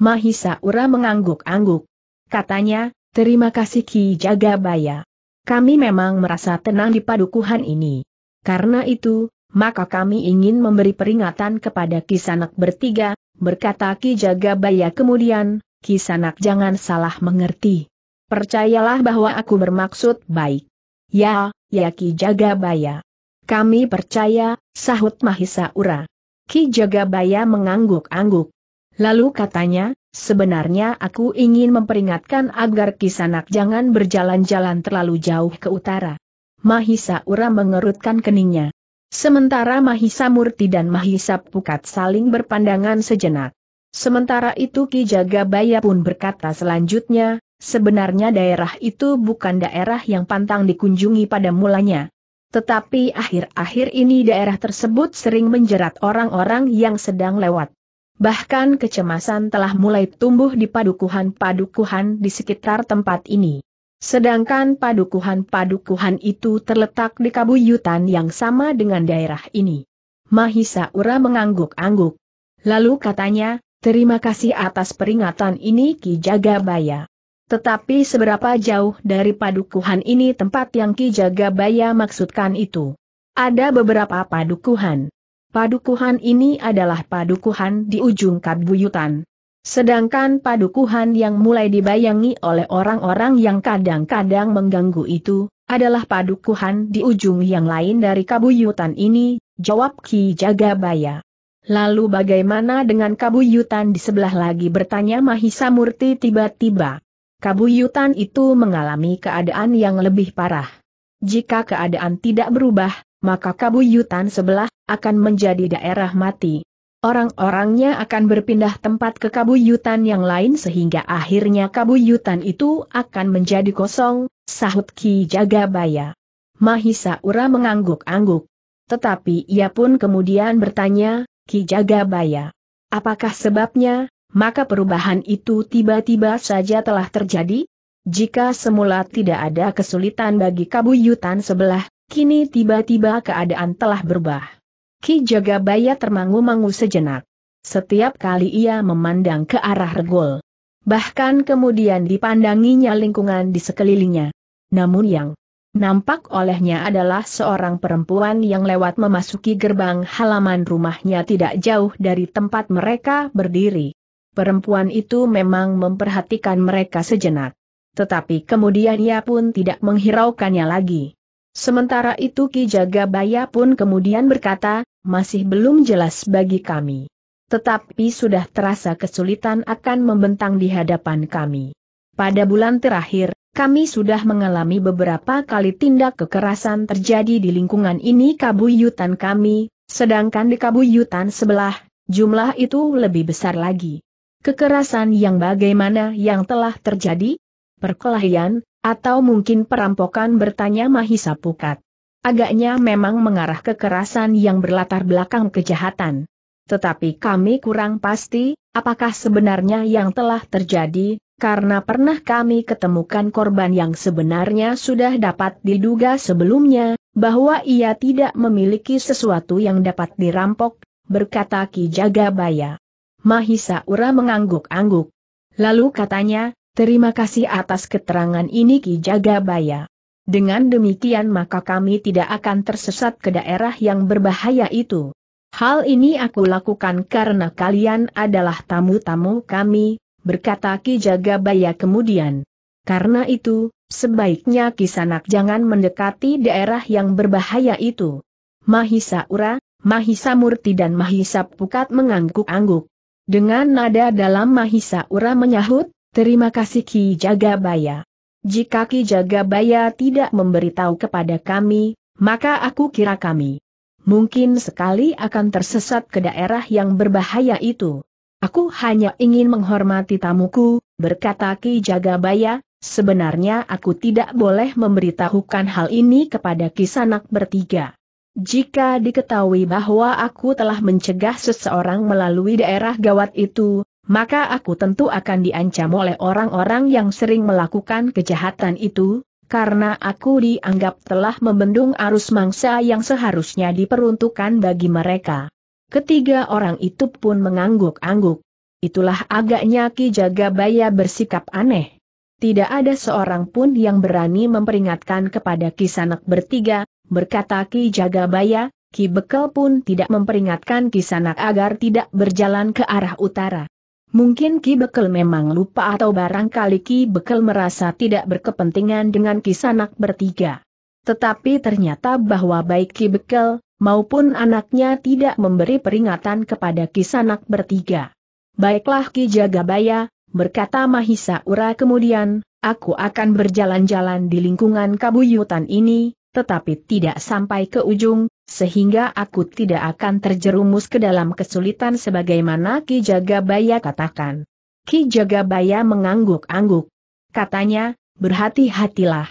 [SPEAKER 1] Mahisa Ura mengangguk-angguk. Katanya, terima kasih Ki Jagabaya. Kami memang merasa tenang di padukuhan ini. Karena itu, maka kami ingin memberi peringatan kepada Ki Sanak bertiga, berkata Ki Jagabaya kemudian, Ki Sanak jangan salah mengerti. Percayalah bahwa aku bermaksud baik. Ya, ya Ki Jagabaya. Kami percaya, sahut Mahisa Ura. Ki Jagabaya mengangguk-angguk. Lalu katanya, sebenarnya aku ingin memperingatkan agar Kisanak jangan berjalan-jalan terlalu jauh ke utara. Mahisa Ura mengerutkan keningnya. Sementara Mahisa Murti dan Mahisa Pukat saling berpandangan sejenak. Sementara itu Ki Jagabaya pun berkata selanjutnya, sebenarnya daerah itu bukan daerah yang pantang dikunjungi pada mulanya. Tetapi akhir-akhir ini daerah tersebut sering menjerat orang-orang yang sedang lewat. Bahkan kecemasan telah mulai tumbuh di padukuhan-padukuhan di sekitar tempat ini. Sedangkan padukuhan-padukuhan itu terletak di kabuyutan yang sama dengan daerah ini. Mahisa Ura mengangguk-angguk. Lalu katanya, terima kasih atas peringatan ini Ki Jagabaya. Tetapi seberapa jauh dari padukuhan ini tempat yang Ki Jagabaya maksudkan itu? Ada beberapa padukuhan. Padukuhan ini adalah padukuhan di ujung kabuyutan. Sedangkan padukuhan yang mulai dibayangi oleh orang-orang yang kadang-kadang mengganggu itu, adalah padukuhan di ujung yang lain dari kabuyutan ini, jawab Ki Jagabaya. Lalu bagaimana dengan kabuyutan di sebelah lagi bertanya Mahisa Murti tiba-tiba. Kabuyutan itu mengalami keadaan yang lebih parah. Jika keadaan tidak berubah, maka kabuyutan sebelah akan menjadi daerah mati. Orang-orangnya akan berpindah tempat ke kabuyutan yang lain sehingga akhirnya kabuyutan itu akan menjadi kosong, sahut Ki Jagabaya. Mahisa Ura mengangguk-angguk. Tetapi ia pun kemudian bertanya, Ki Jagabaya, apakah sebabnya, maka perubahan itu tiba-tiba saja telah terjadi? Jika semula tidak ada kesulitan bagi kabuyutan sebelah, kini tiba-tiba keadaan telah berubah. Ki Jagabaya termangu-mangu sejenak. Setiap kali ia memandang ke arah regol. Bahkan kemudian dipandanginya lingkungan di sekelilingnya. Namun yang nampak olehnya adalah seorang perempuan yang lewat memasuki gerbang halaman rumahnya tidak jauh dari tempat mereka berdiri. Perempuan itu memang memperhatikan mereka sejenak. Tetapi kemudian ia pun tidak menghiraukannya lagi. Sementara itu Ki Jagabaya pun kemudian berkata, masih belum jelas bagi kami. Tetapi sudah terasa kesulitan akan membentang di hadapan kami. Pada bulan terakhir, kami sudah mengalami beberapa kali tindak kekerasan terjadi di lingkungan ini kabuyutan kami, sedangkan di kabuyutan sebelah, jumlah itu lebih besar lagi. Kekerasan yang bagaimana yang telah terjadi? Perkelahian, atau mungkin perampokan bertanya Mahisa Pukat. Agaknya memang mengarah kekerasan yang berlatar belakang kejahatan. Tetapi kami kurang pasti, apakah sebenarnya yang telah terjadi, karena pernah kami ketemukan korban yang sebenarnya sudah dapat diduga sebelumnya, bahwa ia tidak memiliki sesuatu yang dapat dirampok, berkata Ki Jagabaya. Mahisa Ura mengangguk-angguk. Lalu katanya, terima kasih atas keterangan ini Ki Jagabaya. Dengan demikian maka kami tidak akan tersesat ke daerah yang berbahaya itu. Hal ini aku lakukan karena kalian adalah tamu-tamu kami, berkata Ki Jagabaya kemudian. Karena itu, sebaiknya Kisanak jangan mendekati daerah yang berbahaya itu. Mahisa Ura, Mahisa Murti dan Mahisa Pukat mengangguk-angguk. Dengan nada dalam Mahisa Ura menyahut, terima kasih Ki Jagabaya. Jika Ki Jagabaya tidak memberitahu kepada kami, maka aku kira kami mungkin sekali akan tersesat ke daerah yang berbahaya itu. Aku hanya ingin menghormati tamuku, berkata Ki Jagabaya, sebenarnya aku tidak boleh memberitahukan hal ini kepada Ki Sanak bertiga. Jika diketahui bahwa aku telah mencegah seseorang melalui daerah gawat itu, maka aku tentu akan diancam oleh orang-orang yang sering melakukan kejahatan itu, karena aku dianggap telah membendung arus mangsa yang seharusnya diperuntukkan bagi mereka. Ketiga orang itu pun mengangguk-angguk. Itulah agaknya Ki Jagabaya bersikap aneh. Tidak ada seorang pun yang berani memperingatkan kepada Ki Sanak bertiga, berkata Ki Jagabaya, Ki Bekel pun tidak memperingatkan Ki Sanak agar tidak berjalan ke arah utara. Mungkin Ki Bekel memang lupa atau barangkali Ki Bekel merasa tidak berkepentingan dengan kisanak bertiga. Tetapi ternyata bahwa baik Ki Bekel, maupun anaknya tidak memberi peringatan kepada kisanak bertiga. Baiklah Ki Jagabaya, berkata Mahisa Ura kemudian, aku akan berjalan-jalan di lingkungan kabuyutan ini, tetapi tidak sampai ke ujung, sehingga aku tidak akan terjerumus ke dalam kesulitan sebagaimana Ki Jagabaya katakan. Ki Jagabaya mengangguk-angguk. Katanya, berhati-hatilah.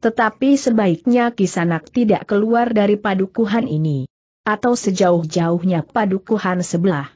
[SPEAKER 1] Tetapi sebaiknya Kisanak tidak keluar dari padukuhan ini. Atau sejauh-jauhnya padukuhan sebelah.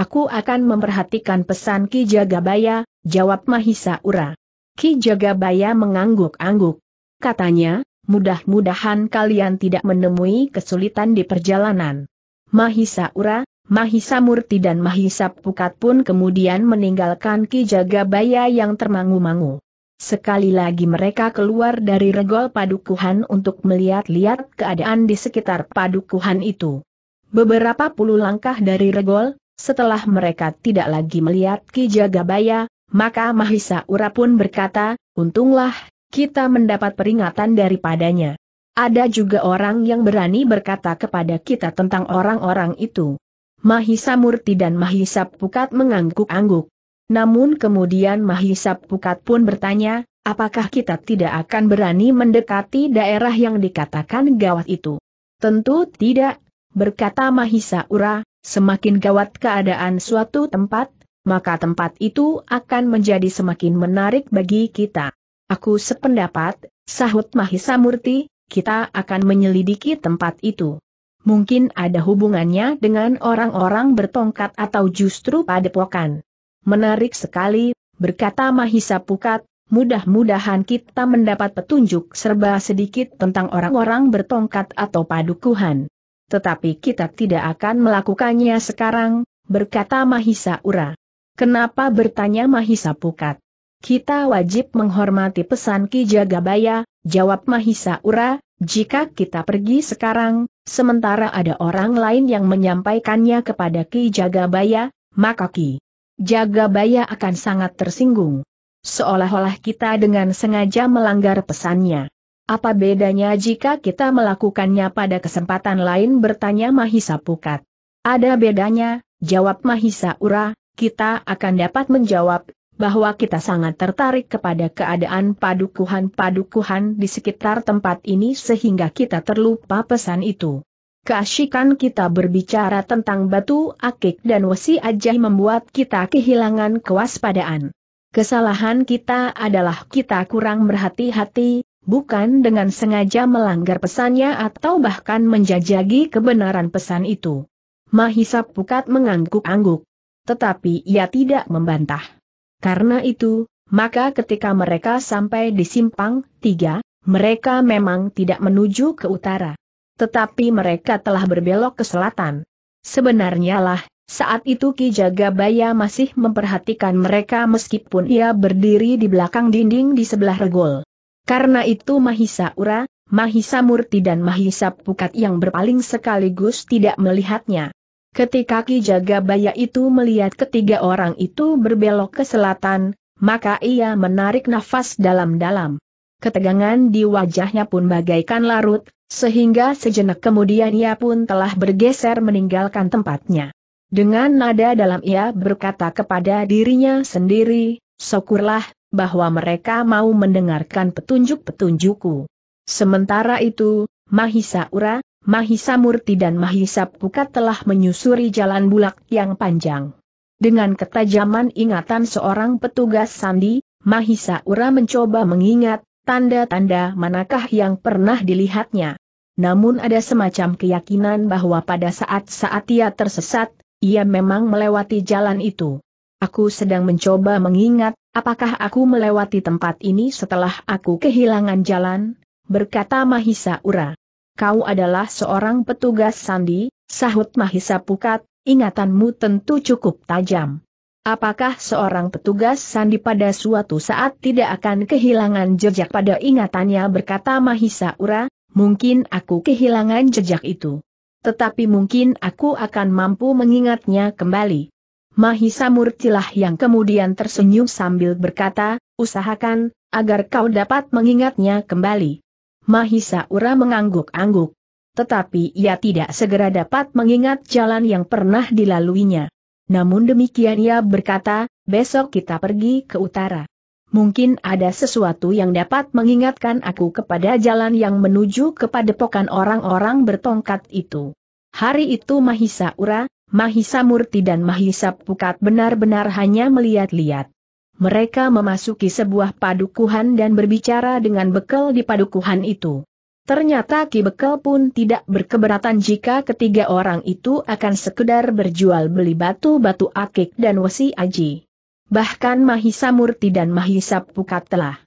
[SPEAKER 1] Aku akan memperhatikan pesan Ki Jagabaya, jawab Mahisa Ura. Ki Jagabaya mengangguk-angguk. Katanya, mudah-mudahan kalian tidak menemui kesulitan di perjalanan. Mahisa Ura, Mahisa Murti dan Mahisa Pukat pun kemudian meninggalkan Ki Jagabaya yang termangu-mangu. Sekali lagi mereka keluar dari regol padukuhan untuk melihat-lihat keadaan di sekitar padukuhan itu. Beberapa puluh langkah dari regol, setelah mereka tidak lagi melihat Ki Jagabaya, maka Mahisa Ura pun berkata, untunglah kita mendapat peringatan daripadanya. Ada juga orang yang berani berkata kepada kita tentang orang-orang itu. Mahisa Murti dan Mahisa Pukat mengangguk-angguk. Namun kemudian Mahisa Pukat pun bertanya, apakah kita tidak akan berani mendekati daerah yang dikatakan gawat itu? Tentu tidak, berkata Mahisa Ura, semakin gawat keadaan suatu tempat, maka tempat itu akan menjadi semakin menarik bagi kita. Aku sependapat, sahut Mahisa Murti, kita akan menyelidiki tempat itu. Mungkin ada hubungannya dengan orang-orang bertongkat atau justru padepokan. Menarik sekali, berkata Mahisa Pukat, mudah-mudahan kita mendapat petunjuk serba sedikit tentang orang-orang bertongkat atau padukuhan. Tetapi kita tidak akan melakukannya sekarang, berkata Mahisa Ura. Kenapa bertanya Mahisa Pukat? Kita wajib menghormati pesan Ki Jagabaya, jawab Mahisa Ura, jika kita pergi sekarang, sementara ada orang lain yang menyampaikannya kepada Ki Jagabaya, maka Ki Jagabaya akan sangat tersinggung. Seolah-olah kita dengan sengaja melanggar pesannya. Apa bedanya jika kita melakukannya pada kesempatan lain bertanya Mahisa Pukat. Ada bedanya, jawab Mahisa Ura, kita akan dapat menjawab bahwa kita sangat tertarik kepada keadaan padukuhan-padukuhan di sekitar tempat ini sehingga kita terlupa pesan itu. Keasikan kita berbicara tentang batu akik dan wesi aja membuat kita kehilangan kewaspadaan. Kesalahan kita adalah kita kurang berhati-hati, bukan dengan sengaja melanggar pesannya atau bahkan menjajagi kebenaran pesan itu. Mahisa Pukat mengangguk-angguk. Tetapi ia tidak membantah. Karena itu, maka ketika mereka sampai di simpang tiga, mereka memang tidak menuju ke utara. Tetapi mereka telah berbelok ke selatan. Sebenarnya lah, saat itu Ki Jagabaya masih memperhatikan mereka meskipun ia berdiri di belakang dinding di sebelah regol. Karena itu Mahisa Ura, Mahisa Murti dan Mahisa Pukat yang berpaling sekaligus tidak melihatnya. Ketika Ki Jagabaya itu melihat ketiga orang itu berbelok ke selatan, maka ia menarik nafas dalam-dalam. Ketegangan di wajahnya pun bagaikan larut, sehingga sejenak kemudian ia pun telah bergeser meninggalkan tempatnya. Dengan nada dalam ia berkata kepada dirinya sendiri, syukurlah, bahwa mereka mau mendengarkan petunjuk-petunjukku. Sementara itu, Mahisa Ura, Mahisa Murti dan Mahisa Pukat telah menyusuri jalan bulak yang panjang. Dengan ketajaman ingatan seorang petugas sandi, Mahisa Ura mencoba mengingat, tanda-tanda manakah yang pernah dilihatnya. Namun ada semacam keyakinan bahwa pada saat-saat ia tersesat, ia memang melewati jalan itu. Aku sedang mencoba mengingat, apakah aku melewati tempat ini setelah aku kehilangan jalan, berkata Mahisa Ura kau adalah seorang petugas sandi, sahut Mahisa Pukat, ingatanmu tentu cukup tajam. Apakah seorang petugas sandi pada suatu saat tidak akan kehilangan jejak pada ingatannya berkata Mahisa Ura, mungkin aku kehilangan jejak itu. Tetapi mungkin aku akan mampu mengingatnya kembali. Mahisa Murtilah yang kemudian tersenyum sambil berkata, usahakan, agar kau dapat mengingatnya kembali. Mahisa Ura mengangguk-angguk. Tetapi ia tidak segera dapat mengingat jalan yang pernah dilaluinya. Namun demikian ia berkata, besok kita pergi ke utara. Mungkin ada sesuatu yang dapat mengingatkan aku kepada jalan yang menuju kepada pokan orang-orang bertongkat itu. Hari itu Mahisa Ura, Mahisa Murti dan Mahisa Pukat benar-benar hanya melihat-lihat mereka memasuki sebuah padukuhan dan berbicara dengan Bekel di padukuhan itu. Ternyata Ki Bekel pun tidak berkeberatan jika ketiga orang itu akan sekedar berjual beli batu-batu akik dan wesi aji. Bahkan Mahisa Murti dan Mahisa Pukat telah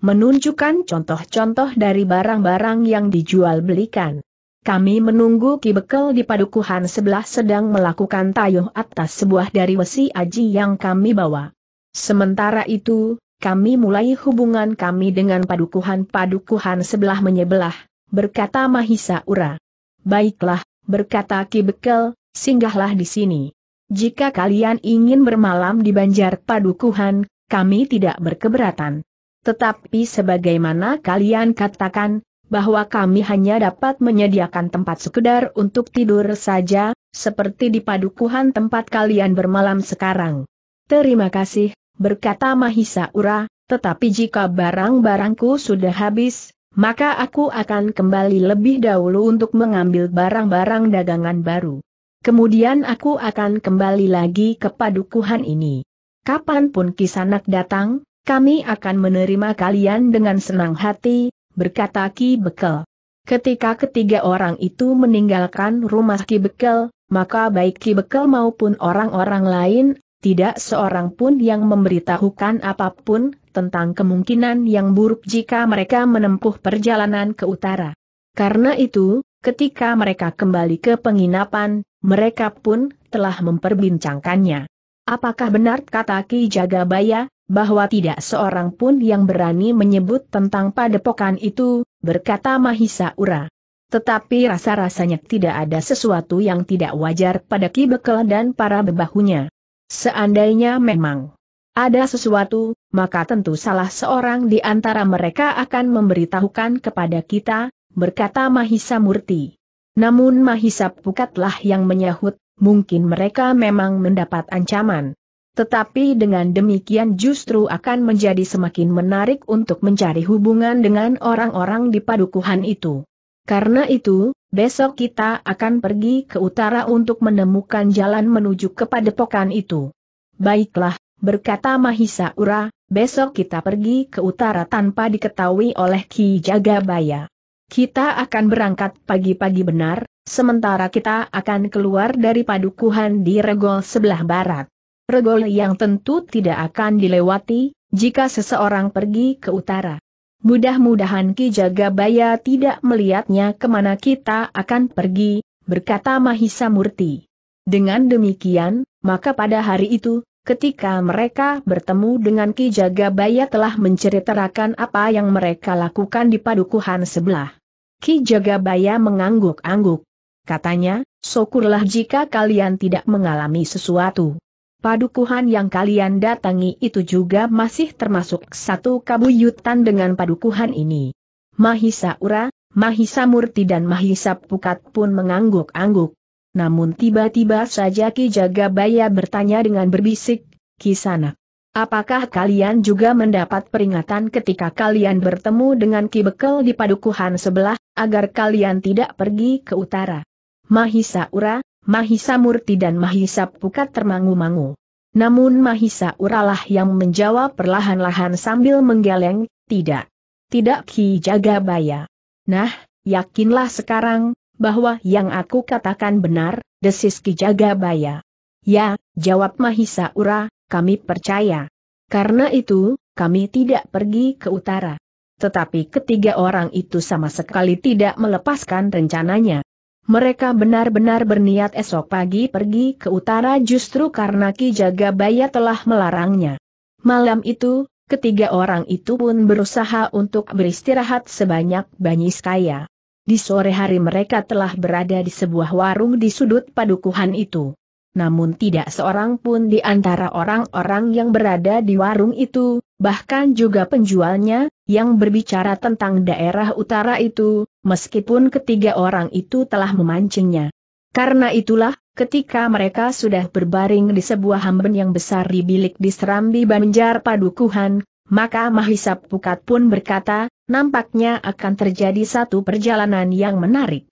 [SPEAKER 1] menunjukkan contoh-contoh dari barang-barang yang dijual belikan. Kami menunggu Ki Bekel di padukuhan sebelah sedang melakukan tayuh atas sebuah dari wesi aji yang kami bawa. Sementara itu, kami mulai hubungan kami dengan padukuhan-padukuhan sebelah menyebelah, berkata Mahisa Ura. Baiklah, berkata Ki Bekel, singgahlah di sini. Jika kalian ingin bermalam di Banjar Padukuhan, kami tidak berkeberatan. Tetapi sebagaimana kalian katakan, bahwa kami hanya dapat menyediakan tempat sekedar untuk tidur saja, seperti di padukuhan tempat kalian bermalam sekarang. Terima kasih, berkata Mahisa Ura, tetapi jika barang-barangku sudah habis, maka aku akan kembali lebih dahulu untuk mengambil barang-barang dagangan baru. Kemudian aku akan kembali lagi ke padukuhan ini. Kapanpun Kisanak datang, kami akan menerima kalian dengan senang hati, berkata Ki Bekel. Ketika ketiga orang itu meninggalkan rumah Ki Bekel, maka baik Ki Bekel maupun orang-orang lain tidak seorang pun yang memberitahukan apapun tentang kemungkinan yang buruk jika mereka menempuh perjalanan ke utara. Karena itu, ketika mereka kembali ke penginapan, mereka pun telah memperbincangkannya. Apakah benar kata Ki Jagabaya, bahwa tidak seorang pun yang berani menyebut tentang padepokan itu, berkata Mahisa Ura. Tetapi rasa-rasanya tidak ada sesuatu yang tidak wajar pada Ki Bekel dan para bebahunya. Seandainya memang ada sesuatu, maka tentu salah seorang di antara mereka akan memberitahukan kepada kita, berkata Mahisa Murti. Namun Mahisa Pukatlah yang menyahut, mungkin mereka memang mendapat ancaman. Tetapi dengan demikian justru akan menjadi semakin menarik untuk mencari hubungan dengan orang-orang di padukuhan itu. Karena itu, Besok kita akan pergi ke utara untuk menemukan jalan menuju ke padepokan itu. Baiklah, berkata Mahisa Ura, besok kita pergi ke utara tanpa diketahui oleh Ki Jagabaya. Kita akan berangkat pagi-pagi benar, sementara kita akan keluar dari padukuhan di regol sebelah barat. Regol yang tentu tidak akan dilewati, jika seseorang pergi ke utara. Mudah-mudahan Ki Jagabaya tidak melihatnya kemana kita akan pergi, berkata Mahisa Murti. Dengan demikian, maka pada hari itu, ketika mereka bertemu dengan Ki Jagabaya telah menceritakan apa yang mereka lakukan di padukuhan sebelah. Ki Jagabaya mengangguk-angguk. Katanya, syukurlah jika kalian tidak mengalami sesuatu. Padukuhan yang kalian datangi itu juga masih termasuk satu kabuyutan dengan padukuhan ini. Mahisa Ura, Mahisa Murti dan Mahisa Pukat pun mengangguk-angguk. Namun tiba-tiba saja Ki Jagabaya bertanya dengan berbisik, Kisana, apakah kalian juga mendapat peringatan ketika kalian bertemu dengan Ki Bekel di padukuhan sebelah, agar kalian tidak pergi ke utara? Mahisa Ura, Mahisa Murti dan Mahisa Pukat termangu-mangu. Namun Mahisa Uralah yang menjawab perlahan-lahan sambil menggeleng, tidak. Tidak Ki Jagabaya. Nah, yakinlah sekarang, bahwa yang aku katakan benar, desis Ki Jagabaya. Ya, jawab Mahisa Ura, kami percaya. Karena itu, kami tidak pergi ke utara. Tetapi ketiga orang itu sama sekali tidak melepaskan rencananya. Mereka benar-benar berniat esok pagi pergi ke utara justru karena Ki Jagabaya telah melarangnya. Malam itu, ketiga orang itu pun berusaha untuk beristirahat sebanyak banyis kaya. Di sore hari mereka telah berada di sebuah warung di sudut padukuhan itu. Namun tidak seorang pun di antara orang-orang yang berada di warung itu, bahkan juga penjualnya, yang berbicara tentang daerah utara itu, meskipun ketiga orang itu telah memancingnya. Karena itulah, ketika mereka sudah berbaring di sebuah hamben yang besar di bilik di Serambi Banjar Padukuhan, maka Mahisa Pukat pun berkata, nampaknya akan terjadi satu perjalanan yang menarik.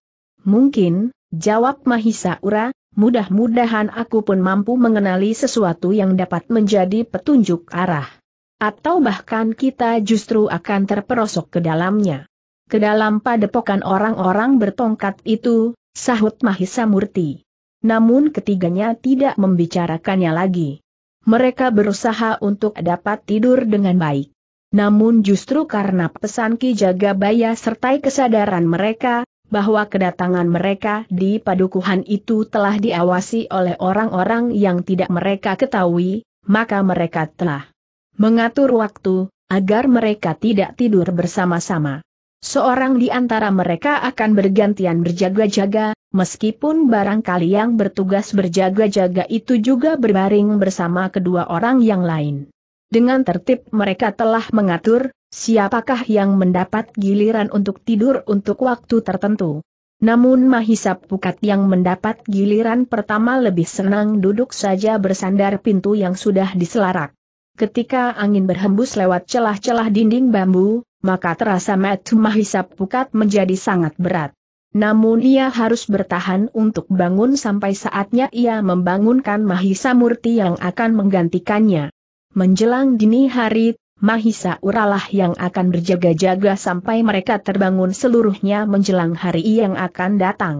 [SPEAKER 1] Mungkin, jawab Mahisa Ura, mudah-mudahan aku pun mampu mengenali sesuatu yang dapat menjadi petunjuk arah. Atau bahkan kita justru akan terperosok ke dalamnya ke dalam padepokan orang-orang bertongkat itu, sahut Mahisa Murti. Namun ketiganya tidak membicarakannya lagi. Mereka berusaha untuk dapat tidur dengan baik. Namun justru karena pesan Ki Jagabaya serta kesadaran mereka, bahwa kedatangan mereka di padukuhan itu telah diawasi oleh orang-orang yang tidak mereka ketahui, maka mereka telah mengatur waktu, agar mereka tidak tidur bersama-sama. Seorang di antara mereka akan bergantian berjaga-jaga, meskipun barangkali yang bertugas berjaga-jaga itu juga berbaring bersama kedua orang yang lain. Dengan tertib mereka telah mengatur, siapakah yang mendapat giliran untuk tidur untuk waktu tertentu. Namun Mahisa Pukat yang mendapat giliran pertama lebih senang duduk saja bersandar pintu yang sudah diselarak. Ketika angin berhembus lewat celah-celah dinding bambu, maka terasa Matu Mahisap Pukat menjadi sangat berat. Namun ia harus bertahan untuk bangun sampai saatnya ia membangunkan Mahisa Murti yang akan menggantikannya. Menjelang dini hari, Mahisa Uralah yang akan berjaga-jaga sampai mereka terbangun seluruhnya menjelang hari yang akan datang.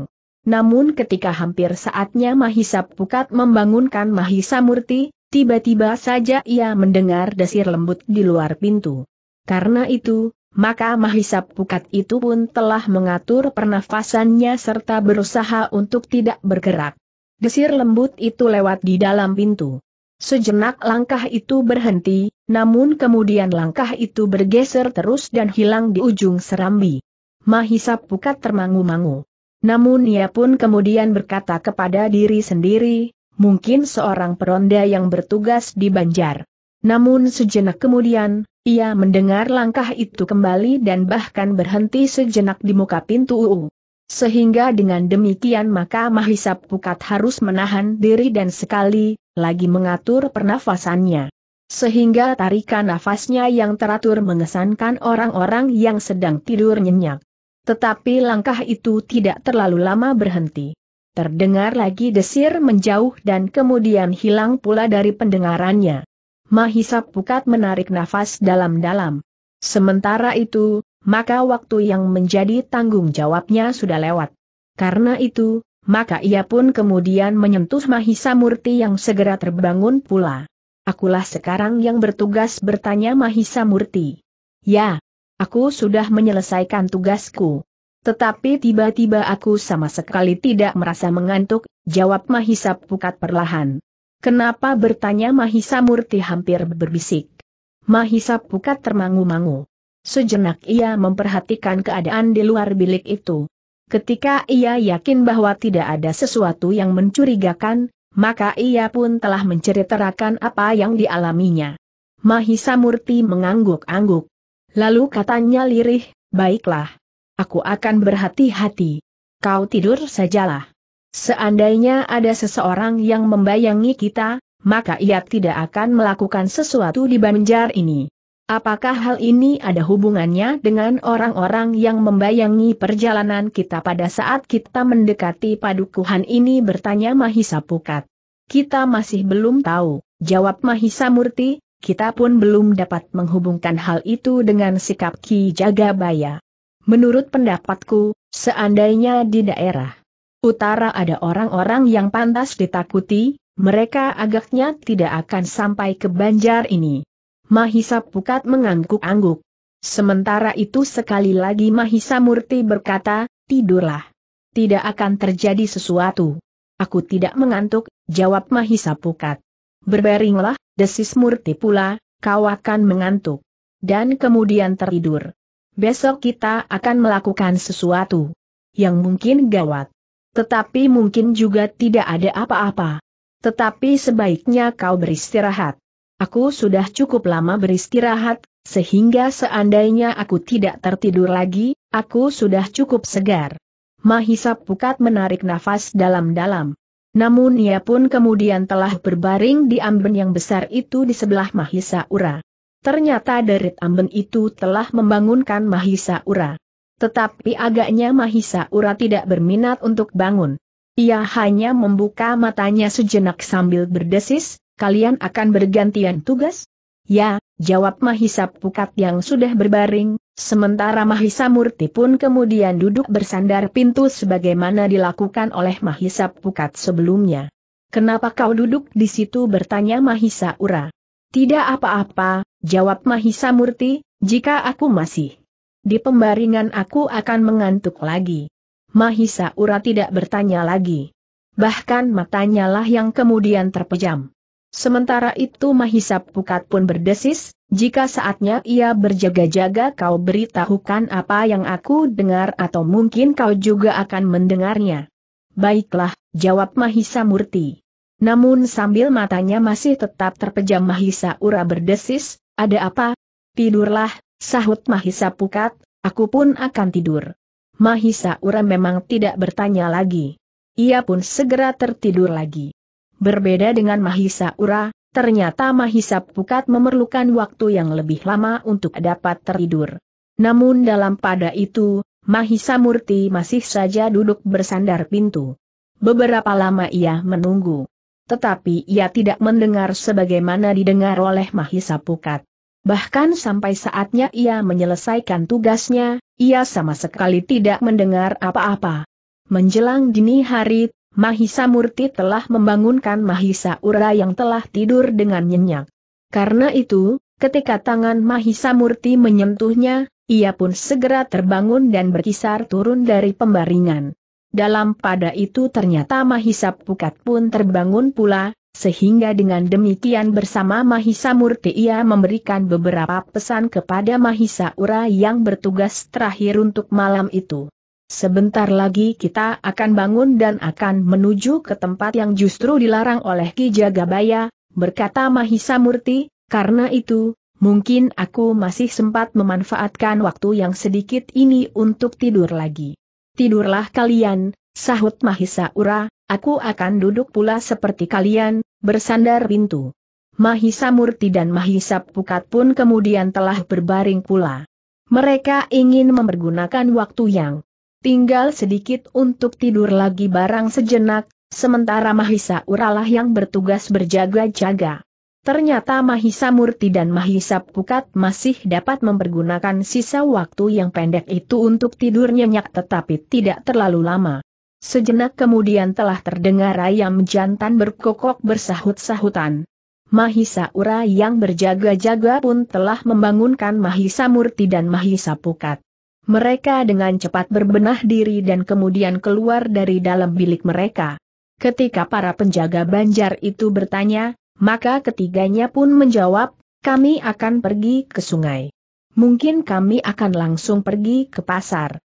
[SPEAKER 1] Namun ketika hampir saatnya Mahisa Pukat membangunkan Mahisa Murti, tiba-tiba saja ia mendengar desir lembut di luar pintu. Karena itu, maka Mahisap Pukat itu pun telah mengatur pernafasannya serta berusaha untuk tidak bergerak. Desir lembut itu lewat di dalam pintu. Sejenak langkah itu berhenti, namun kemudian langkah itu bergeser terus dan hilang di ujung serambi. Mahisap Pukat termangu-mangu. Namun ia pun kemudian berkata kepada diri sendiri, mungkin seorang peronda yang bertugas di Banjar. Namun sejenak kemudian, ia mendengar langkah itu kembali dan bahkan berhenti sejenak di muka pintu UU. Sehingga dengan demikian maka Mahisa Pukat harus menahan diri dan sekali, lagi mengatur pernafasannya. Sehingga tarikan nafasnya yang teratur mengesankan orang-orang yang sedang tidur nyenyak. Tetapi langkah itu tidak terlalu lama berhenti. Terdengar lagi desir menjauh dan kemudian hilang pula dari pendengarannya. Mahisa Pukat menarik nafas dalam-dalam. Sementara itu, maka waktu yang menjadi tanggung jawabnya sudah lewat. Karena itu, maka ia pun kemudian menyentuh Mahisa Murti yang segera terbangun pula. Akulah sekarang yang bertugas bertanya Mahisa Murti. Ya, aku sudah menyelesaikan tugasku. Tetapi tiba-tiba aku sama sekali tidak merasa mengantuk, jawab Mahisa Pukat perlahan. Kenapa bertanya Mahisa Murti hampir berbisik. Mahisa pukat termangu-mangu. Sejenak ia memperhatikan keadaan di luar bilik itu. Ketika ia yakin bahwa tidak ada sesuatu yang mencurigakan, maka ia pun telah menceritakan apa yang dialaminya. Mahisa Murti mengangguk-angguk. Lalu katanya lirih, baiklah. Aku akan berhati-hati. Kau tidur sajalah. Seandainya ada seseorang yang membayangi kita, maka ia tidak akan melakukan sesuatu di banjar ini. Apakah hal ini ada hubungannya dengan orang-orang yang membayangi perjalanan kita pada saat kita mendekati padukuhan ini bertanya Mahisa Pukat. Kita masih belum tahu, jawab Mahisa Murti, kita pun belum dapat menghubungkan hal itu dengan sikap Ki Jagabaya. Menurut pendapatku, seandainya di daerah utara ada orang-orang yang pantas ditakuti, mereka agaknya tidak akan sampai ke banjar ini. Mahisa Pukat mengangguk-angguk. Sementara itu sekali lagi Mahisa Murti berkata, tidurlah. Tidak akan terjadi sesuatu. Aku tidak mengantuk, jawab Mahisa Pukat. Berbaringlah, desis Murti pula, kau akan mengantuk. Dan kemudian tertidur. Besok kita akan melakukan sesuatu yang mungkin gawat. Tetapi mungkin juga tidak ada apa-apa. Tetapi sebaiknya kau beristirahat. Aku sudah cukup lama beristirahat, sehingga seandainya aku tidak tertidur lagi, aku sudah cukup segar. Mahisa Pukat menarik nafas dalam-dalam. Namun ia pun kemudian telah berbaring di amben yang besar itu di sebelah Mahisa Ura. Ternyata derit amben itu telah membangunkan Mahisa Ura. Tetapi agaknya Mahisa Ura tidak berminat untuk bangun. Ia hanya membuka matanya sejenak sambil berdesis, kalian akan bergantian tugas? Ya, jawab Mahisa Pukat yang sudah berbaring, sementara Mahisa Murti pun kemudian duduk bersandar pintu sebagaimana dilakukan oleh Mahisa Pukat sebelumnya. Kenapa kau duduk di situ bertanya Mahisa Ura. Tidak apa-apa, jawab Mahisa Murti, jika aku masih di pembaringan aku akan mengantuk lagi. Mahisa Ura tidak bertanya lagi. Bahkan matanya lah yang kemudian terpejam. Sementara itu Mahisa Pukat pun berdesis, jika saatnya ia berjaga-jaga kau beritahukan apa yang aku dengar atau mungkin kau juga akan mendengarnya. Baiklah, jawab Mahisa Murti. Namun sambil matanya masih tetap terpejam Mahisa Ura berdesis, ada apa? Tidurlah, Sahut Mahisa Pukat, aku pun akan tidur. Mahisa Ura memang tidak bertanya lagi. Ia pun segera tertidur lagi. Berbeda dengan Mahisa Ura, ternyata Mahisa Pukat memerlukan waktu yang lebih lama untuk dapat tertidur. Namun dalam pada itu, Mahisa Murti masih saja duduk bersandar pintu. Beberapa lama ia menunggu. Tetapi ia tidak mendengar sebagaimana didengar oleh Mahisa Pukat. Bahkan sampai saatnya ia menyelesaikan tugasnya, ia sama sekali tidak mendengar apa-apa. Menjelang dini hari, Mahisa Murti telah membangunkan Mahisa Ura yang telah tidur dengan nyenyak. Karena itu, ketika tangan Mahisa Murti menyentuhnya, ia pun segera terbangun dan berkisar turun dari pembaringan. Dalam pada itu ternyata Mahisa Pukat pun terbangun pula, sehingga dengan demikian bersama Mahisa Murti ia memberikan beberapa pesan kepada Mahisa Ura yang bertugas terakhir untuk malam itu. Sebentar lagi kita akan bangun dan akan menuju ke tempat yang justru dilarang oleh Ki Jagabaya, berkata Mahisa Murti, karena itu, mungkin aku masih sempat memanfaatkan waktu yang sedikit ini untuk tidur lagi. Tidurlah kalian, Sahut Mahisa Ura, aku akan duduk pula seperti kalian, bersandar pintu. Mahisa Murti dan Mahisa Pukat pun kemudian telah berbaring pula. Mereka ingin mempergunakan waktu yang tinggal sedikit untuk tidur lagi barang sejenak, sementara Mahisa Uralah yang bertugas berjaga-jaga. Ternyata Mahisa Murti dan Mahisa Pukat masih dapat mempergunakan sisa waktu yang pendek itu untuk tidur nyenyak tetapi tidak terlalu lama. Sejenak kemudian telah terdengar ayam jantan berkokok bersahut-sahutan. Mahisa Ura yang berjaga-jaga pun telah membangunkan Mahisa Murti dan Mahisa Pukat. Mereka dengan cepat berbenah diri dan kemudian keluar dari dalam bilik mereka. Ketika para penjaga banjar itu bertanya, maka ketiganya pun menjawab, kami akan pergi ke sungai. Mungkin kami akan langsung pergi ke pasar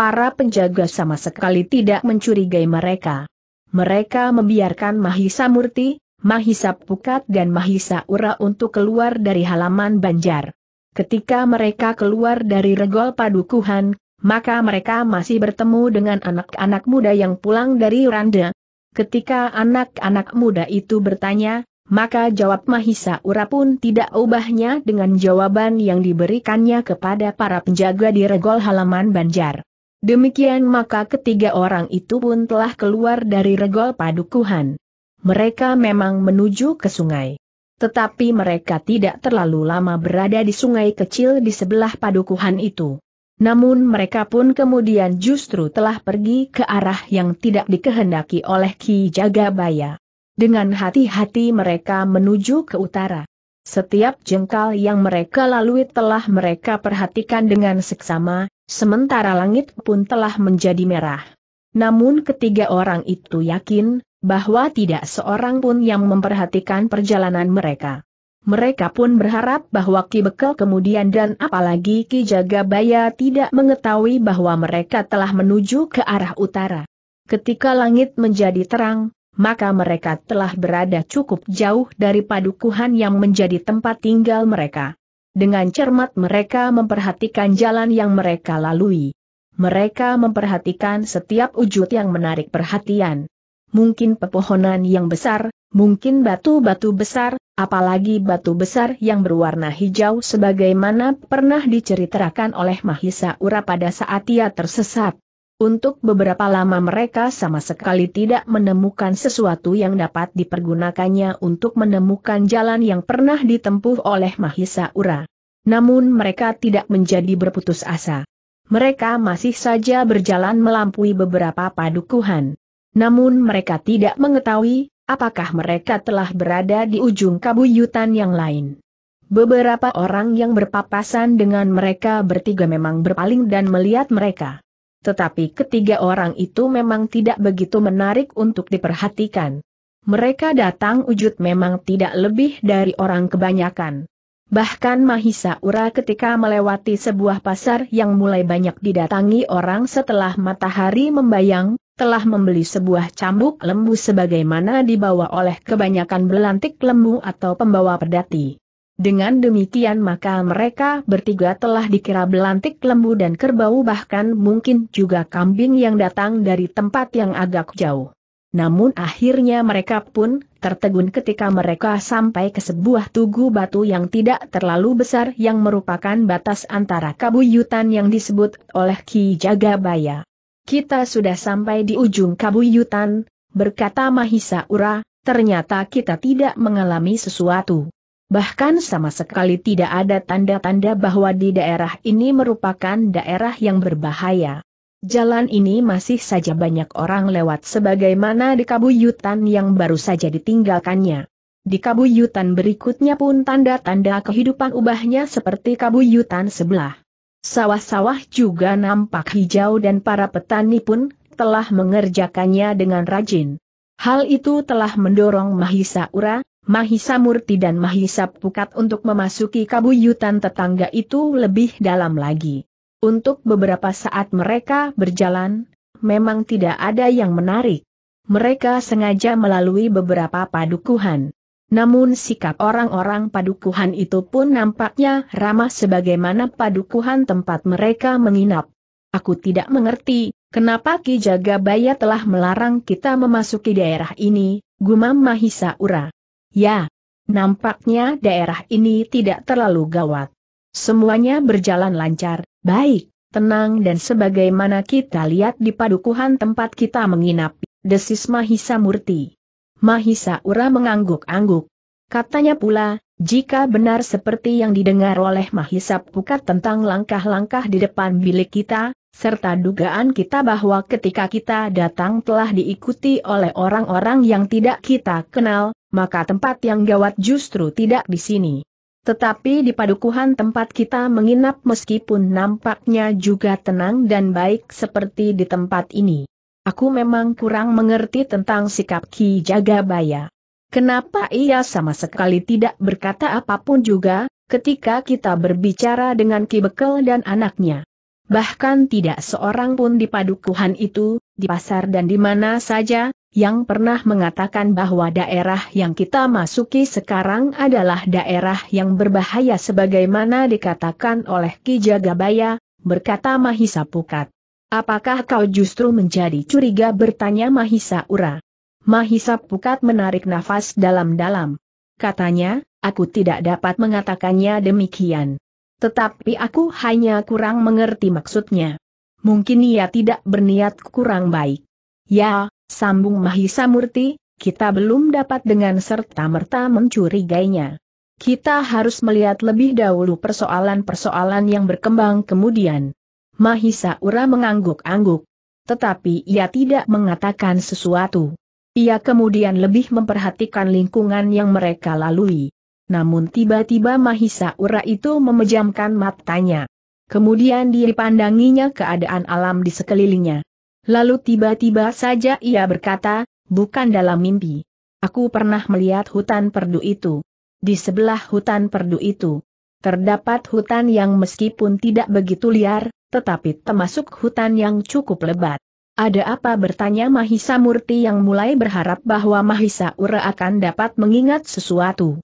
[SPEAKER 1] para penjaga sama sekali tidak mencurigai mereka. Mereka membiarkan Mahisa Murti, Mahisa Pukat dan Mahisa Ura untuk keluar dari halaman Banjar. Ketika mereka keluar dari regol padukuhan, maka mereka masih bertemu dengan anak-anak muda yang pulang dari Randa. Ketika anak-anak muda itu bertanya, maka jawab Mahisa Ura pun tidak ubahnya dengan jawaban yang diberikannya kepada para penjaga di regol halaman Banjar. Demikian maka ketiga orang itu pun telah keluar dari regol padukuhan. Mereka memang menuju ke sungai. Tetapi mereka tidak terlalu lama berada di sungai kecil di sebelah padukuhan itu. Namun mereka pun kemudian justru telah pergi ke arah yang tidak dikehendaki oleh Ki Jagabaya. Dengan hati-hati mereka menuju ke utara. Setiap jengkal yang mereka lalui telah mereka perhatikan dengan seksama, sementara langit pun telah menjadi merah. Namun ketiga orang itu yakin, bahwa tidak seorang pun yang memperhatikan perjalanan mereka. Mereka pun berharap bahwa Ki Bekel kemudian dan apalagi Ki Jagabaya tidak mengetahui bahwa mereka telah menuju ke arah utara. Ketika langit menjadi terang, maka mereka telah berada cukup jauh dari padukuhan yang menjadi tempat tinggal mereka. Dengan cermat mereka memperhatikan jalan yang mereka lalui. Mereka memperhatikan setiap wujud yang menarik perhatian. Mungkin pepohonan yang besar, mungkin batu-batu besar, apalagi batu besar yang berwarna hijau sebagaimana pernah diceritakan oleh Mahisa Ura pada saat ia tersesat. Untuk beberapa lama mereka sama sekali tidak menemukan sesuatu yang dapat dipergunakannya untuk menemukan jalan yang pernah ditempuh oleh Mahisa Ura. Namun mereka tidak menjadi berputus asa. Mereka masih saja berjalan melampaui beberapa padukuhan. Namun mereka tidak mengetahui, apakah mereka telah berada di ujung kabuyutan yang lain. Beberapa orang yang berpapasan dengan mereka bertiga memang berpaling dan melihat mereka. Tetapi ketiga orang itu memang tidak begitu menarik untuk diperhatikan. Mereka datang wujud memang tidak lebih dari orang kebanyakan. Bahkan Mahisa Ura ketika melewati sebuah pasar yang mulai banyak didatangi orang setelah matahari membayang, telah membeli sebuah cambuk lembu sebagaimana dibawa oleh kebanyakan belantik lembu atau pembawa pedati. Dengan demikian maka mereka bertiga telah dikira belantik lembu dan kerbau bahkan mungkin juga kambing yang datang dari tempat yang agak jauh. Namun akhirnya mereka pun tertegun ketika mereka sampai ke sebuah tugu batu yang tidak terlalu besar yang merupakan batas antara kabuyutan yang disebut oleh Ki Jagabaya. Kita sudah sampai di ujung kabuyutan, berkata Mahisa Ura, ternyata kita tidak mengalami sesuatu. Bahkan sama sekali tidak ada tanda-tanda bahwa di daerah ini merupakan daerah yang berbahaya. Jalan ini masih saja banyak orang lewat sebagaimana di kabuyutan yang baru saja ditinggalkannya. Di kabuyutan berikutnya pun tanda-tanda kehidupan ubahnya seperti kabuyutan sebelah. Sawah-sawah juga nampak hijau dan para petani pun telah mengerjakannya dengan rajin. Hal itu telah mendorong Mahisa Ura, Mahisa Murti dan Mahisa Pukat untuk memasuki kabuyutan tetangga itu lebih dalam lagi. Untuk beberapa saat mereka berjalan, memang tidak ada yang menarik. Mereka sengaja melalui beberapa padukuhan. Namun sikap orang-orang padukuhan itu pun nampaknya ramah sebagaimana padukuhan tempat mereka menginap. Aku tidak mengerti, kenapa Ki Jagabaya telah melarang kita memasuki daerah ini, gumam Mahisa Ura. Ya, nampaknya daerah ini tidak terlalu gawat. Semuanya berjalan lancar, baik, tenang dan sebagaimana kita lihat di padukuhan tempat kita menginap, desis Mahisa Murti. Mahisa Ura mengangguk-angguk. Katanya pula, jika benar seperti yang didengar oleh Mahisa Pukat tentang langkah-langkah di depan bilik kita, serta dugaan kita bahwa ketika kita datang telah diikuti oleh orang-orang yang tidak kita kenal, maka tempat yang gawat justru tidak di sini. Tetapi di padukuhan tempat kita menginap meskipun nampaknya juga tenang dan baik seperti di tempat ini. Aku memang kurang mengerti tentang sikap Ki Jagabaya. Kenapa ia sama sekali tidak berkata apapun juga, ketika kita berbicara dengan Ki Bekel dan anaknya bahkan tidak seorang pun di padukuhan itu, di pasar dan di mana saja, yang pernah mengatakan bahwa daerah yang kita masuki sekarang adalah daerah yang berbahaya sebagaimana dikatakan oleh Ki Jagabaya, berkata Mahisa Pukat. Apakah kau justru menjadi curiga bertanya Mahisa Ura? Mahisa Pukat menarik nafas dalam-dalam. Katanya, aku tidak dapat mengatakannya demikian. Tetapi aku hanya kurang mengerti maksudnya. Mungkin ia tidak berniat kurang baik. Ya, sambung Mahisa Murti, kita belum dapat dengan serta-merta mencurigainya. Kita harus melihat lebih dahulu persoalan-persoalan yang berkembang kemudian. Mahisa Ura mengangguk-angguk. Tetapi ia tidak mengatakan sesuatu. Ia kemudian lebih memperhatikan lingkungan yang mereka lalui namun tiba-tiba Mahisa Ura itu memejamkan matanya. Kemudian dipandanginya keadaan alam di sekelilingnya. Lalu tiba-tiba saja ia berkata, bukan dalam mimpi. Aku pernah melihat hutan perdu itu. Di sebelah hutan perdu itu, terdapat hutan yang meskipun tidak begitu liar, tetapi termasuk hutan yang cukup lebat. Ada apa bertanya Mahisa Murti yang mulai berharap bahwa Mahisa Ura akan dapat mengingat sesuatu.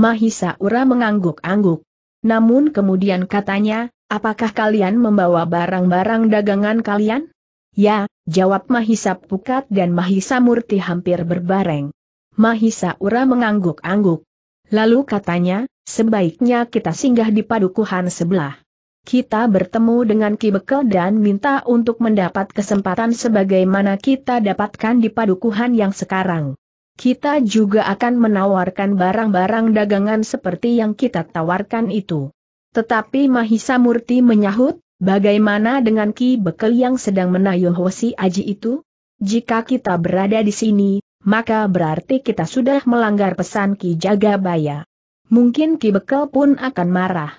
[SPEAKER 1] Mahisa Ura mengangguk-angguk. Namun kemudian katanya, apakah kalian membawa barang-barang dagangan kalian? Ya, jawab Mahisa Pukat dan Mahisa Murti hampir berbareng. Mahisa Ura mengangguk-angguk. Lalu katanya, sebaiknya kita singgah di padukuhan sebelah. Kita bertemu dengan Ki Bekel dan minta untuk mendapat kesempatan sebagaimana kita dapatkan di padukuhan yang sekarang kita juga akan menawarkan barang-barang dagangan seperti yang kita tawarkan itu. Tetapi Mahisa Murti menyahut, bagaimana dengan Ki Bekel yang sedang menayuh Hosi Aji itu? Jika kita berada di sini, maka berarti kita sudah melanggar pesan Ki Jagabaya. Mungkin Ki Bekel pun akan marah.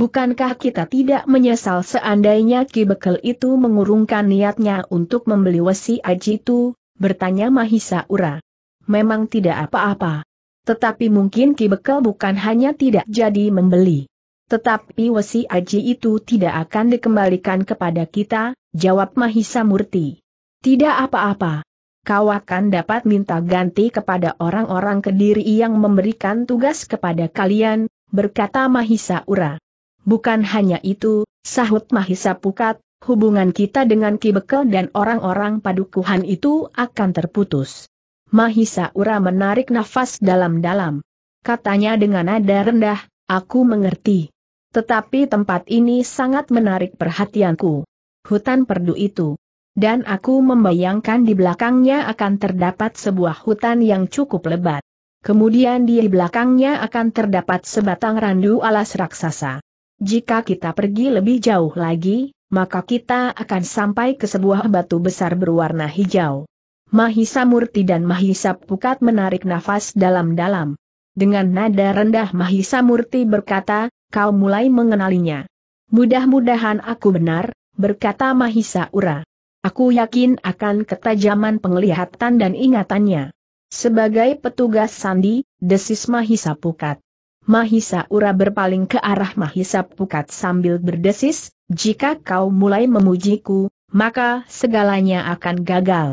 [SPEAKER 1] Bukankah kita tidak menyesal seandainya Ki Bekel itu mengurungkan niatnya untuk membeli Wesi Aji itu? Bertanya Mahisa Ura memang tidak apa-apa. Tetapi mungkin Ki Bekel bukan hanya tidak jadi membeli. Tetapi wesi aji itu tidak akan dikembalikan kepada kita, jawab Mahisa Murti. Tidak apa-apa. Kau akan dapat minta ganti kepada orang-orang kediri yang memberikan tugas kepada kalian, berkata Mahisa Ura. Bukan hanya itu, sahut Mahisa Pukat, hubungan kita dengan Ki Bekel dan orang-orang padukuhan itu akan terputus. Mahisa Ura menarik nafas dalam-dalam. Katanya dengan nada rendah, aku mengerti. Tetapi tempat ini sangat menarik perhatianku. Hutan perdu itu. Dan aku membayangkan di belakangnya akan terdapat sebuah hutan yang cukup lebat. Kemudian di belakangnya akan terdapat sebatang randu alas raksasa. Jika kita pergi lebih jauh lagi, maka kita akan sampai ke sebuah batu besar berwarna hijau. Mahisa Murti dan Mahisa Pukat menarik nafas dalam-dalam. Dengan nada rendah Mahisa Murti berkata, kau mulai mengenalinya. Mudah-mudahan aku benar, berkata Mahisa Ura. Aku yakin akan ketajaman penglihatan dan ingatannya. Sebagai petugas sandi, desis Mahisa Pukat. Mahisa Ura berpaling ke arah Mahisa Pukat sambil berdesis, jika kau mulai memujiku, maka segalanya akan gagal.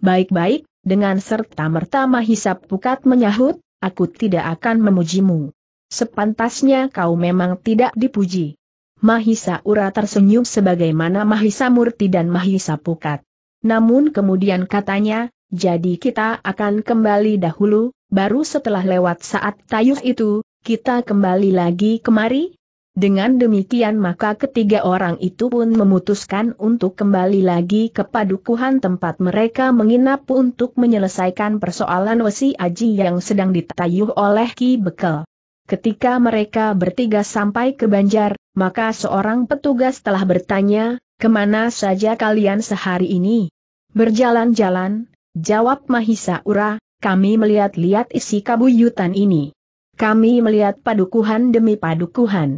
[SPEAKER 1] Baik-baik, dengan serta-merta Mahisa Pukat menyahut, aku tidak akan memujimu. Sepantasnya kau memang tidak dipuji. Mahisa Ura tersenyum sebagaimana Mahisa Murti dan Mahisa Pukat. Namun kemudian katanya, jadi kita akan kembali dahulu, baru setelah lewat saat tayuh itu, kita kembali lagi kemari, dengan demikian maka ketiga orang itu pun memutuskan untuk kembali lagi ke padukuhan tempat mereka menginap untuk menyelesaikan persoalan Wesi Aji yang sedang ditayuh oleh Ki Bekel. Ketika mereka bertiga sampai ke Banjar, maka seorang petugas telah bertanya, kemana saja kalian sehari ini? Berjalan-jalan, jawab Mahisa Ura, kami melihat-lihat isi kabuyutan ini. Kami melihat padukuhan demi padukuhan.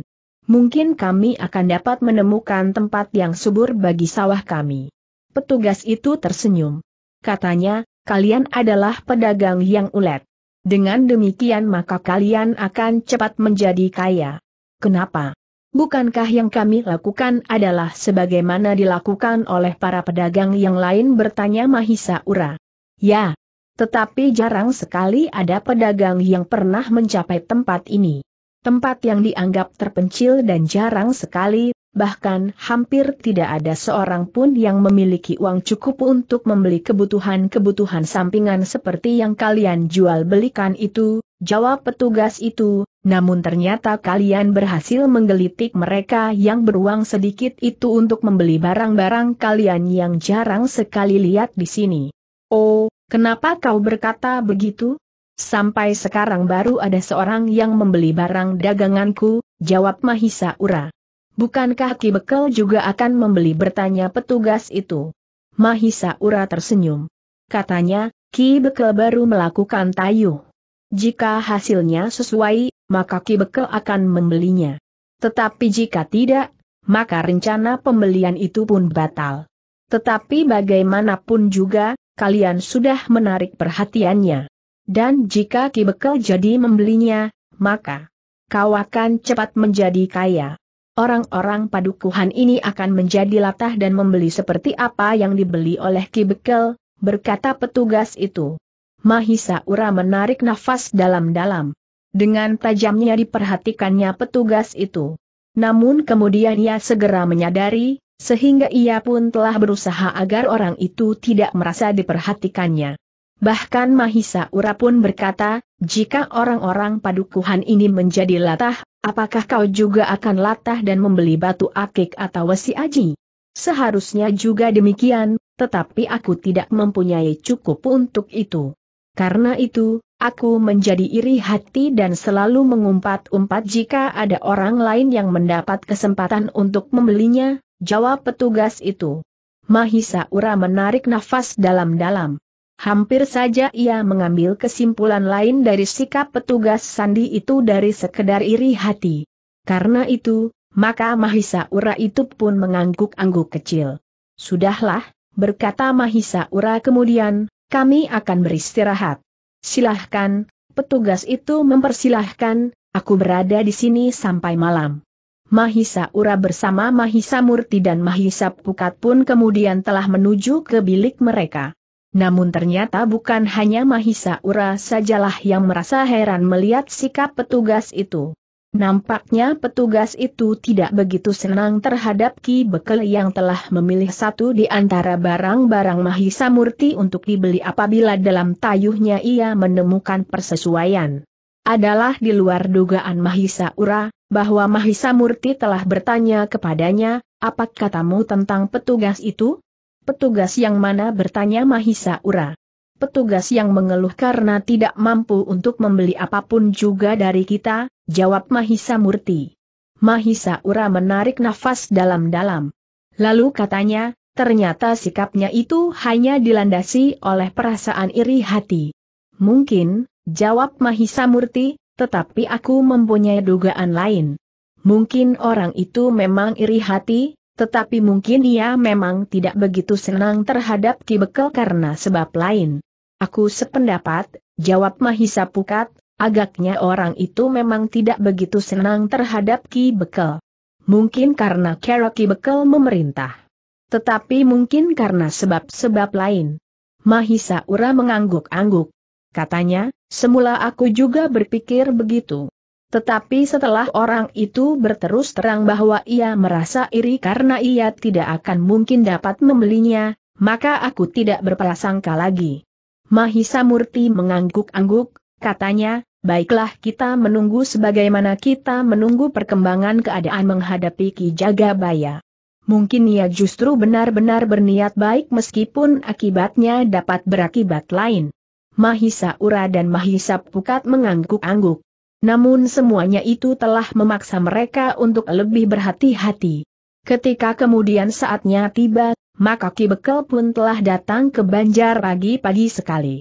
[SPEAKER 1] Mungkin kami akan dapat menemukan tempat yang subur bagi sawah kami. Petugas itu tersenyum. Katanya, kalian adalah pedagang yang ulet. Dengan demikian maka kalian akan cepat menjadi kaya. Kenapa? Bukankah yang kami lakukan adalah sebagaimana dilakukan oleh para pedagang yang lain bertanya Mahisa Ura? Ya. Tetapi jarang sekali ada pedagang yang pernah mencapai tempat ini tempat yang dianggap terpencil dan jarang sekali, bahkan hampir tidak ada seorang pun yang memiliki uang cukup untuk membeli kebutuhan-kebutuhan sampingan seperti yang kalian jual belikan itu, jawab petugas itu, namun ternyata kalian berhasil menggelitik mereka yang beruang sedikit itu untuk membeli barang-barang kalian yang jarang sekali lihat di sini. Oh, kenapa kau berkata begitu? Sampai sekarang baru ada seorang yang membeli barang daganganku, jawab Mahisa Ura. Bukankah Ki Bekel juga akan membeli bertanya petugas itu? Mahisa Ura tersenyum. Katanya, Ki Bekel baru melakukan tayu. Jika hasilnya sesuai, maka Ki Bekel akan membelinya. Tetapi jika tidak, maka rencana pembelian itu pun batal. Tetapi bagaimanapun juga, kalian sudah menarik perhatiannya. Dan jika Ki Bekel jadi membelinya, maka kau akan cepat menjadi kaya. Orang-orang padukuhan ini akan menjadi latah dan membeli seperti apa yang dibeli oleh Ki Bekel, berkata petugas itu. Mahisa Ura menarik nafas dalam-dalam. Dengan tajamnya diperhatikannya petugas itu. Namun kemudian ia segera menyadari, sehingga ia pun telah berusaha agar orang itu tidak merasa diperhatikannya. Bahkan Mahisa Ura pun berkata, jika orang-orang padukuhan ini menjadi latah, apakah kau juga akan latah dan membeli batu akik atau wesi aji? Seharusnya juga demikian, tetapi aku tidak mempunyai cukup untuk itu. Karena itu, aku menjadi iri hati dan selalu mengumpat-umpat jika ada orang lain yang mendapat kesempatan untuk membelinya, jawab petugas itu. Mahisa Ura menarik nafas dalam-dalam. Hampir saja ia mengambil kesimpulan lain dari sikap petugas sandi itu dari sekedar iri hati. Karena itu, maka Mahisa Ura itu pun mengangguk-angguk kecil. Sudahlah, berkata Mahisa Ura kemudian, kami akan beristirahat. Silahkan, petugas itu mempersilahkan, aku berada di sini sampai malam. Mahisa Ura bersama Mahisa Murti dan Mahisa Pukat pun kemudian telah menuju ke bilik mereka. Namun ternyata bukan hanya Mahisa Ura sajalah yang merasa heran melihat sikap petugas itu. Nampaknya petugas itu tidak begitu senang terhadap Ki Bekel yang telah memilih satu di antara barang-barang Mahisa Murti untuk dibeli apabila dalam tayuhnya ia menemukan persesuaian. Adalah di luar dugaan Mahisa Ura, bahwa Mahisa Murti telah bertanya kepadanya, apa katamu tentang petugas itu? Petugas yang mana bertanya Mahisa Ura. Petugas yang mengeluh karena tidak mampu untuk membeli apapun juga dari kita, jawab Mahisa Murti. Mahisa Ura menarik nafas dalam-dalam. Lalu katanya, ternyata sikapnya itu hanya dilandasi oleh perasaan iri hati. Mungkin, jawab Mahisa Murti, tetapi aku mempunyai dugaan lain. Mungkin orang itu memang iri hati, tetapi mungkin ia memang tidak begitu senang terhadap Ki Bekel karena sebab lain. Aku sependapat, jawab Mahisa Pukat, agaknya orang itu memang tidak begitu senang terhadap Ki Bekel. Mungkin karena Kero Ki Bekel memerintah. Tetapi mungkin karena sebab-sebab lain. Mahisa Ura mengangguk-angguk. Katanya, semula aku juga berpikir begitu. Tetapi setelah orang itu berterus terang bahwa ia merasa iri karena ia tidak akan mungkin dapat membelinya, maka aku tidak berprasangka lagi. Mahisa Murti mengangguk-angguk, katanya, baiklah kita menunggu sebagaimana kita menunggu perkembangan keadaan menghadapi Ki Jagabaya. Mungkin ia justru benar-benar berniat baik meskipun akibatnya dapat berakibat lain. Mahisa Ura dan Mahisa Pukat mengangguk-angguk. Namun semuanya itu telah memaksa mereka untuk lebih berhati-hati. Ketika kemudian saatnya tiba, maka Ki Bekel pun telah datang ke Banjar pagi-pagi sekali.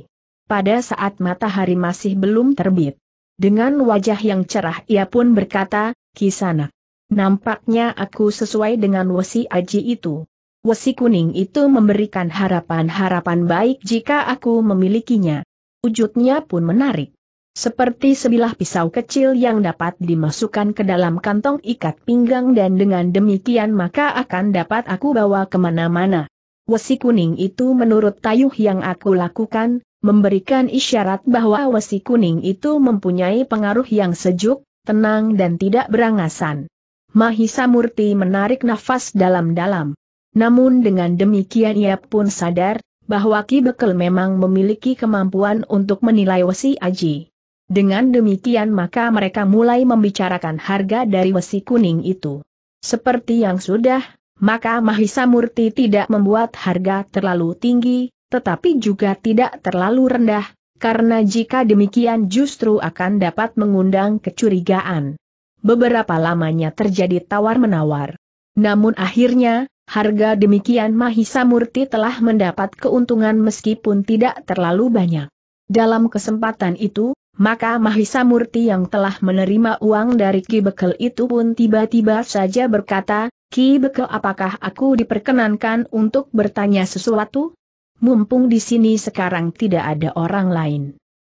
[SPEAKER 1] Pada saat matahari masih belum terbit. Dengan wajah yang cerah ia pun berkata, Kisana, Nampaknya aku sesuai dengan wesi aji itu. Wesi kuning itu memberikan harapan-harapan baik jika aku memilikinya. Wujudnya pun menarik. Seperti sebilah pisau kecil yang dapat dimasukkan ke dalam kantong ikat pinggang dan dengan demikian maka akan dapat aku bawa kemana-mana. Wesi kuning itu menurut tayuh yang aku lakukan, memberikan isyarat bahwa wesi kuning itu mempunyai pengaruh yang sejuk, tenang dan tidak berangasan. Mahisa Murti menarik nafas dalam-dalam. Namun dengan demikian ia pun sadar, bahwa Ki Bekel memang memiliki kemampuan untuk menilai wesi aji. Dengan demikian maka mereka mulai membicarakan harga dari besi kuning itu. Seperti yang sudah, maka Mahisa Murti tidak membuat harga terlalu tinggi, tetapi juga tidak terlalu rendah, karena jika demikian justru akan dapat mengundang kecurigaan. Beberapa lamanya terjadi tawar-menawar. Namun akhirnya, harga demikian Mahisa Murti telah mendapat keuntungan meskipun tidak terlalu banyak. Dalam kesempatan itu, maka Mahisa Murti yang telah menerima uang dari Ki Bekel itu pun tiba-tiba saja berkata, Ki Bekel apakah aku diperkenankan untuk bertanya sesuatu? Mumpung di sini sekarang tidak ada orang lain.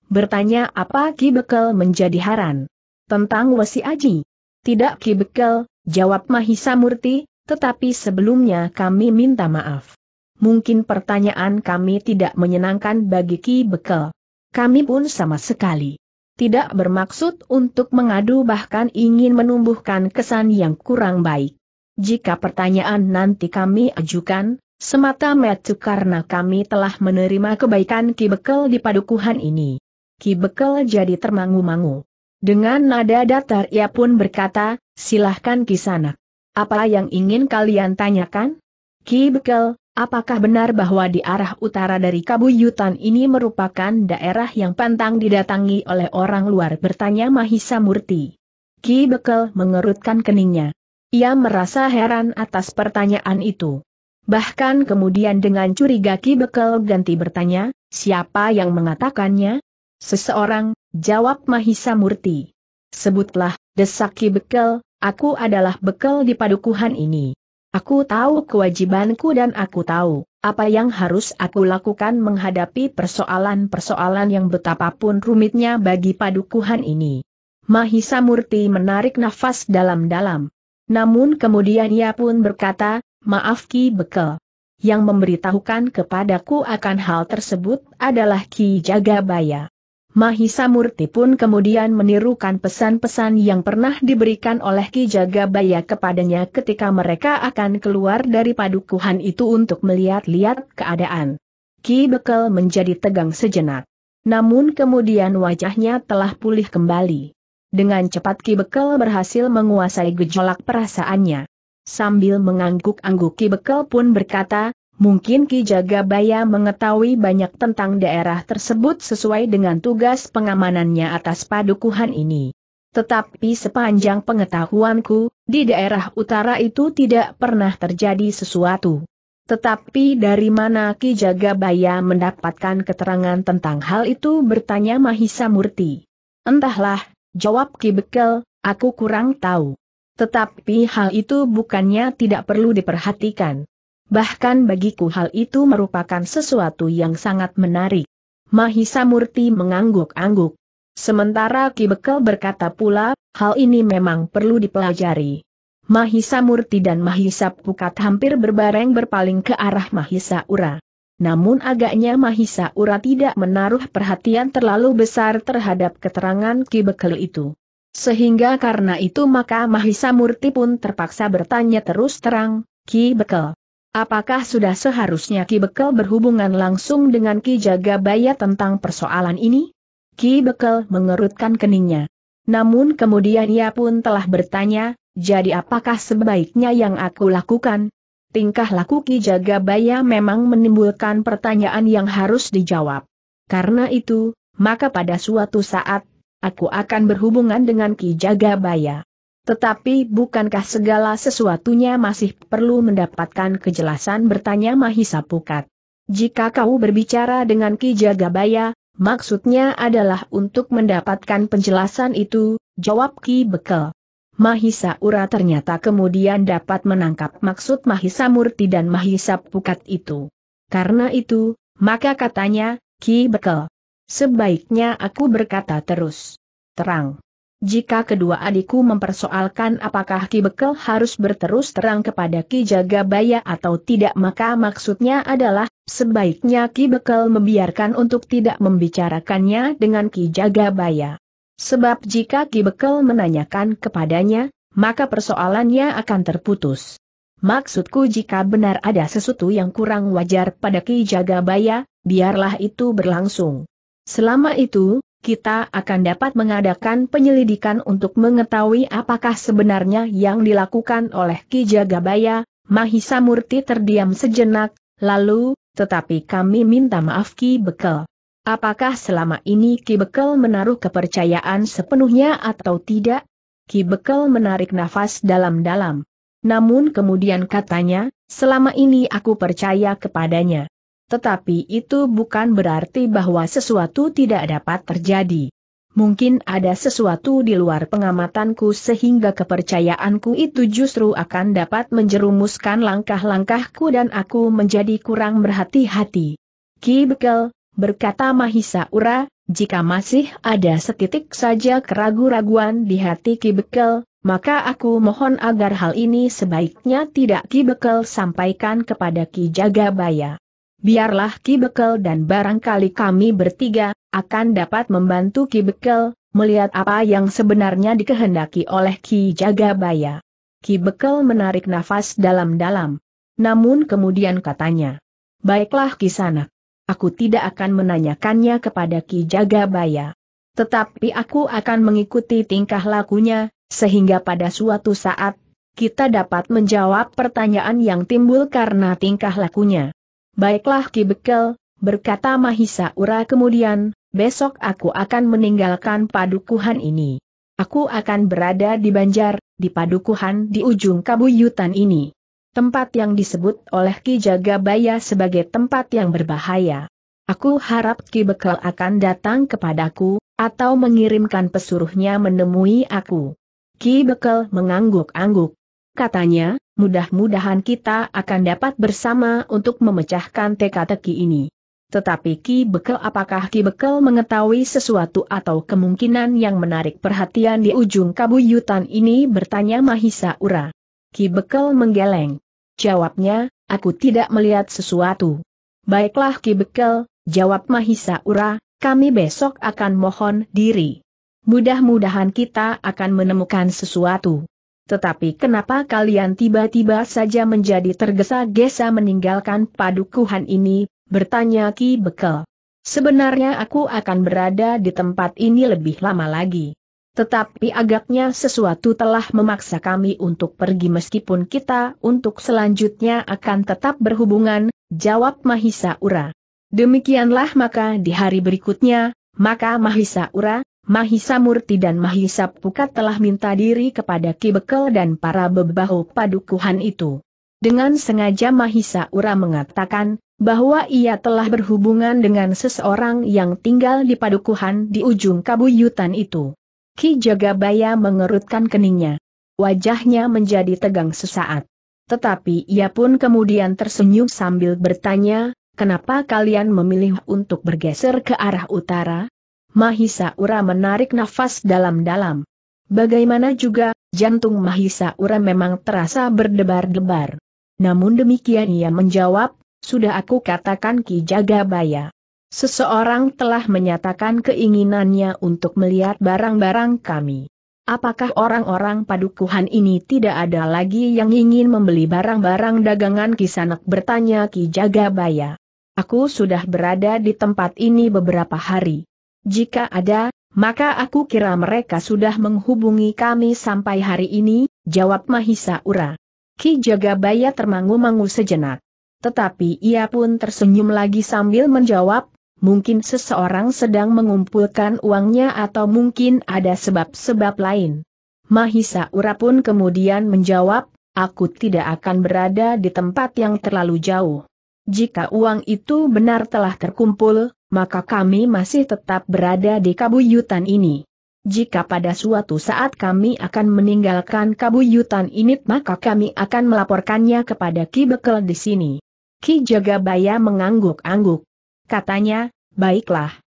[SPEAKER 1] Bertanya apa Ki Bekel menjadi haran? Tentang wasi Aji. Tidak Ki Bekel, jawab Mahisa Murti, tetapi sebelumnya kami minta maaf. Mungkin pertanyaan kami tidak menyenangkan bagi Ki Bekel kami pun sama sekali tidak bermaksud untuk mengadu bahkan ingin menumbuhkan kesan yang kurang baik. Jika pertanyaan nanti kami ajukan, semata-mata karena kami telah menerima kebaikan Ki Bekel di padukuhan ini. Ki Bekel jadi termangu-mangu. Dengan nada datar ia pun berkata, silahkan kisanak. Apa yang ingin kalian tanyakan? Ki Bekel, Apakah benar bahwa di arah utara dari Kabuyutan ini merupakan daerah yang pantang didatangi oleh orang luar bertanya Mahisa Murti. Ki Bekel mengerutkan keningnya. Ia merasa heran atas pertanyaan itu. Bahkan kemudian dengan curiga Ki Bekel ganti bertanya, siapa yang mengatakannya? Seseorang, jawab Mahisa Murti. Sebutlah, desak Ki Bekel, aku adalah Bekel di padukuhan ini. Aku tahu kewajibanku dan aku tahu apa yang harus aku lakukan menghadapi persoalan-persoalan yang betapapun rumitnya bagi padukuhan ini. Mahisa Murti menarik nafas dalam-dalam. Namun kemudian ia pun berkata, maaf Ki Bekel. Yang memberitahukan kepadaku akan hal tersebut adalah Ki Jagabaya. Mahisa Murti pun kemudian menirukan pesan-pesan yang pernah diberikan oleh Ki Jagabaya kepadanya ketika mereka akan keluar dari padukuhan itu untuk melihat-lihat keadaan. Ki Bekel menjadi tegang sejenak. Namun kemudian wajahnya telah pulih kembali. Dengan cepat Ki Bekel berhasil menguasai gejolak perasaannya. Sambil mengangguk-angguk Ki Bekel pun berkata, Mungkin Ki Jagabaya mengetahui banyak tentang daerah tersebut sesuai dengan tugas pengamanannya atas padukuhan ini. Tetapi sepanjang pengetahuanku, di daerah utara itu tidak pernah terjadi sesuatu. Tetapi dari mana Ki Jagabaya mendapatkan keterangan tentang hal itu bertanya Mahisa Murti. Entahlah, jawab Ki Bekel, aku kurang tahu. Tetapi hal itu bukannya tidak perlu diperhatikan. Bahkan bagiku hal itu merupakan sesuatu yang sangat menarik. Mahisa Murti mengangguk-angguk. Sementara Ki Bekel berkata pula, hal ini memang perlu dipelajari. Mahisa Murti dan Mahisa Pukat hampir berbareng berpaling ke arah Mahisa Ura. Namun agaknya Mahisa Ura tidak menaruh perhatian terlalu besar terhadap keterangan Ki Bekel itu. Sehingga karena itu maka Mahisa Murti pun terpaksa bertanya terus terang, Ki Bekel, Apakah sudah seharusnya Ki Bekel berhubungan langsung dengan Ki Jagabaya tentang persoalan ini? Ki Bekel mengerutkan keningnya. Namun kemudian ia pun telah bertanya, jadi apakah sebaiknya yang aku lakukan? Tingkah laku Ki Jagabaya memang menimbulkan pertanyaan yang harus dijawab. Karena itu, maka pada suatu saat, aku akan berhubungan dengan Ki Jagabaya. Tetapi bukankah segala sesuatunya masih perlu mendapatkan kejelasan bertanya Mahisa Pukat. Jika kau berbicara dengan Ki Jagabaya, maksudnya adalah untuk mendapatkan penjelasan itu, jawab Ki Bekel. Mahisa Ura ternyata kemudian dapat menangkap maksud Mahisa Murti dan Mahisa Pukat itu. Karena itu, maka katanya, Ki Bekel. Sebaiknya aku berkata terus. Terang. Jika kedua adikku mempersoalkan apakah Ki Bekel harus berterus terang kepada Ki Jagabaya atau tidak maka maksudnya adalah, sebaiknya Ki Bekel membiarkan untuk tidak membicarakannya dengan Ki Jagabaya. Sebab jika Ki Bekel menanyakan kepadanya, maka persoalannya akan terputus. Maksudku jika benar ada sesuatu yang kurang wajar pada Ki Jagabaya, biarlah itu berlangsung. Selama itu, kita akan dapat mengadakan penyelidikan untuk mengetahui apakah sebenarnya yang dilakukan oleh Ki Jagabaya, Mahisa Murti terdiam sejenak, lalu, tetapi kami minta maaf Ki Bekel. Apakah selama ini Ki Bekel menaruh kepercayaan sepenuhnya atau tidak? Ki Bekel menarik nafas dalam-dalam. Namun kemudian katanya, selama ini aku percaya kepadanya. Tetapi itu bukan berarti bahwa sesuatu tidak dapat terjadi. Mungkin ada sesuatu di luar pengamatanku sehingga kepercayaanku itu justru akan dapat menjerumuskan langkah-langkahku dan aku menjadi kurang berhati-hati. Ki Bekel, berkata Mahisa Ura, jika masih ada setitik saja keraguan-raguan di hati Ki Bekel, maka aku mohon agar hal ini sebaiknya tidak Ki Bekel sampaikan kepada Ki Jagabaya biarlah Ki Bekel dan barangkali kami bertiga, akan dapat membantu Ki Bekel, melihat apa yang sebenarnya dikehendaki oleh Ki Jagabaya. Ki Bekel menarik nafas dalam-dalam. Namun kemudian katanya, Baiklah Ki Sana, aku tidak akan menanyakannya kepada Ki Jagabaya. Tetapi aku akan mengikuti tingkah lakunya, sehingga pada suatu saat, kita dapat menjawab pertanyaan yang timbul karena tingkah lakunya. Baiklah Ki Bekel, berkata Mahisa Ura kemudian, besok aku akan meninggalkan padukuhan ini. Aku akan berada di Banjar, di padukuhan di ujung kabuyutan ini. Tempat yang disebut oleh Ki Jagabaya sebagai tempat yang berbahaya. Aku harap Ki Bekel akan datang kepadaku, atau mengirimkan pesuruhnya menemui aku. Ki Bekel mengangguk-angguk katanya, mudah-mudahan kita akan dapat bersama untuk memecahkan teka-teki ini. Tetapi Ki Bekel apakah Ki Bekel mengetahui sesuatu atau kemungkinan yang menarik perhatian di ujung kabuyutan ini bertanya Mahisa Ura. Ki Bekel menggeleng. Jawabnya, aku tidak melihat sesuatu. Baiklah Ki Bekel, jawab Mahisa Ura, kami besok akan mohon diri. Mudah-mudahan kita akan menemukan sesuatu. Tetapi kenapa kalian tiba-tiba saja menjadi tergesa-gesa meninggalkan padukuhan ini, bertanya Ki Bekel. Sebenarnya aku akan berada di tempat ini lebih lama lagi. Tetapi agaknya sesuatu telah memaksa kami untuk pergi meskipun kita untuk selanjutnya akan tetap berhubungan, jawab Mahisa Ura. Demikianlah maka di hari berikutnya, maka Mahisa Ura, Mahisa Murti dan Mahisa Pukat telah minta diri kepada Ki Bekel dan para bebahu padukuhan itu. Dengan sengaja Mahisa Ura mengatakan, bahwa ia telah berhubungan dengan seseorang yang tinggal di padukuhan di ujung kabuyutan itu. Ki Jagabaya mengerutkan keningnya. Wajahnya menjadi tegang sesaat. Tetapi ia pun kemudian tersenyum sambil bertanya, kenapa kalian memilih untuk bergeser ke arah utara? Mahisa Ura menarik nafas dalam-dalam. Bagaimana juga, jantung Mahisa Ura memang terasa berdebar-debar. Namun demikian ia menjawab, sudah aku katakan Ki Jagabaya. Seseorang telah menyatakan keinginannya untuk melihat barang-barang kami. Apakah orang-orang padukuhan ini tidak ada lagi yang ingin membeli barang-barang dagangan Kisanak bertanya Ki Jagabaya. Aku sudah berada di tempat ini beberapa hari. Jika ada, maka aku kira mereka sudah menghubungi kami sampai hari ini, jawab Mahisa Ura. Ki Jagabaya termangu-mangu sejenak. Tetapi ia pun tersenyum lagi sambil menjawab, mungkin seseorang sedang mengumpulkan uangnya atau mungkin ada sebab-sebab lain. Mahisa Ura pun kemudian menjawab, aku tidak akan berada di tempat yang terlalu jauh. Jika uang itu benar telah terkumpul, maka kami masih tetap berada di kabuyutan ini. Jika pada suatu saat kami akan meninggalkan kabuyutan ini maka kami akan melaporkannya kepada Ki Bekel di sini. Ki Jagabaya mengangguk-angguk. Katanya, baiklah.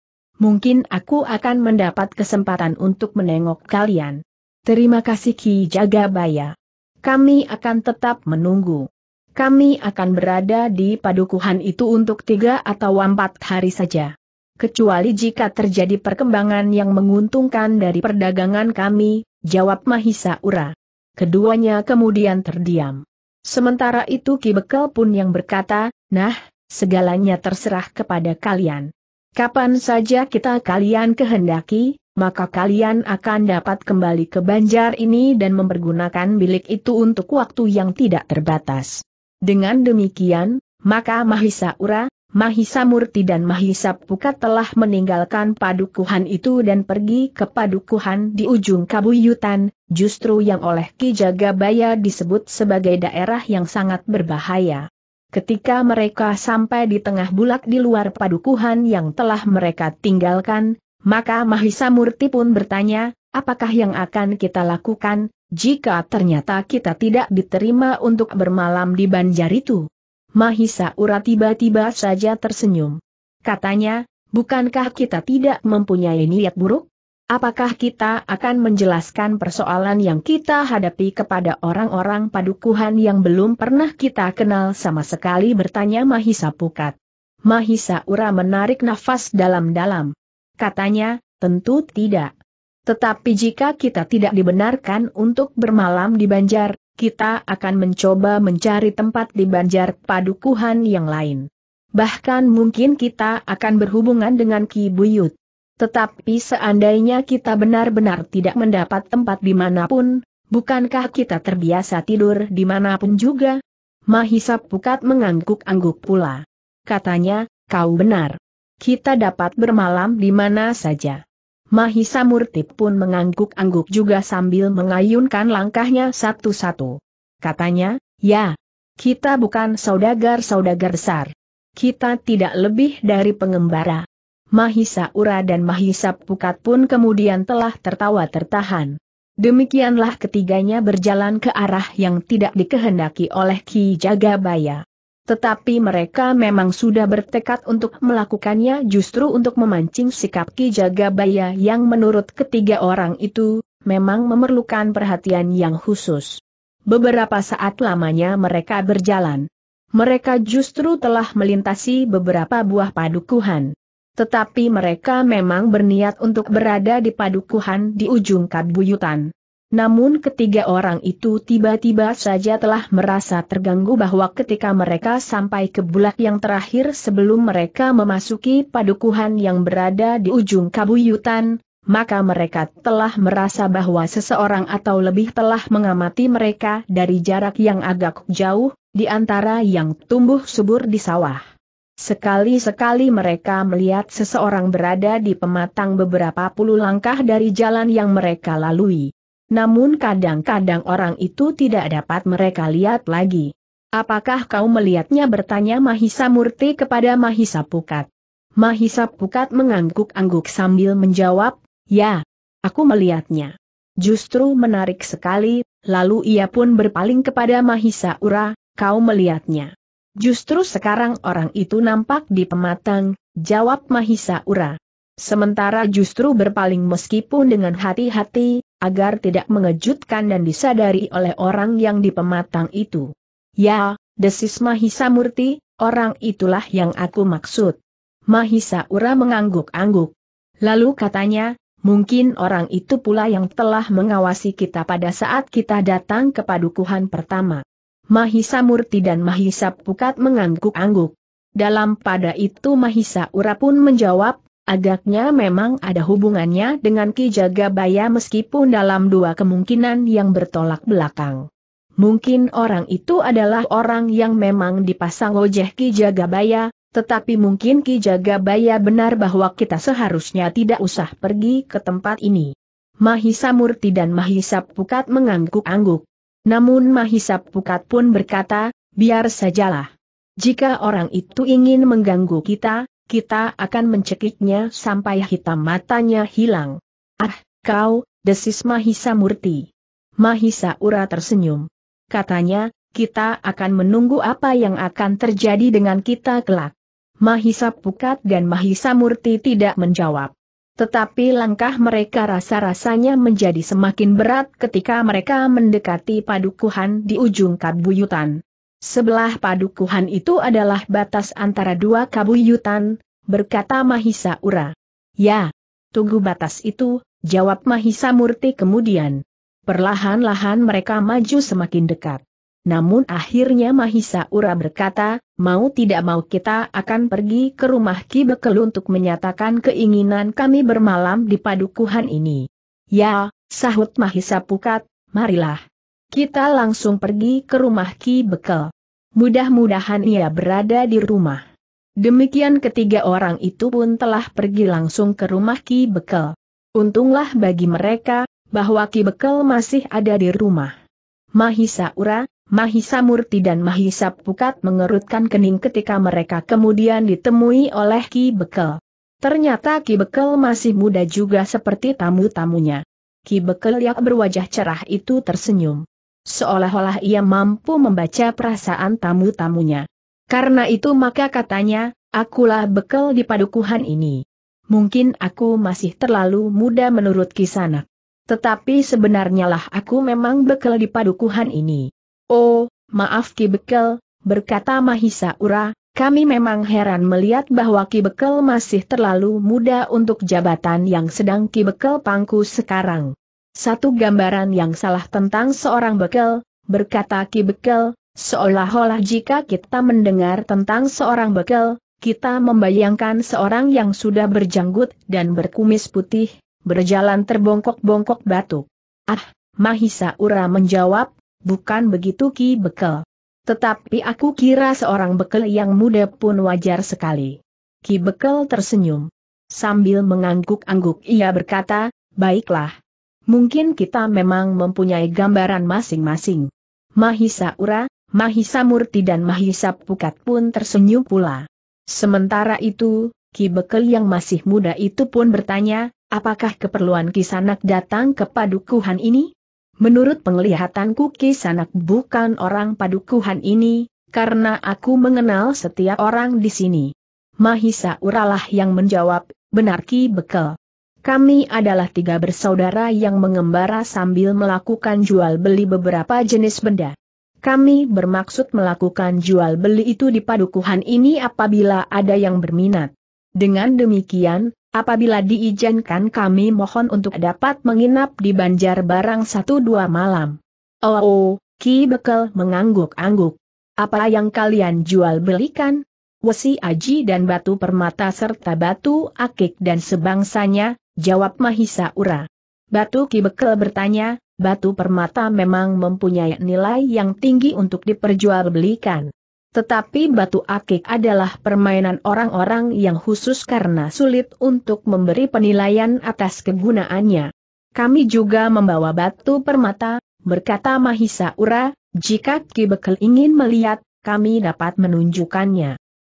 [SPEAKER 1] Mungkin aku akan mendapat kesempatan untuk menengok kalian. Terima kasih Ki Jagabaya. Kami akan tetap menunggu. Kami akan berada di padukuhan itu untuk tiga atau empat hari saja. Kecuali jika terjadi perkembangan yang menguntungkan dari perdagangan kami, jawab Mahisa Ura. Keduanya kemudian terdiam. Sementara itu Ki Bekel pun yang berkata, nah, segalanya terserah kepada kalian. Kapan saja kita kalian kehendaki, maka kalian akan dapat kembali ke banjar ini dan mempergunakan bilik itu untuk waktu yang tidak terbatas. Dengan demikian, maka Mahisa Ura, Mahisa Murti dan Mahisa Pukat telah meninggalkan padukuhan itu dan pergi ke padukuhan di ujung Kabuyutan, justru yang oleh Ki Jagabaya disebut sebagai daerah yang sangat berbahaya. Ketika mereka sampai di tengah bulak di luar padukuhan yang telah mereka tinggalkan, maka Mahisa Murti pun bertanya, apakah yang akan kita lakukan, jika ternyata kita tidak diterima untuk bermalam di banjar itu. Mahisa Ura tiba-tiba saja tersenyum. Katanya, bukankah kita tidak mempunyai niat buruk? Apakah kita akan menjelaskan persoalan yang kita hadapi kepada orang-orang padukuhan yang belum pernah kita kenal sama sekali bertanya Mahisa Pukat. Mahisa Ura menarik nafas dalam-dalam. Katanya, tentu tidak. Tetapi jika kita tidak dibenarkan untuk bermalam di Banjar, kita akan mencoba mencari tempat di Banjar Padukuhan yang lain. Bahkan mungkin kita akan berhubungan dengan Ki Buyut. Tetapi seandainya kita benar-benar tidak mendapat tempat di dimanapun, bukankah kita terbiasa tidur di dimanapun juga? Mahisa Pukat mengangguk-angguk pula. Katanya, kau benar. Kita dapat bermalam di mana saja. Mahisa Murti pun mengangguk-angguk juga sambil mengayunkan langkahnya satu-satu. Katanya, ya, kita bukan saudagar-saudagar besar. Kita tidak lebih dari pengembara. Mahisa Ura dan Mahisa Pukat pun kemudian telah tertawa tertahan. Demikianlah ketiganya berjalan ke arah yang tidak dikehendaki oleh Ki Jagabaya. Tetapi mereka memang sudah bertekad untuk melakukannya justru untuk memancing sikap Ki Jagabaya yang menurut ketiga orang itu, memang memerlukan perhatian yang khusus. Beberapa saat lamanya mereka berjalan. Mereka justru telah melintasi beberapa buah padukuhan. Tetapi mereka memang berniat untuk berada di padukuhan di ujung kabuyutan. Namun ketiga orang itu tiba-tiba saja telah merasa terganggu bahwa ketika mereka sampai ke bulak yang terakhir sebelum mereka memasuki padukuhan yang berada di ujung kabuyutan, maka mereka telah merasa bahwa seseorang atau lebih telah mengamati mereka dari jarak yang agak jauh, di antara yang tumbuh subur di sawah. Sekali-sekali mereka melihat seseorang berada di pematang beberapa puluh langkah dari jalan yang mereka lalui. Namun kadang-kadang orang itu tidak dapat mereka lihat lagi. Apakah kau melihatnya bertanya Mahisa Murti kepada Mahisa Pukat. Mahisa Pukat mengangguk-angguk sambil menjawab, ya, aku melihatnya. Justru menarik sekali, lalu ia pun berpaling kepada Mahisa Ura, kau melihatnya. Justru sekarang orang itu nampak di pematang, jawab Mahisa Ura. Sementara justru berpaling meskipun dengan hati-hati, agar tidak mengejutkan dan disadari oleh orang yang di pematang itu. Ya, desis Mahisa Murti, orang itulah yang aku maksud. Mahisa Ura mengangguk-angguk. Lalu katanya, mungkin orang itu pula yang telah mengawasi kita pada saat kita datang ke padukuhan pertama. Mahisa Murti dan Mahisa Pukat mengangguk-angguk. Dalam pada itu Mahisa Ura pun menjawab, agaknya memang ada hubungannya dengan Ki Jagabaya meskipun dalam dua kemungkinan yang bertolak belakang. Mungkin orang itu adalah orang yang memang dipasang ojeh Ki Jagabaya, tetapi mungkin Ki Jagabaya benar bahwa kita seharusnya tidak usah pergi ke tempat ini. Mahisa Murti dan Mahisa Pukat mengangguk-angguk. Namun Mahisa Pukat pun berkata, biar sajalah. Jika orang itu ingin mengganggu kita, kita akan mencekiknya sampai hitam matanya hilang. Ah, kau, desis Mahisa Murti. Mahisa Ura tersenyum. Katanya, kita akan menunggu apa yang akan terjadi dengan kita kelak. Mahisa Pukat dan Mahisa Murti tidak menjawab. Tetapi langkah mereka rasa-rasanya menjadi semakin berat ketika mereka mendekati padukuhan di ujung kabuyutan. Sebelah padukuhan itu adalah batas antara dua kabuyutan, berkata Mahisa Ura. Ya, tunggu batas itu, jawab Mahisa Murti kemudian. Perlahan-lahan mereka maju semakin dekat. Namun akhirnya Mahisa Ura berkata, mau tidak mau kita akan pergi ke rumah Ki Bekel untuk menyatakan keinginan kami bermalam di padukuhan ini. Ya, sahut Mahisa Pukat, marilah. Kita langsung pergi ke rumah Ki Bekel. Mudah-mudahan ia berada di rumah. Demikian ketiga orang itu pun telah pergi langsung ke rumah Ki Bekel. Untunglah bagi mereka, bahwa Ki Bekel masih ada di rumah. Mahisa Ura, Mahisa Murti dan Mahisa Pukat mengerutkan kening ketika mereka kemudian ditemui oleh Ki Bekel. Ternyata Ki Bekel masih muda juga seperti tamu-tamunya. Ki Bekel yang berwajah cerah itu tersenyum seolah-olah ia mampu membaca perasaan tamu-tamunya. Karena itu maka katanya, akulah bekal di padukuhan ini. Mungkin aku masih terlalu muda menurut kisanak. Tetapi sebenarnya lah aku memang bekal di padukuhan ini. Oh, maaf Ki Bekel, berkata Mahisa Ura, kami memang heran melihat bahwa Ki Bekel masih terlalu muda untuk jabatan yang sedang Ki Bekel pangku sekarang. Satu gambaran yang salah tentang seorang bekel, berkata Ki Bekel, seolah-olah jika kita mendengar tentang seorang bekel, kita membayangkan seorang yang sudah berjanggut dan berkumis putih, berjalan terbongkok-bongkok batuk. Ah, Mahisa Ura menjawab, bukan begitu Ki Bekel. Tetapi aku kira seorang bekel yang muda pun wajar sekali. Ki Bekel tersenyum. Sambil mengangguk-angguk ia berkata, baiklah, mungkin kita memang mempunyai gambaran masing-masing. Mahisa Ura, Mahisa Murti dan Mahisa Pukat pun tersenyum pula. Sementara itu, Ki Bekel yang masih muda itu pun bertanya, apakah keperluan Ki Sanak datang ke padukuhan ini? Menurut penglihatanku Ki Sanak bukan orang padukuhan ini, karena aku mengenal setiap orang di sini. Mahisa Uralah yang menjawab, benar Ki Bekel. Kami adalah tiga bersaudara yang mengembara sambil melakukan jual beli beberapa jenis benda. Kami bermaksud melakukan jual beli itu di padukuhan ini apabila ada yang berminat. Dengan demikian, apabila diizinkan kami mohon untuk dapat menginap di Banjar Barang satu dua malam. Oh, oh Ki Bekel mengangguk-angguk. Apa yang kalian jual belikan? Wesi Aji dan batu permata serta batu akik dan sebangsanya, Jawab Mahisa Ura. Batu Kibekel bertanya, batu permata memang mempunyai nilai yang tinggi untuk diperjualbelikan. Tetapi batu akik adalah permainan orang-orang yang khusus karena sulit untuk memberi penilaian atas kegunaannya. Kami juga membawa batu permata, berkata Mahisa Ura, jika Kibekel ingin melihat, kami dapat menunjukkannya.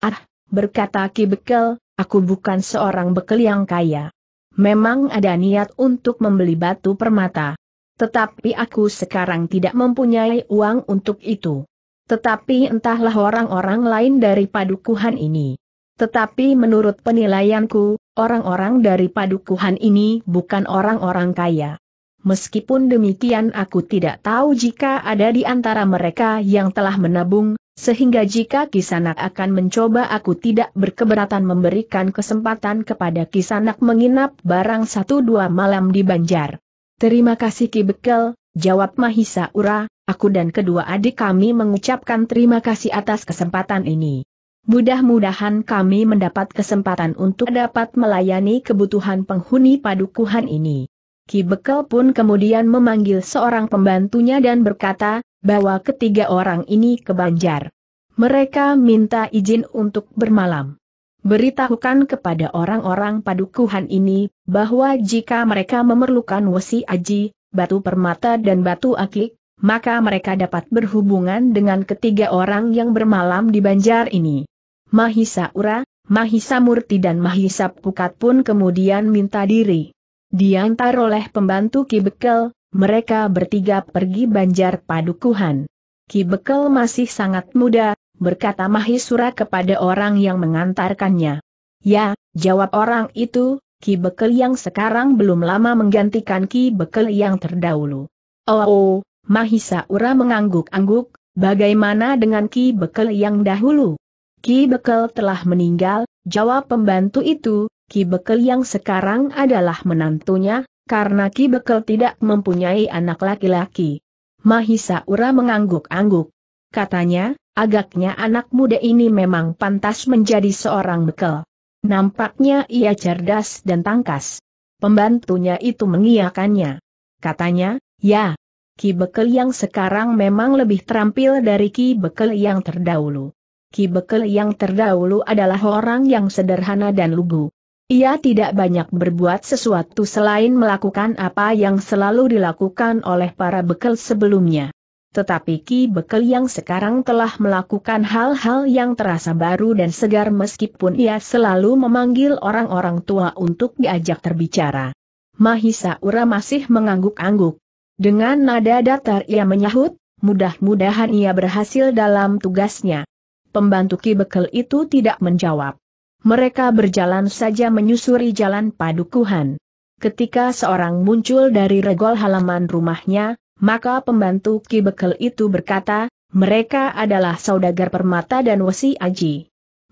[SPEAKER 1] Ah, berkata Kibekel, aku bukan seorang bekel yang kaya. Memang ada niat untuk membeli batu permata. Tetapi aku sekarang tidak mempunyai uang untuk itu. Tetapi entahlah orang-orang lain dari padukuhan ini. Tetapi menurut penilaianku, orang-orang dari padukuhan ini bukan orang-orang kaya. Meskipun demikian aku tidak tahu jika ada di antara mereka yang telah menabung, sehingga jika Kisanak akan mencoba aku tidak berkeberatan memberikan kesempatan kepada Kisanak menginap barang satu dua malam di Banjar. Terima kasih Ki Bekel, jawab Mahisa Ura, aku dan kedua adik kami mengucapkan terima kasih atas kesempatan ini. Mudah-mudahan kami mendapat kesempatan untuk dapat melayani kebutuhan penghuni padukuhan ini. Ki Bekel pun kemudian memanggil seorang pembantunya dan berkata, bawa ketiga orang ini ke Banjar. Mereka minta izin untuk bermalam. Beritahukan kepada orang-orang padukuhan ini, bahwa jika mereka memerlukan wesi aji, batu permata dan batu akik, maka mereka dapat berhubungan dengan ketiga orang yang bermalam di Banjar ini. Mahisa Ura, Mahisa Murti dan Mahisa Pukat pun kemudian minta diri. Diantar oleh pembantu Ki Bekel, mereka bertiga pergi banjar padukuhan. Ki Bekel masih sangat muda, berkata Mahisura kepada orang yang mengantarkannya. Ya, jawab orang itu, Ki Bekel yang sekarang belum lama menggantikan Ki Bekel yang terdahulu. Oh, oh Mahisura mengangguk-angguk, bagaimana dengan Ki Bekel yang dahulu? Ki Bekel telah meninggal, jawab pembantu itu, Ki Bekel yang sekarang adalah menantunya, karena Ki Bekel tidak mempunyai anak laki-laki. Mahisa Ura mengangguk-angguk. Katanya, agaknya anak muda ini memang pantas menjadi seorang bekel. Nampaknya ia cerdas dan tangkas. Pembantunya itu mengiyakannya. Katanya, ya, Ki Bekel yang sekarang memang lebih terampil dari Ki Bekel yang terdahulu. Ki Bekel yang terdahulu adalah orang yang sederhana dan lugu. Ia tidak banyak berbuat sesuatu selain melakukan apa yang selalu dilakukan oleh para bekel sebelumnya. Tetapi Ki bekel yang sekarang telah melakukan hal-hal yang terasa baru dan segar meskipun ia selalu memanggil orang-orang tua untuk diajak terbicara. Mahisa Ura masih mengangguk-angguk. Dengan nada datar ia menyahut, mudah-mudahan ia berhasil dalam tugasnya. Pembantu Ki bekel itu tidak menjawab. Mereka berjalan saja menyusuri jalan padukuhan. Ketika seorang muncul dari regol halaman rumahnya, maka pembantu Ki Bekel itu berkata, mereka adalah saudagar permata dan wesi aji.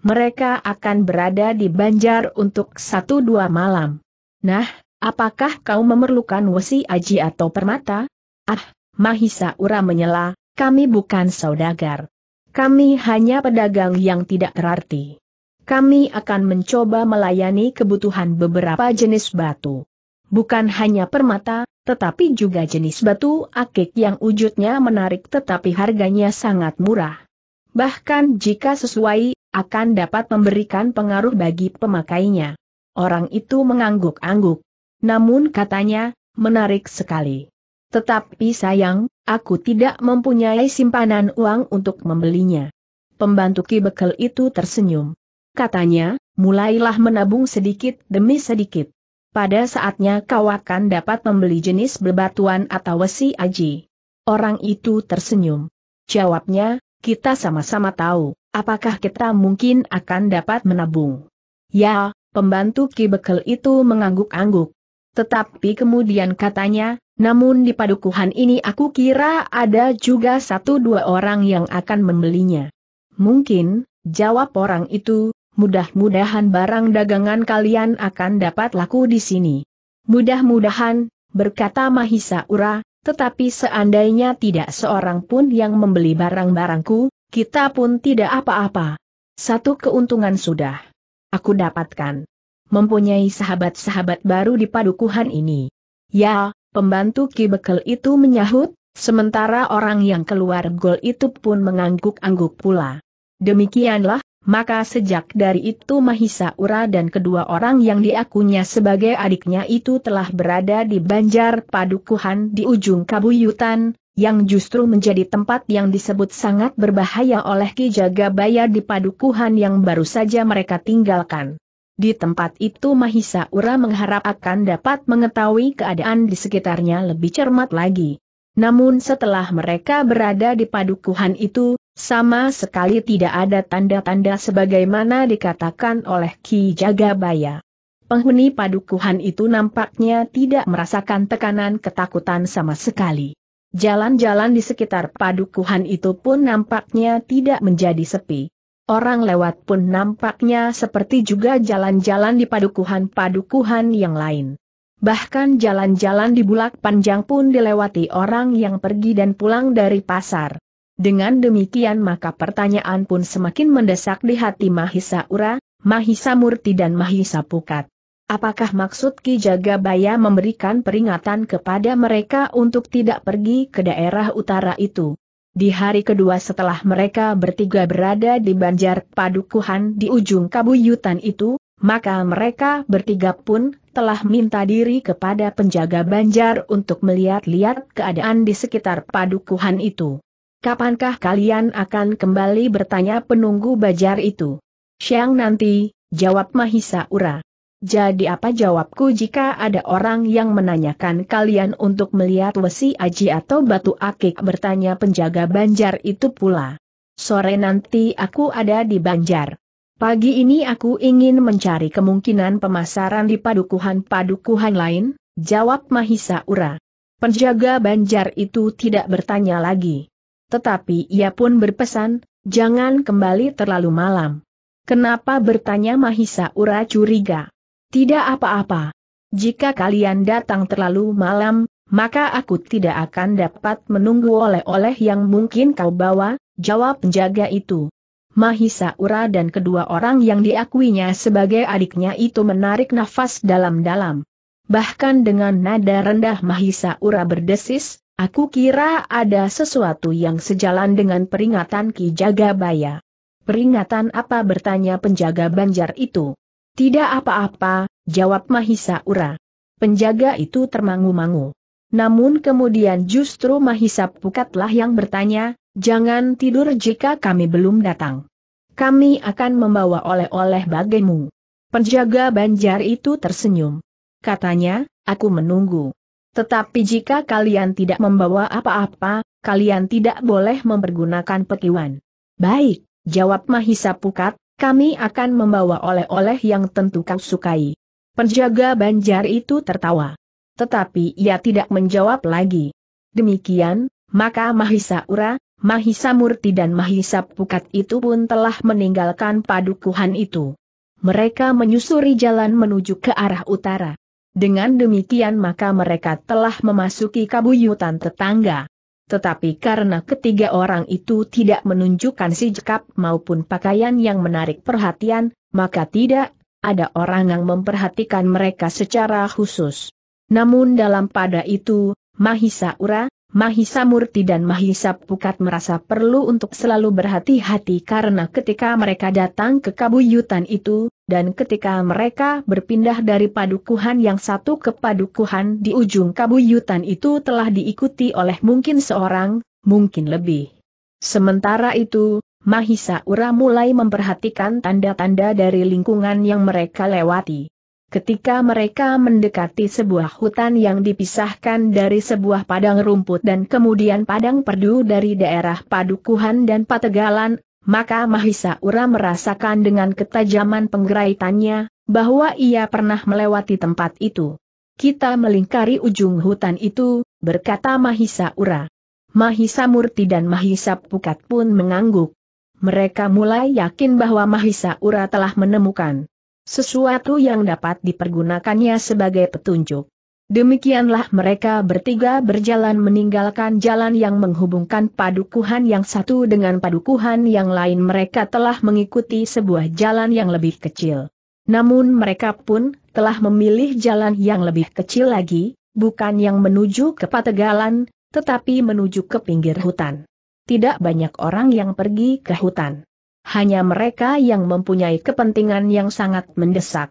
[SPEAKER 1] Mereka akan berada di Banjar untuk satu dua malam. Nah, apakah kau memerlukan wesi aji atau permata? Ah, Mahisa Ura menyela, kami bukan saudagar. Kami hanya pedagang yang tidak terarti kami akan mencoba melayani kebutuhan beberapa jenis batu. Bukan hanya permata, tetapi juga jenis batu akik yang wujudnya menarik tetapi harganya sangat murah. Bahkan jika sesuai, akan dapat memberikan pengaruh bagi pemakainya. Orang itu mengangguk-angguk. Namun katanya, menarik sekali. Tetapi sayang, aku tidak mempunyai simpanan uang untuk membelinya. Pembantu kibekel itu tersenyum katanya, mulailah menabung sedikit demi sedikit. Pada saatnya kau akan dapat membeli jenis bebatuan atau wesi aji. Orang itu tersenyum. Jawabnya, kita sama-sama tahu, apakah kita mungkin akan dapat menabung. Ya, pembantu Ki Bekel itu mengangguk-angguk. Tetapi kemudian katanya, namun di padukuhan ini aku kira ada juga satu dua orang yang akan membelinya. Mungkin, jawab orang itu, mudah-mudahan barang dagangan kalian akan dapat laku di sini. Mudah-mudahan, berkata Mahisa Ura, tetapi seandainya tidak seorang pun yang membeli barang-barangku, kita pun tidak apa-apa. Satu keuntungan sudah aku dapatkan. Mempunyai sahabat-sahabat baru di padukuhan ini. Ya, pembantu Ki Bekel itu menyahut, sementara orang yang keluar gol itu pun mengangguk-angguk pula. Demikianlah, maka sejak dari itu Mahisa Ura dan kedua orang yang diakunya sebagai adiknya itu telah berada di Banjar Padukuhan di ujung Kabuyutan, yang justru menjadi tempat yang disebut sangat berbahaya oleh Ki Jagabaya di Padukuhan yang baru saja mereka tinggalkan. Di tempat itu Mahisa Ura mengharap akan dapat mengetahui keadaan di sekitarnya lebih cermat lagi. Namun setelah mereka berada di padukuhan itu, sama sekali tidak ada tanda-tanda sebagaimana dikatakan oleh Ki Jagabaya. Penghuni padukuhan itu nampaknya tidak merasakan tekanan ketakutan sama sekali. Jalan-jalan di sekitar padukuhan itu pun nampaknya tidak menjadi sepi. Orang lewat pun nampaknya seperti juga jalan-jalan di padukuhan-padukuhan yang lain. Bahkan jalan-jalan di bulak panjang pun dilewati orang yang pergi dan pulang dari pasar. Dengan demikian maka pertanyaan pun semakin mendesak di hati Mahisa Ura, Mahisa Murti dan Mahisa Pukat. Apakah maksud Ki Jagabaya memberikan peringatan kepada mereka untuk tidak pergi ke daerah utara itu? Di hari kedua setelah mereka bertiga berada di Banjar Padukuhan di ujung kabuyutan itu, maka mereka bertiga pun telah minta diri kepada penjaga banjar untuk melihat-lihat keadaan di sekitar padukuhan itu. Kapankah kalian akan kembali bertanya penunggu bajar itu? Siang nanti, jawab Mahisa Ura. Jadi apa jawabku jika ada orang yang menanyakan kalian untuk melihat wesi aji atau batu akik bertanya penjaga banjar itu pula. Sore nanti aku ada di banjar. Pagi ini aku ingin mencari kemungkinan pemasaran di padukuhan-padukuhan lain, jawab Mahisa Ura. Penjaga banjar itu tidak bertanya lagi. Tetapi ia pun berpesan, jangan kembali terlalu malam. Kenapa bertanya Mahisa Ura curiga? Tidak apa-apa. Jika kalian datang terlalu malam, maka aku tidak akan dapat menunggu oleh-oleh yang mungkin kau bawa, jawab penjaga itu. Mahisa Ura dan kedua orang yang diakuinya sebagai adiknya itu menarik nafas dalam-dalam. Bahkan dengan nada rendah Mahisa Ura berdesis, Aku kira ada sesuatu yang sejalan dengan peringatan Ki Jagabaya. Peringatan apa bertanya penjaga banjar itu? Tidak apa-apa, jawab Mahisa Ura. Penjaga itu termangu-mangu. Namun kemudian justru Mahisa Pukatlah yang bertanya, jangan tidur jika kami belum datang. Kami akan membawa oleh-oleh bagimu. Penjaga banjar itu tersenyum. Katanya, aku menunggu. Tetapi jika kalian tidak membawa apa-apa, kalian tidak boleh mempergunakan pekiwan. Baik, jawab Mahisa Pukat, kami akan membawa oleh-oleh yang tentu kau sukai. Penjaga banjar itu tertawa. Tetapi ia tidak menjawab lagi. Demikian, maka Mahisa Ura, Mahisa Murti dan Mahisa Pukat itu pun telah meninggalkan padukuhan itu. Mereka menyusuri jalan menuju ke arah utara. Dengan demikian maka mereka telah memasuki kabuyutan tetangga. Tetapi karena ketiga orang itu tidak menunjukkan sikap maupun pakaian yang menarik perhatian, maka tidak ada orang yang memperhatikan mereka secara khusus. Namun dalam pada itu, Mahisa Ura, Mahisa Murti dan Mahisa Pukat merasa perlu untuk selalu berhati-hati karena ketika mereka datang ke kabuyutan itu, dan ketika mereka berpindah dari padukuhan yang satu ke padukuhan di ujung kabuyutan itu telah diikuti oleh mungkin seorang, mungkin lebih. Sementara itu, Mahisa Ura mulai memperhatikan tanda-tanda dari lingkungan yang mereka lewati. Ketika mereka mendekati sebuah hutan yang dipisahkan dari sebuah padang rumput dan kemudian padang perdu dari daerah padukuhan dan pategalan, maka Mahisa Ura merasakan dengan ketajaman penggeraitannya, bahwa ia pernah melewati tempat itu. Kita melingkari ujung hutan itu, berkata Mahisa Ura. Mahisa Murti dan Mahisa Pukat pun mengangguk. Mereka mulai yakin bahwa Mahisa Ura telah menemukan sesuatu yang dapat dipergunakannya sebagai petunjuk. Demikianlah mereka bertiga berjalan meninggalkan jalan yang menghubungkan padukuhan yang satu dengan padukuhan yang lain mereka telah mengikuti sebuah jalan yang lebih kecil. Namun mereka pun telah memilih jalan yang lebih kecil lagi, bukan yang menuju ke Pategalan, tetapi menuju ke pinggir hutan. Tidak banyak orang yang pergi ke hutan. Hanya mereka yang mempunyai kepentingan yang sangat mendesak.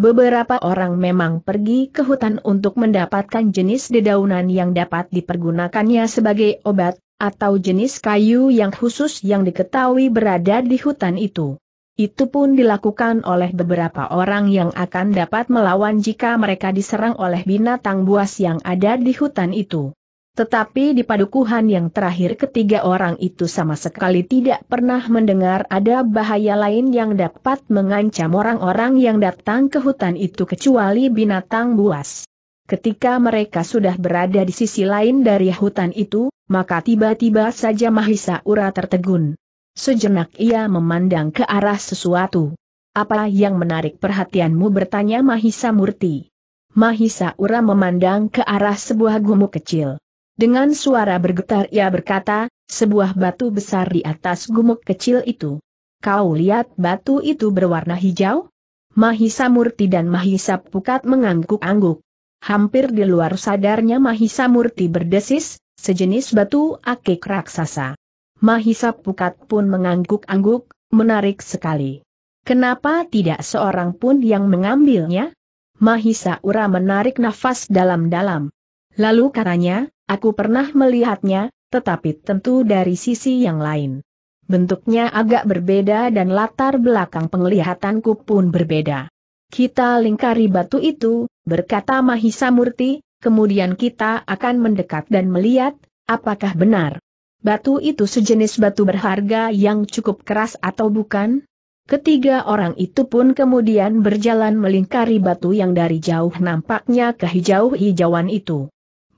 [SPEAKER 1] Beberapa orang memang pergi ke hutan untuk mendapatkan jenis dedaunan yang dapat dipergunakannya sebagai obat, atau jenis kayu yang khusus yang diketahui berada di hutan itu. Itu pun dilakukan oleh beberapa orang yang akan dapat melawan jika mereka diserang oleh binatang buas yang ada di hutan itu. Tetapi di padukuhan yang terakhir ketiga orang itu sama sekali tidak pernah mendengar ada bahaya lain yang dapat mengancam orang-orang yang datang ke hutan itu kecuali binatang buas. Ketika mereka sudah berada di sisi lain dari hutan itu, maka tiba-tiba saja Mahisa Ura tertegun. Sejenak ia memandang ke arah sesuatu. Apa yang menarik perhatianmu bertanya Mahisa Murti. Mahisa Ura memandang ke arah sebuah gumuk kecil. Dengan suara bergetar ia berkata, sebuah batu besar di atas gumuk kecil itu. Kau lihat batu itu berwarna hijau? Mahisa Murti dan Mahisa Pukat mengangguk-angguk. Hampir di luar sadarnya Mahisa Murti berdesis, sejenis batu akik raksasa. Mahisa Pukat pun mengangguk-angguk, menarik sekali. Kenapa tidak seorang pun yang mengambilnya? Mahisa Ura menarik nafas dalam-dalam. Lalu katanya, Aku pernah melihatnya, tetapi tentu dari sisi yang lain. Bentuknya agak berbeda dan latar belakang penglihatanku pun berbeda. Kita lingkari batu itu, berkata Mahisa Murti, kemudian kita akan mendekat dan melihat, apakah benar. Batu itu sejenis batu berharga yang cukup keras atau bukan? Ketiga orang itu pun kemudian berjalan melingkari batu yang dari jauh nampaknya kehijau-hijauan itu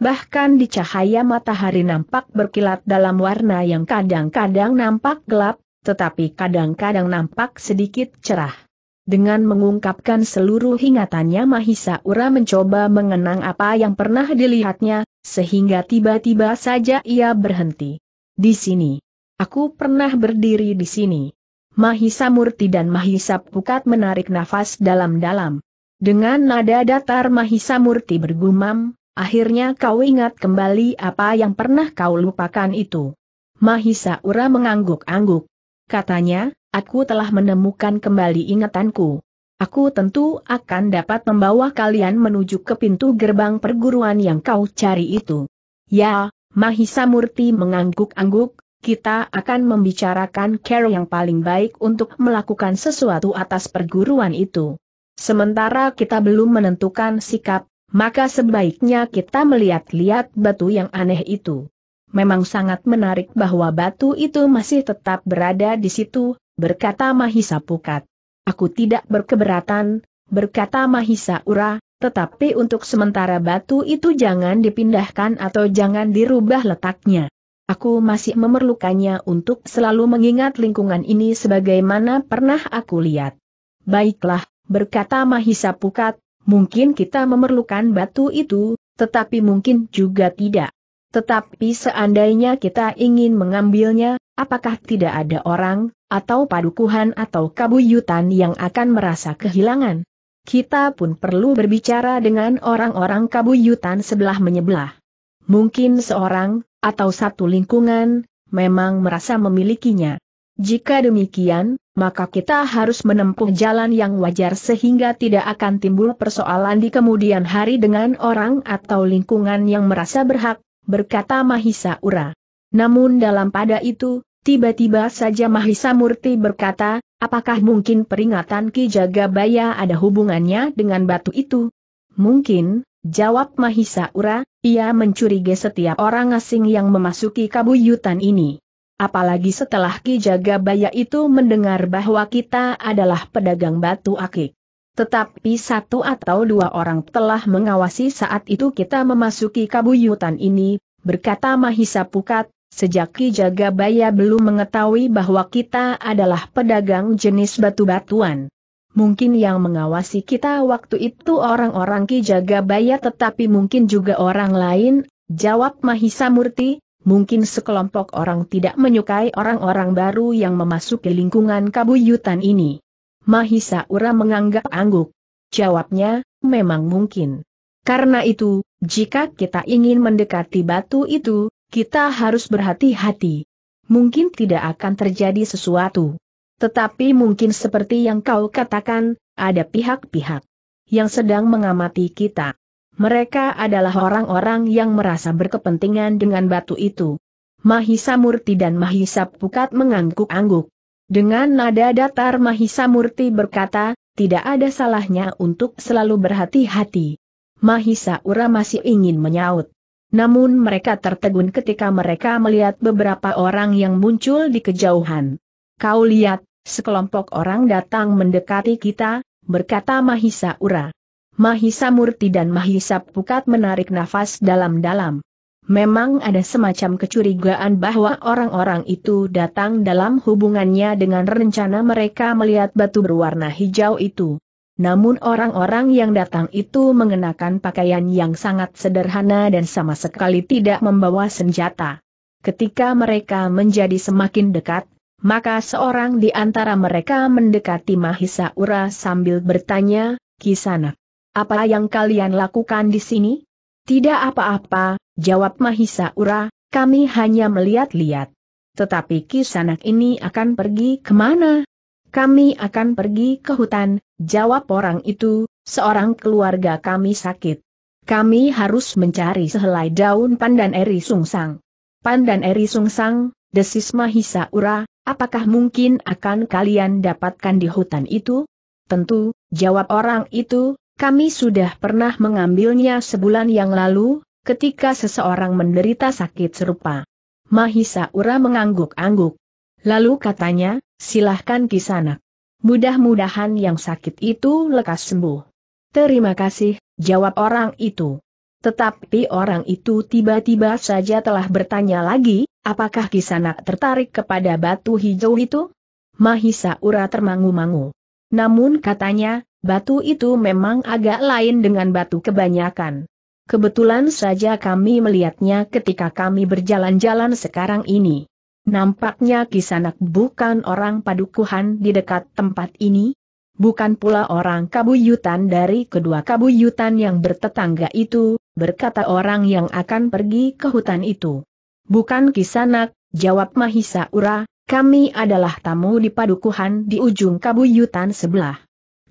[SPEAKER 1] bahkan di cahaya matahari nampak berkilat dalam warna yang kadang-kadang nampak gelap, tetapi kadang-kadang nampak sedikit cerah. Dengan mengungkapkan seluruh ingatannya Mahisa Ura mencoba mengenang apa yang pernah dilihatnya, sehingga tiba-tiba saja ia berhenti. Di sini. Aku pernah berdiri di sini. Mahisa Murti dan Mahisa Pukat menarik nafas dalam-dalam. Dengan nada datar Mahisa Murti bergumam, Akhirnya kau ingat kembali apa yang pernah kau lupakan itu. Mahisa Ura mengangguk-angguk. Katanya, aku telah menemukan kembali ingatanku. Aku tentu akan dapat membawa kalian menuju ke pintu gerbang perguruan yang kau cari itu. Ya, Mahisa Murti mengangguk-angguk, kita akan membicarakan care yang paling baik untuk melakukan sesuatu atas perguruan itu. Sementara kita belum menentukan sikap, maka sebaiknya kita melihat-lihat batu yang aneh itu. Memang sangat menarik bahwa batu itu masih tetap berada di situ, berkata Mahisa Pukat. Aku tidak berkeberatan, berkata Mahisa Ura, tetapi untuk sementara batu itu jangan dipindahkan atau jangan dirubah letaknya. Aku masih memerlukannya untuk selalu mengingat lingkungan ini sebagaimana pernah aku lihat. Baiklah, berkata Mahisa Pukat, Mungkin kita memerlukan batu itu, tetapi mungkin juga tidak. Tetapi seandainya kita ingin mengambilnya, apakah tidak ada orang, atau padukuhan atau kabuyutan yang akan merasa kehilangan? Kita pun perlu berbicara dengan orang-orang kabuyutan sebelah menyebelah. Mungkin seorang, atau satu lingkungan, memang merasa memilikinya. Jika demikian, maka kita harus menempuh jalan yang wajar sehingga tidak akan timbul persoalan di kemudian hari dengan orang atau lingkungan yang merasa berhak, berkata Mahisa Ura. Namun dalam pada itu, tiba-tiba saja Mahisa Murti berkata, apakah mungkin peringatan Ki Jagabaya ada hubungannya dengan batu itu? Mungkin, jawab Mahisa Ura, ia mencurigai setiap orang asing yang memasuki kabuyutan ini apalagi setelah Ki Jagabaya itu mendengar bahwa kita adalah pedagang batu akik. Tetapi satu atau dua orang telah mengawasi saat itu kita memasuki kabuyutan ini, berkata Mahisa Pukat, sejak Ki Jagabaya belum mengetahui bahwa kita adalah pedagang jenis batu-batuan. Mungkin yang mengawasi kita waktu itu orang-orang Ki Jagabaya tetapi mungkin juga orang lain, jawab Mahisa Murti, mungkin sekelompok orang tidak menyukai orang-orang baru yang memasuki lingkungan kabuyutan ini. Mahisa Ura menganggap angguk. Jawabnya, memang mungkin. Karena itu, jika kita ingin mendekati batu itu, kita harus berhati-hati. Mungkin tidak akan terjadi sesuatu. Tetapi mungkin seperti yang kau katakan, ada pihak-pihak yang sedang mengamati kita. Mereka adalah orang-orang yang merasa berkepentingan dengan batu itu. Mahisa Murti dan Mahisa Pukat mengangguk-angguk. Dengan nada datar Mahisa Murti berkata, tidak ada salahnya untuk selalu berhati-hati. Mahisa Ura masih ingin menyaut. Namun mereka tertegun ketika mereka melihat beberapa orang yang muncul di kejauhan. Kau lihat, sekelompok orang datang mendekati kita, berkata Mahisa Ura. Mahisa Murti dan Mahisa Pukat menarik nafas dalam-dalam. Memang ada semacam kecurigaan bahwa orang-orang itu datang dalam hubungannya dengan rencana mereka melihat batu berwarna hijau itu. Namun orang-orang yang datang itu mengenakan pakaian yang sangat sederhana dan sama sekali tidak membawa senjata. Ketika mereka menjadi semakin dekat, maka seorang di antara mereka mendekati Mahisa Ura sambil bertanya, Kisanak, apa yang kalian lakukan di sini? Tidak apa-apa, jawab Mahisa Ura, kami hanya melihat-lihat. Tetapi kisanak ini akan pergi kemana? Kami akan pergi ke hutan, jawab orang itu, seorang keluarga kami sakit. Kami harus mencari sehelai daun pandan eri sungsang. Pandan eri sungsang, desis Mahisa Ura, apakah mungkin akan kalian dapatkan di hutan itu? Tentu, jawab orang itu, kami sudah pernah mengambilnya sebulan yang lalu, ketika seseorang menderita sakit serupa. Mahisa Ura mengangguk-angguk. Lalu katanya, silahkan kisanak. Mudah-mudahan yang sakit itu lekas sembuh. Terima kasih, jawab orang itu. Tetapi orang itu tiba-tiba saja telah bertanya lagi, apakah Kisanak tertarik kepada batu hijau itu? Mahisa Ura termangu-mangu. Namun katanya, Batu itu memang agak lain dengan batu kebanyakan. Kebetulan saja kami melihatnya ketika kami berjalan-jalan sekarang ini. Nampaknya Kisanak bukan orang padukuhan di dekat tempat ini? Bukan pula orang kabuyutan dari kedua kabuyutan yang bertetangga itu, berkata orang yang akan pergi ke hutan itu. Bukan Kisanak, jawab Mahisa Ura, kami adalah tamu di padukuhan di ujung kabuyutan sebelah.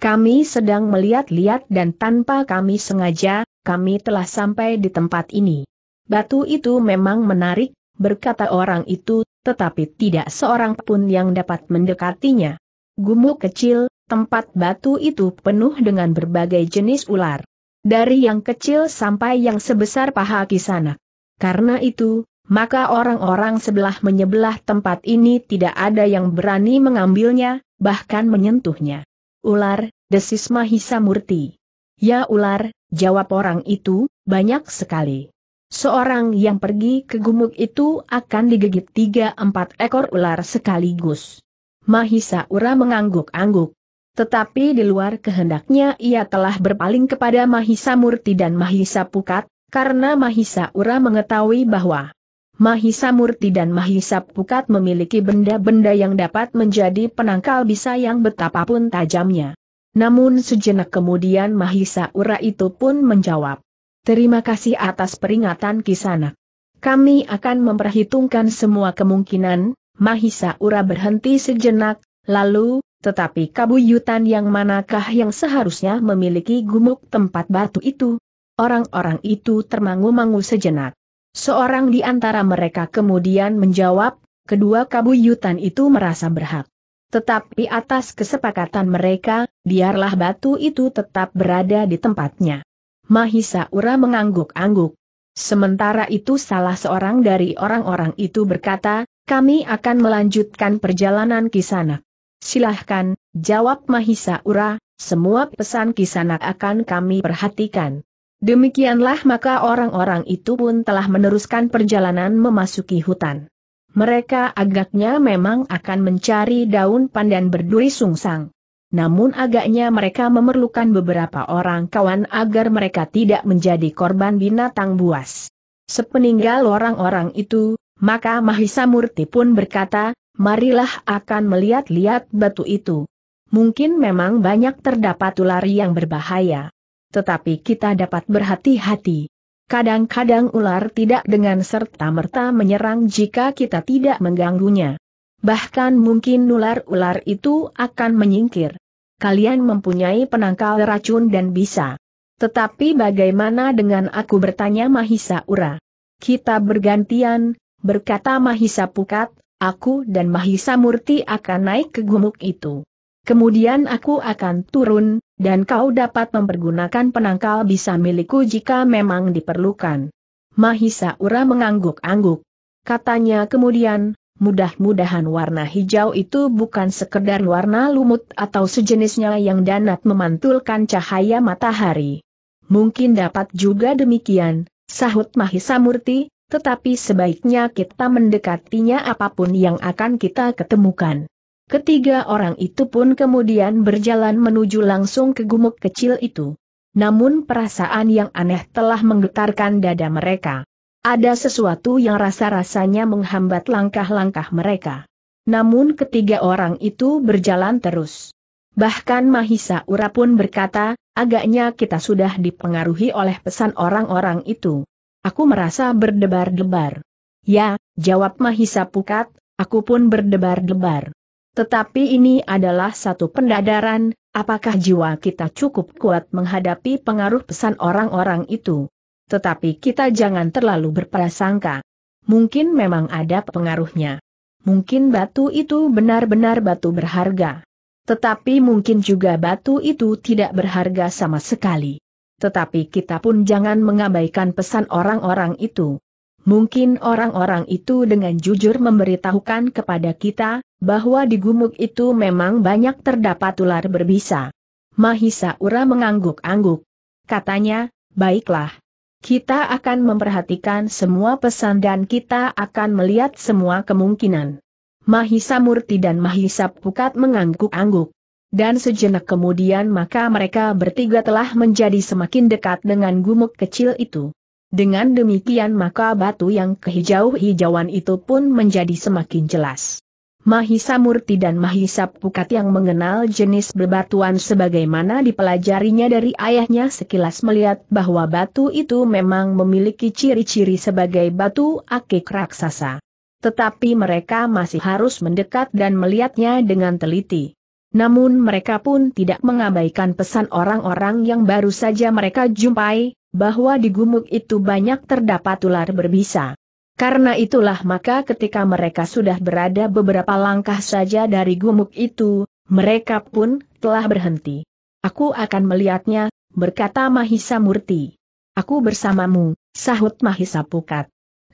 [SPEAKER 1] Kami sedang melihat-lihat dan tanpa kami sengaja, kami telah sampai di tempat ini. Batu itu memang menarik, berkata orang itu, tetapi tidak seorang pun yang dapat mendekatinya. Gumuk kecil, tempat batu itu penuh dengan berbagai jenis ular. Dari yang kecil sampai yang sebesar paha kisana. Karena itu, maka orang-orang sebelah menyebelah tempat ini tidak ada yang berani mengambilnya, bahkan menyentuhnya. Ular, desis Mahisa Murti. Ya ular, jawab orang itu, banyak sekali. Seorang yang pergi ke gumuk itu akan digigit tiga empat ekor ular sekaligus. Mahisa Ura mengangguk-angguk. Tetapi di luar kehendaknya ia telah berpaling kepada Mahisa Murti dan Mahisa Pukat, karena Mahisa Ura mengetahui bahwa Mahisa Murti dan Mahisa Pukat memiliki benda-benda yang dapat menjadi penangkal bisa yang betapapun tajamnya. Namun sejenak kemudian Mahisa Ura itu pun menjawab. Terima kasih atas peringatan kisana. Kami akan memperhitungkan semua kemungkinan, Mahisa Ura berhenti sejenak, lalu, tetapi kabuyutan yang manakah yang seharusnya memiliki gumuk tempat batu itu? Orang-orang itu termangu-mangu sejenak. Seorang di antara mereka kemudian menjawab, kedua kabuyutan itu merasa berhak. Tetapi atas kesepakatan mereka, biarlah batu itu tetap berada di tempatnya. Mahisa Ura mengangguk-angguk. Sementara itu salah seorang dari orang-orang itu berkata, kami akan melanjutkan perjalanan Kisanak. Silahkan, jawab Mahisa Ura, semua pesan Kisanak akan kami perhatikan. Demikianlah maka orang-orang itu pun telah meneruskan perjalanan memasuki hutan. Mereka agaknya memang akan mencari daun pandan berduri sungsang. Namun agaknya mereka memerlukan beberapa orang kawan agar mereka tidak menjadi korban binatang buas. Sepeninggal orang-orang itu, maka Mahisa Murti pun berkata, marilah akan melihat-lihat batu itu. Mungkin memang banyak terdapat ular yang berbahaya tetapi kita dapat berhati-hati. Kadang-kadang ular tidak dengan serta-merta menyerang jika kita tidak mengganggunya. Bahkan mungkin ular-ular itu akan menyingkir. Kalian mempunyai penangkal racun dan bisa. Tetapi bagaimana dengan aku bertanya Mahisa Ura? Kita bergantian, berkata Mahisa Pukat, aku dan Mahisa Murti akan naik ke gumuk itu. Kemudian aku akan turun, dan kau dapat mempergunakan penangkal bisa milikku jika memang diperlukan. Mahisa Ura mengangguk-angguk. Katanya kemudian, mudah-mudahan warna hijau itu bukan sekedar warna lumut atau sejenisnya yang danat memantulkan cahaya matahari. Mungkin dapat juga demikian, sahut Mahisa Murti, tetapi sebaiknya kita mendekatinya apapun yang akan kita ketemukan. Ketiga orang itu pun kemudian berjalan menuju langsung ke gumuk kecil itu. Namun perasaan yang aneh telah menggetarkan dada mereka. Ada sesuatu yang rasa-rasanya menghambat langkah-langkah mereka. Namun ketiga orang itu berjalan terus. Bahkan Mahisa Ura pun berkata, agaknya kita sudah dipengaruhi oleh pesan orang-orang itu. Aku merasa berdebar-debar. Ya, jawab Mahisa Pukat, aku pun berdebar-debar. Tetapi ini adalah satu pendadaran, apakah jiwa kita cukup kuat menghadapi pengaruh pesan orang-orang itu? Tetapi kita jangan terlalu berprasangka. Mungkin memang ada pengaruhnya. Mungkin batu itu benar-benar batu berharga. Tetapi mungkin juga batu itu tidak berharga sama sekali. Tetapi kita pun jangan mengabaikan pesan orang-orang itu. Mungkin orang-orang itu dengan jujur memberitahukan kepada kita, bahwa di gumuk itu memang banyak terdapat ular berbisa. Mahisa Ura mengangguk-angguk. Katanya, baiklah. Kita akan memperhatikan semua pesan dan kita akan melihat semua kemungkinan. Mahisa Murti dan Mahisa Pukat mengangguk-angguk. Dan sejenak kemudian maka mereka bertiga telah menjadi semakin dekat dengan gumuk kecil itu. Dengan demikian maka batu yang kehijau-hijauan itu pun menjadi semakin jelas. Mahisa Murti dan Mahisa Pukat yang mengenal jenis bebatuan sebagaimana dipelajarinya dari ayahnya sekilas melihat bahwa batu itu memang memiliki ciri-ciri sebagai batu akik raksasa. Tetapi mereka masih harus mendekat dan melihatnya dengan teliti. Namun mereka pun tidak mengabaikan pesan orang-orang yang baru saja mereka jumpai, bahwa di gumuk itu banyak terdapat ular berbisa. Karena itulah maka ketika mereka sudah berada beberapa langkah saja dari gumuk itu, mereka pun telah berhenti. Aku akan melihatnya, berkata Mahisa Murti. Aku bersamamu, sahut Mahisa Pukat.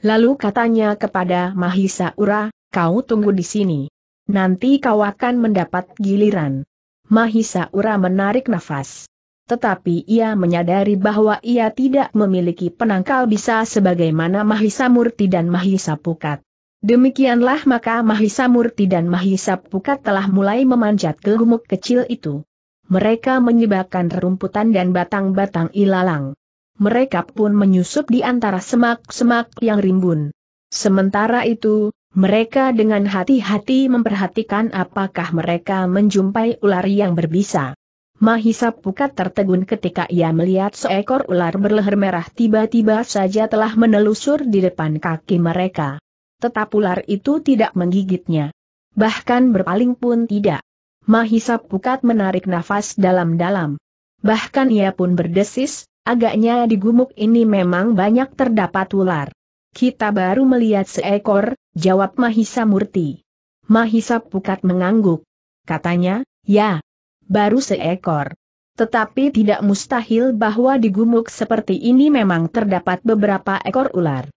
[SPEAKER 1] Lalu katanya kepada Mahisa Ura, kau tunggu di sini. Nanti kau akan mendapat giliran. Mahisa Ura menarik nafas tetapi ia menyadari bahwa ia tidak memiliki penangkal bisa sebagaimana Mahisa Murti dan Mahisa Pukat. Demikianlah maka Mahisa Murti dan Mahisa Pukat telah mulai memanjat ke gumuk kecil itu. Mereka menyebabkan rerumputan dan batang-batang ilalang. Mereka pun menyusup di antara semak-semak yang rimbun. Sementara itu, mereka dengan hati-hati memperhatikan apakah mereka menjumpai ular yang berbisa. Mahisa Pukat tertegun ketika ia melihat seekor ular berleher merah tiba-tiba saja telah menelusur di depan kaki mereka. Tetap ular itu tidak menggigitnya. Bahkan berpaling pun tidak. Mahisa Pukat menarik nafas dalam-dalam. Bahkan ia pun berdesis, agaknya di gumuk ini memang banyak terdapat ular. Kita baru melihat seekor, jawab Mahisa Murti. Mahisa Pukat mengangguk. Katanya, ya, baru seekor. Tetapi tidak mustahil bahwa di gumuk seperti ini memang terdapat beberapa ekor ular.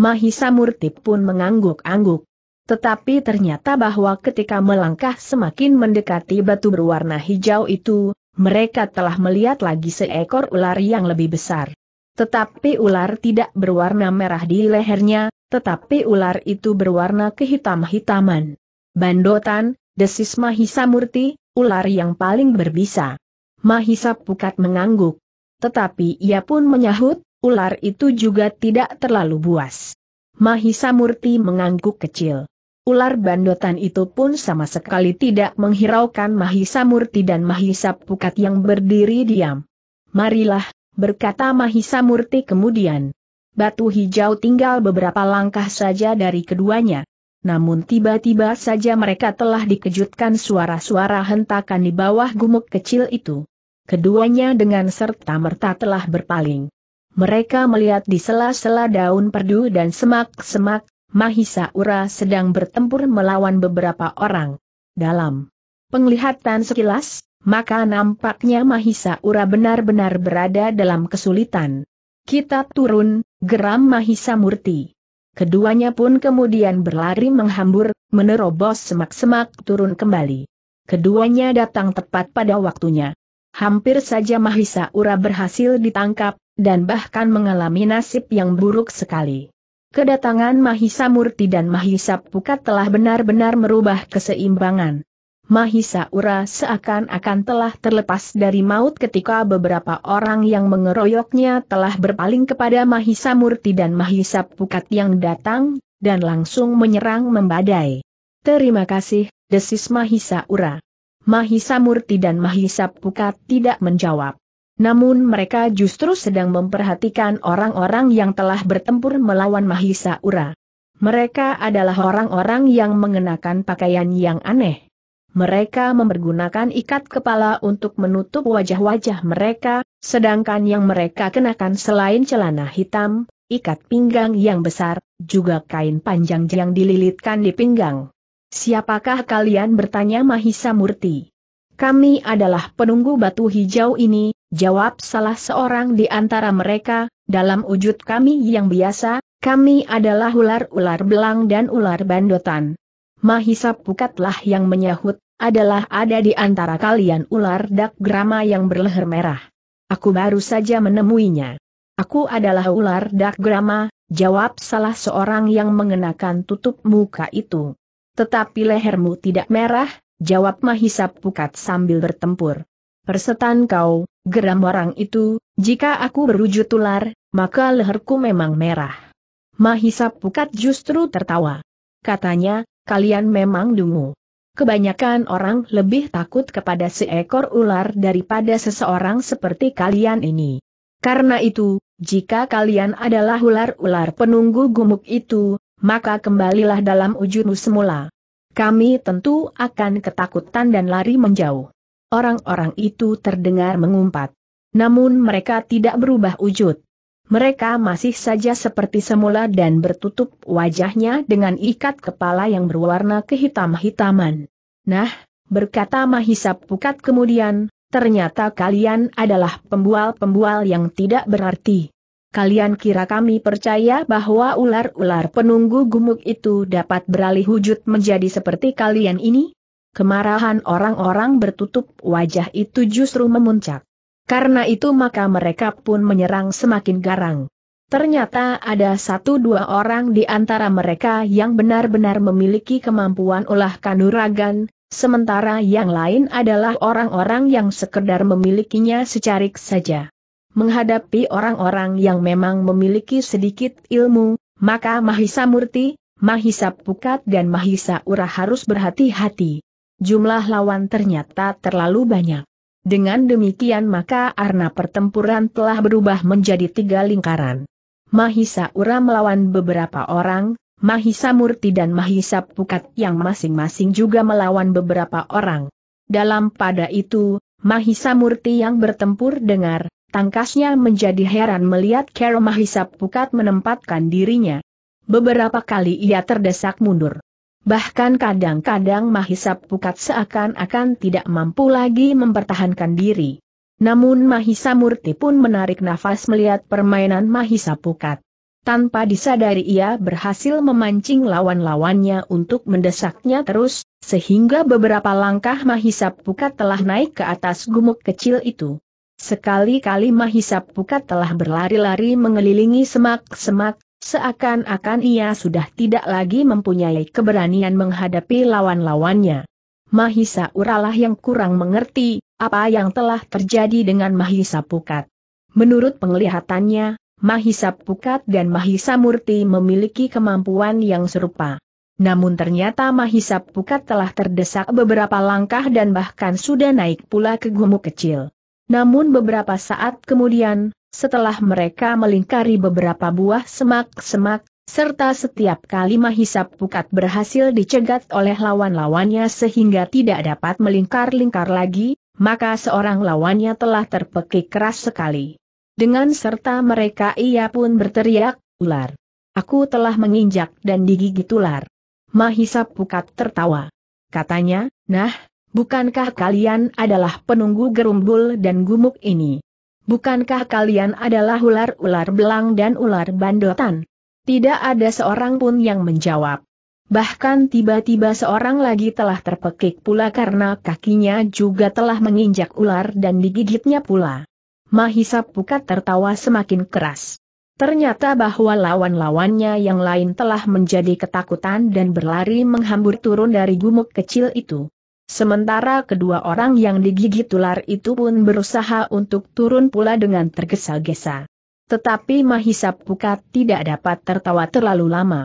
[SPEAKER 1] Mahisa Murtip pun mengangguk-angguk. Tetapi ternyata bahwa ketika melangkah semakin mendekati batu berwarna hijau itu, mereka telah melihat lagi seekor ular yang lebih besar. Tetapi ular tidak berwarna merah di lehernya, tetapi ular itu berwarna kehitam-hitaman. Bandotan, Desis Mahisa Murti, ular yang paling berbisa. Mahisa Pukat mengangguk. Tetapi ia pun menyahut, ular itu juga tidak terlalu buas. Mahisa Murti mengangguk kecil. Ular bandotan itu pun sama sekali tidak menghiraukan Mahisa Murti dan Mahisa Pukat yang berdiri diam. Marilah, berkata Mahisa Murti kemudian. Batu hijau tinggal beberapa langkah saja dari keduanya namun tiba-tiba saja mereka telah dikejutkan suara-suara hentakan di bawah gumuk kecil itu. Keduanya dengan serta-merta telah berpaling. Mereka melihat di sela-sela daun perdu dan semak-semak, Mahisa Ura sedang bertempur melawan beberapa orang. Dalam penglihatan sekilas, maka nampaknya Mahisa Ura benar-benar berada dalam kesulitan. Kita turun, geram Mahisa Murti. Keduanya pun kemudian berlari menghambur, menerobos semak-semak turun kembali. Keduanya datang tepat pada waktunya. Hampir saja Mahisa Ura berhasil ditangkap, dan bahkan mengalami nasib yang buruk sekali. Kedatangan Mahisa Murti dan Mahisa Pukat telah benar-benar merubah keseimbangan. Mahisa Ura seakan-akan telah terlepas dari maut ketika beberapa orang yang mengeroyoknya telah berpaling kepada Mahisa Murti dan Mahisa Pukat yang datang, dan langsung menyerang membadai. Terima kasih, desis Mahisa Ura. Mahisa Murti dan Mahisa Pukat tidak menjawab. Namun mereka justru sedang memperhatikan orang-orang yang telah bertempur melawan Mahisa Ura. Mereka adalah orang-orang yang mengenakan pakaian yang aneh mereka mempergunakan ikat kepala untuk menutup wajah-wajah mereka, sedangkan yang mereka kenakan selain celana hitam, ikat pinggang yang besar, juga kain panjang yang dililitkan di pinggang. Siapakah kalian bertanya Mahisa Murti? Kami adalah penunggu batu hijau ini, jawab salah seorang di antara mereka, dalam wujud kami yang biasa, kami adalah ular-ular belang dan ular bandotan. Mahisa Pukatlah yang menyahut, adalah ada di antara kalian ular dak grama yang berleher merah. Aku baru saja menemuinya. Aku adalah ular dak grama, jawab salah seorang yang mengenakan tutup muka itu. Tetapi lehermu tidak merah, jawab Mahisa Pukat sambil bertempur. Persetan kau, geram orang itu, jika aku berwujud ular, maka leherku memang merah. Mahisa Pukat justru tertawa. Katanya, kalian memang dungu. Kebanyakan orang lebih takut kepada seekor ular daripada seseorang seperti kalian ini. Karena itu, jika kalian adalah ular-ular penunggu gumuk itu, maka kembalilah dalam ujungmu semula. Kami tentu akan ketakutan dan lari menjauh. Orang-orang itu terdengar mengumpat. Namun mereka tidak berubah wujud mereka masih saja seperti semula dan bertutup wajahnya dengan ikat kepala yang berwarna kehitam-hitaman. Nah, berkata Mahisa Pukat kemudian, ternyata kalian adalah pembual-pembual yang tidak berarti. Kalian kira kami percaya bahwa ular-ular penunggu gumuk itu dapat beralih wujud menjadi seperti kalian ini? Kemarahan orang-orang bertutup wajah itu justru memuncak. Karena itu maka mereka pun menyerang semakin garang. Ternyata ada satu dua orang di antara mereka yang benar-benar memiliki kemampuan olah kanuragan, sementara yang lain adalah orang-orang yang sekedar memilikinya secarik saja. Menghadapi orang-orang yang memang memiliki sedikit ilmu, maka Mahisa Murti, Mahisa Pukat dan Mahisa Ura harus berhati-hati. Jumlah lawan ternyata terlalu banyak. Dengan demikian maka arna pertempuran telah berubah menjadi tiga lingkaran. Mahisa Ura melawan beberapa orang, Mahisa Murti dan Mahisa Pukat yang masing-masing juga melawan beberapa orang. Dalam pada itu, Mahisa Murti yang bertempur dengar, tangkasnya menjadi heran melihat Kero Mahisa Pukat menempatkan dirinya. Beberapa kali ia terdesak mundur. Bahkan kadang-kadang Mahisa Pukat seakan-akan tidak mampu lagi mempertahankan diri. Namun Mahisa Murti pun menarik nafas melihat permainan Mahisa Pukat. Tanpa disadari ia berhasil memancing lawan-lawannya untuk mendesaknya terus, sehingga beberapa langkah Mahisa Pukat telah naik ke atas gumuk kecil itu. Sekali-kali Mahisa Pukat telah berlari-lari mengelilingi semak-semak, Seakan-akan ia sudah tidak lagi mempunyai keberanian menghadapi lawan-lawannya. Mahisa Uralah yang kurang mengerti, apa yang telah terjadi dengan Mahisa Pukat. Menurut penglihatannya, Mahisa Pukat dan Mahisa Murti memiliki kemampuan yang serupa. Namun ternyata Mahisa Pukat telah terdesak beberapa langkah dan bahkan sudah naik pula ke gumuk kecil. Namun beberapa saat kemudian, setelah mereka melingkari beberapa buah semak-semak, serta setiap kali Mahisa Pukat berhasil dicegat oleh lawan-lawannya sehingga tidak dapat melingkar-lingkar lagi, maka seorang lawannya telah terpekik keras sekali. Dengan serta mereka ia pun berteriak, ular. Aku telah menginjak dan digigit ular. Mahisap Pukat tertawa. Katanya, nah, bukankah kalian adalah penunggu gerumbul dan gumuk ini? Bukankah kalian adalah ular-ular belang dan ular bandotan? Tidak ada seorang pun yang menjawab. Bahkan tiba-tiba seorang lagi telah terpekik pula karena kakinya juga telah menginjak ular dan digigitnya pula. Mahisa Pukat tertawa semakin keras. Ternyata bahwa lawan-lawannya yang lain telah menjadi ketakutan dan berlari menghambur turun dari gumuk kecil itu. Sementara kedua orang yang digigit ular itu pun berusaha untuk turun pula dengan tergesa-gesa. Tetapi Mahisa Pukat tidak dapat tertawa terlalu lama.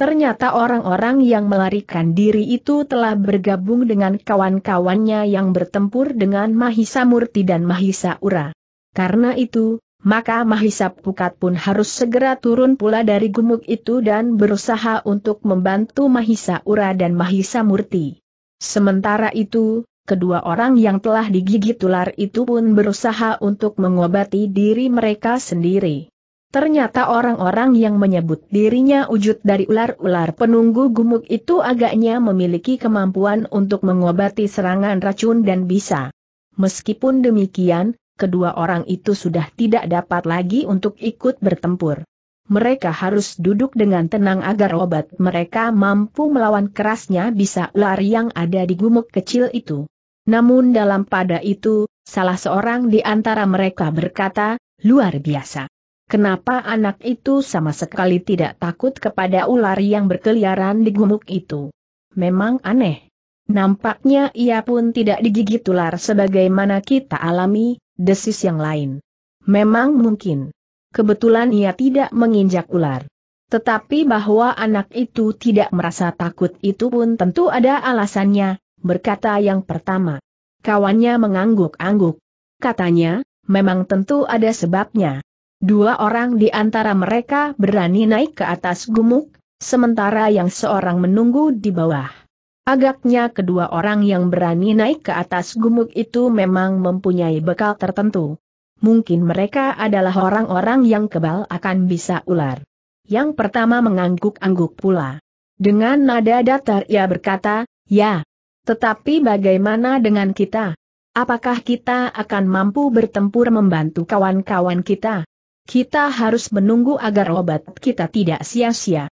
[SPEAKER 1] Ternyata orang-orang yang melarikan diri itu telah bergabung dengan kawan-kawannya yang bertempur dengan Mahisa Murti dan Mahisa Ura. Karena itu, maka Mahisa Pukat pun harus segera turun pula dari gumuk itu dan berusaha untuk membantu Mahisa Ura dan Mahisa Murti. Sementara itu, kedua orang yang telah digigit ular itu pun berusaha untuk mengobati diri mereka sendiri. Ternyata orang-orang yang menyebut dirinya wujud dari ular-ular penunggu gumuk itu agaknya memiliki kemampuan untuk mengobati serangan racun dan bisa. Meskipun demikian, kedua orang itu sudah tidak dapat lagi untuk ikut bertempur mereka harus duduk dengan tenang agar obat mereka mampu melawan kerasnya bisa ular yang ada di gumuk kecil itu. Namun dalam pada itu, salah seorang di antara mereka berkata, luar biasa. Kenapa anak itu sama sekali tidak takut kepada ular yang berkeliaran di gumuk itu? Memang aneh. Nampaknya ia pun tidak digigit ular sebagaimana kita alami, desis yang lain. Memang mungkin kebetulan ia tidak menginjak ular. Tetapi bahwa anak itu tidak merasa takut itu pun tentu ada alasannya, berkata yang pertama. Kawannya mengangguk-angguk. Katanya, memang tentu ada sebabnya. Dua orang di antara mereka berani naik ke atas gumuk, sementara yang seorang menunggu di bawah. Agaknya kedua orang yang berani naik ke atas gumuk itu memang mempunyai bekal tertentu mungkin mereka adalah orang-orang yang kebal akan bisa ular. Yang pertama mengangguk-angguk pula. Dengan nada datar ia berkata, ya. Tetapi bagaimana dengan kita? Apakah kita akan mampu bertempur membantu kawan-kawan kita? Kita harus menunggu agar obat kita tidak sia-sia.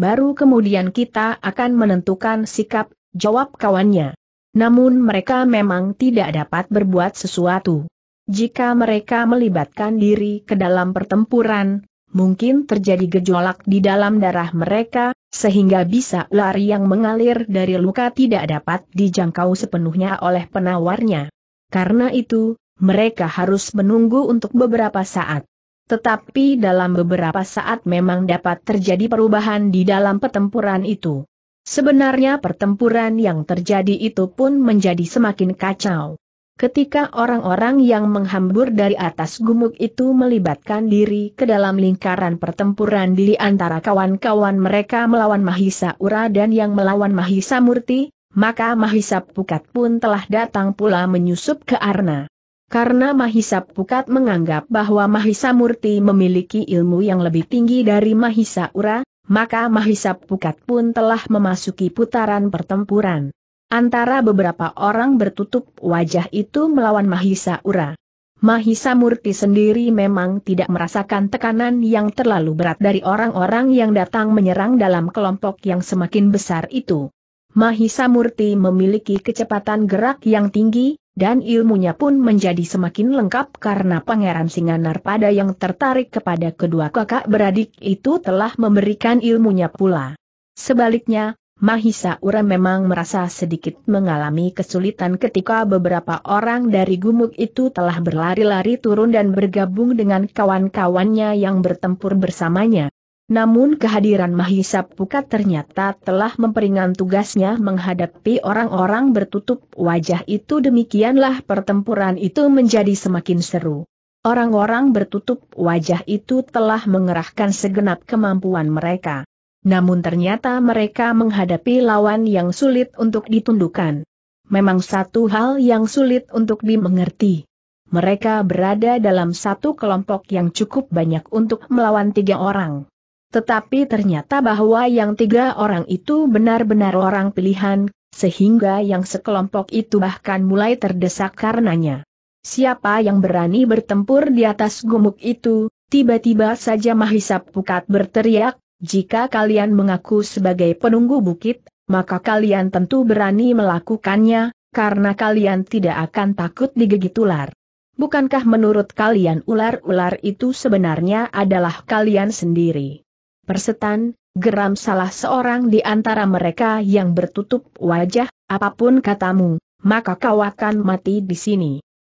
[SPEAKER 1] Baru kemudian kita akan menentukan sikap, jawab kawannya. Namun mereka memang tidak dapat berbuat sesuatu. Jika mereka melibatkan diri ke dalam pertempuran, mungkin terjadi gejolak di dalam darah mereka, sehingga bisa lari yang mengalir dari luka tidak dapat dijangkau sepenuhnya oleh penawarnya. Karena itu, mereka harus menunggu untuk beberapa saat. Tetapi dalam beberapa saat memang dapat terjadi perubahan di dalam pertempuran itu. Sebenarnya pertempuran yang terjadi itu pun menjadi semakin kacau. Ketika orang-orang yang menghambur dari atas gumuk itu melibatkan diri ke dalam lingkaran pertempuran di antara kawan-kawan mereka melawan Mahisa Ura dan yang melawan Mahisa Murti, maka Mahisa Pukat pun telah datang pula menyusup ke Arna. Karena Mahisa Pukat menganggap bahwa Mahisa Murti memiliki ilmu yang lebih tinggi dari Mahisa Ura, maka Mahisa Pukat pun telah memasuki putaran pertempuran. Antara beberapa orang bertutup wajah itu melawan Mahisa Ura. Mahisa Murti sendiri memang tidak merasakan tekanan yang terlalu berat dari orang-orang yang datang menyerang dalam kelompok yang semakin besar itu. Mahisa Murti memiliki kecepatan gerak yang tinggi, dan ilmunya pun menjadi semakin lengkap karena Pangeran Singanar pada yang tertarik kepada kedua kakak beradik itu telah memberikan ilmunya pula. Sebaliknya, Mahisa Ura memang merasa sedikit mengalami kesulitan ketika beberapa orang dari gumuk itu telah berlari-lari turun dan bergabung dengan kawan-kawannya yang bertempur bersamanya. Namun kehadiran Mahisa Pukat ternyata telah memperingan tugasnya menghadapi orang-orang bertutup wajah itu demikianlah pertempuran itu menjadi semakin seru. Orang-orang bertutup wajah itu telah mengerahkan segenap kemampuan mereka. Namun ternyata mereka menghadapi lawan yang sulit untuk ditundukkan. Memang satu hal yang sulit untuk dimengerti. Mereka berada dalam satu kelompok yang cukup banyak untuk melawan tiga orang. Tetapi ternyata bahwa yang tiga orang itu benar-benar orang pilihan, sehingga yang sekelompok itu bahkan mulai terdesak karenanya. Siapa yang berani bertempur di atas gumuk itu, tiba-tiba saja Mahisa Pukat berteriak, jika kalian mengaku sebagai penunggu bukit, maka kalian tentu berani melakukannya, karena kalian tidak akan takut digigit ular. Bukankah menurut kalian ular-ular itu sebenarnya adalah kalian sendiri? Persetan, geram salah seorang di antara mereka yang bertutup wajah, apapun katamu, maka kau akan mati di sini.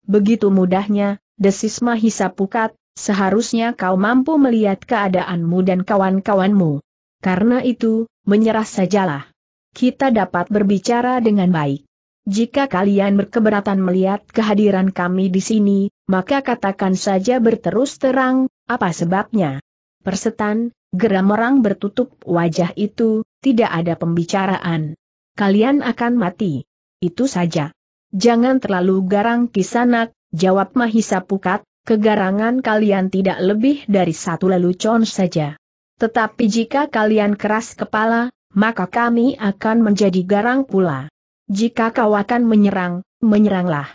[SPEAKER 1] Begitu mudahnya, desis Mahisa Pukat, Seharusnya kau mampu melihat keadaanmu dan kawan-kawanmu. Karena itu, menyerah sajalah. Kita dapat berbicara dengan baik. Jika kalian berkeberatan melihat kehadiran kami di sini, maka katakan saja berterus terang, apa sebabnya. Persetan, geram orang bertutup wajah itu, tidak ada pembicaraan. Kalian akan mati. Itu saja. Jangan terlalu garang kisanak, jawab Mahisa Pukat, Kegarangan kalian tidak lebih dari satu lelucon saja. Tetapi jika kalian keras kepala, maka kami akan menjadi garang pula. Jika kau akan menyerang, menyeranglah.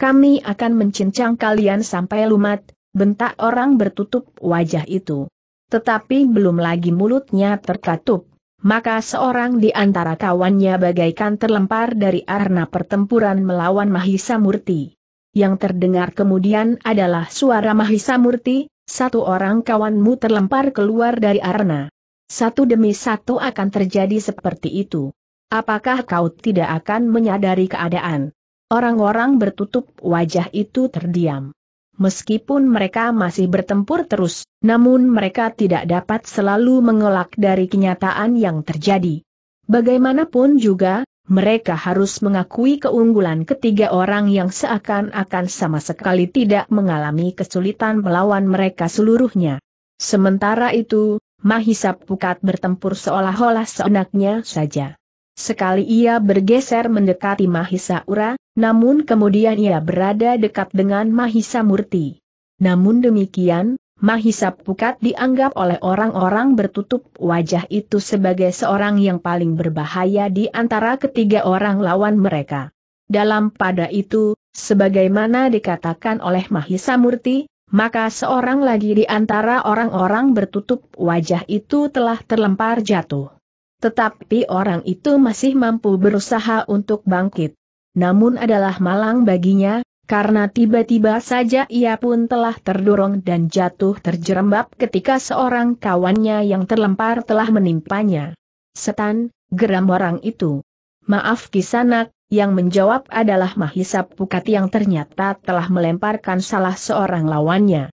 [SPEAKER 1] Kami akan mencincang kalian sampai lumat, bentak orang bertutup wajah itu. Tetapi belum lagi mulutnya terkatup, maka seorang di antara kawannya bagaikan terlempar dari arna pertempuran melawan Mahisa Murti yang terdengar kemudian adalah suara Mahisa Murti, satu orang kawanmu terlempar keluar dari arena. Satu demi satu akan terjadi seperti itu. Apakah kau tidak akan menyadari keadaan? Orang-orang bertutup wajah itu terdiam. Meskipun mereka masih bertempur terus, namun mereka tidak dapat selalu mengelak dari kenyataan yang terjadi. Bagaimanapun juga, mereka harus mengakui keunggulan ketiga orang yang seakan-akan sama sekali tidak mengalami kesulitan melawan mereka seluruhnya. Sementara itu, Mahisa Pukat bertempur seolah-olah seenaknya saja. Sekali ia bergeser mendekati Mahisa Ura, namun kemudian ia berada dekat dengan Mahisa Murti. Namun demikian, Mahisa Pukat dianggap oleh orang-orang bertutup wajah itu sebagai seorang yang paling berbahaya di antara ketiga orang lawan mereka. Dalam pada itu, sebagaimana dikatakan oleh Mahisa Murti, maka seorang lagi di antara orang-orang bertutup wajah itu telah terlempar jatuh. Tetapi orang itu masih mampu berusaha untuk bangkit. Namun adalah malang baginya, karena tiba-tiba saja ia pun telah terdorong dan jatuh terjerembab ketika seorang kawannya yang terlempar telah menimpanya. Setan, geram orang itu. Maaf kisanak, yang menjawab adalah Mahisa Pukat yang ternyata telah melemparkan salah seorang lawannya.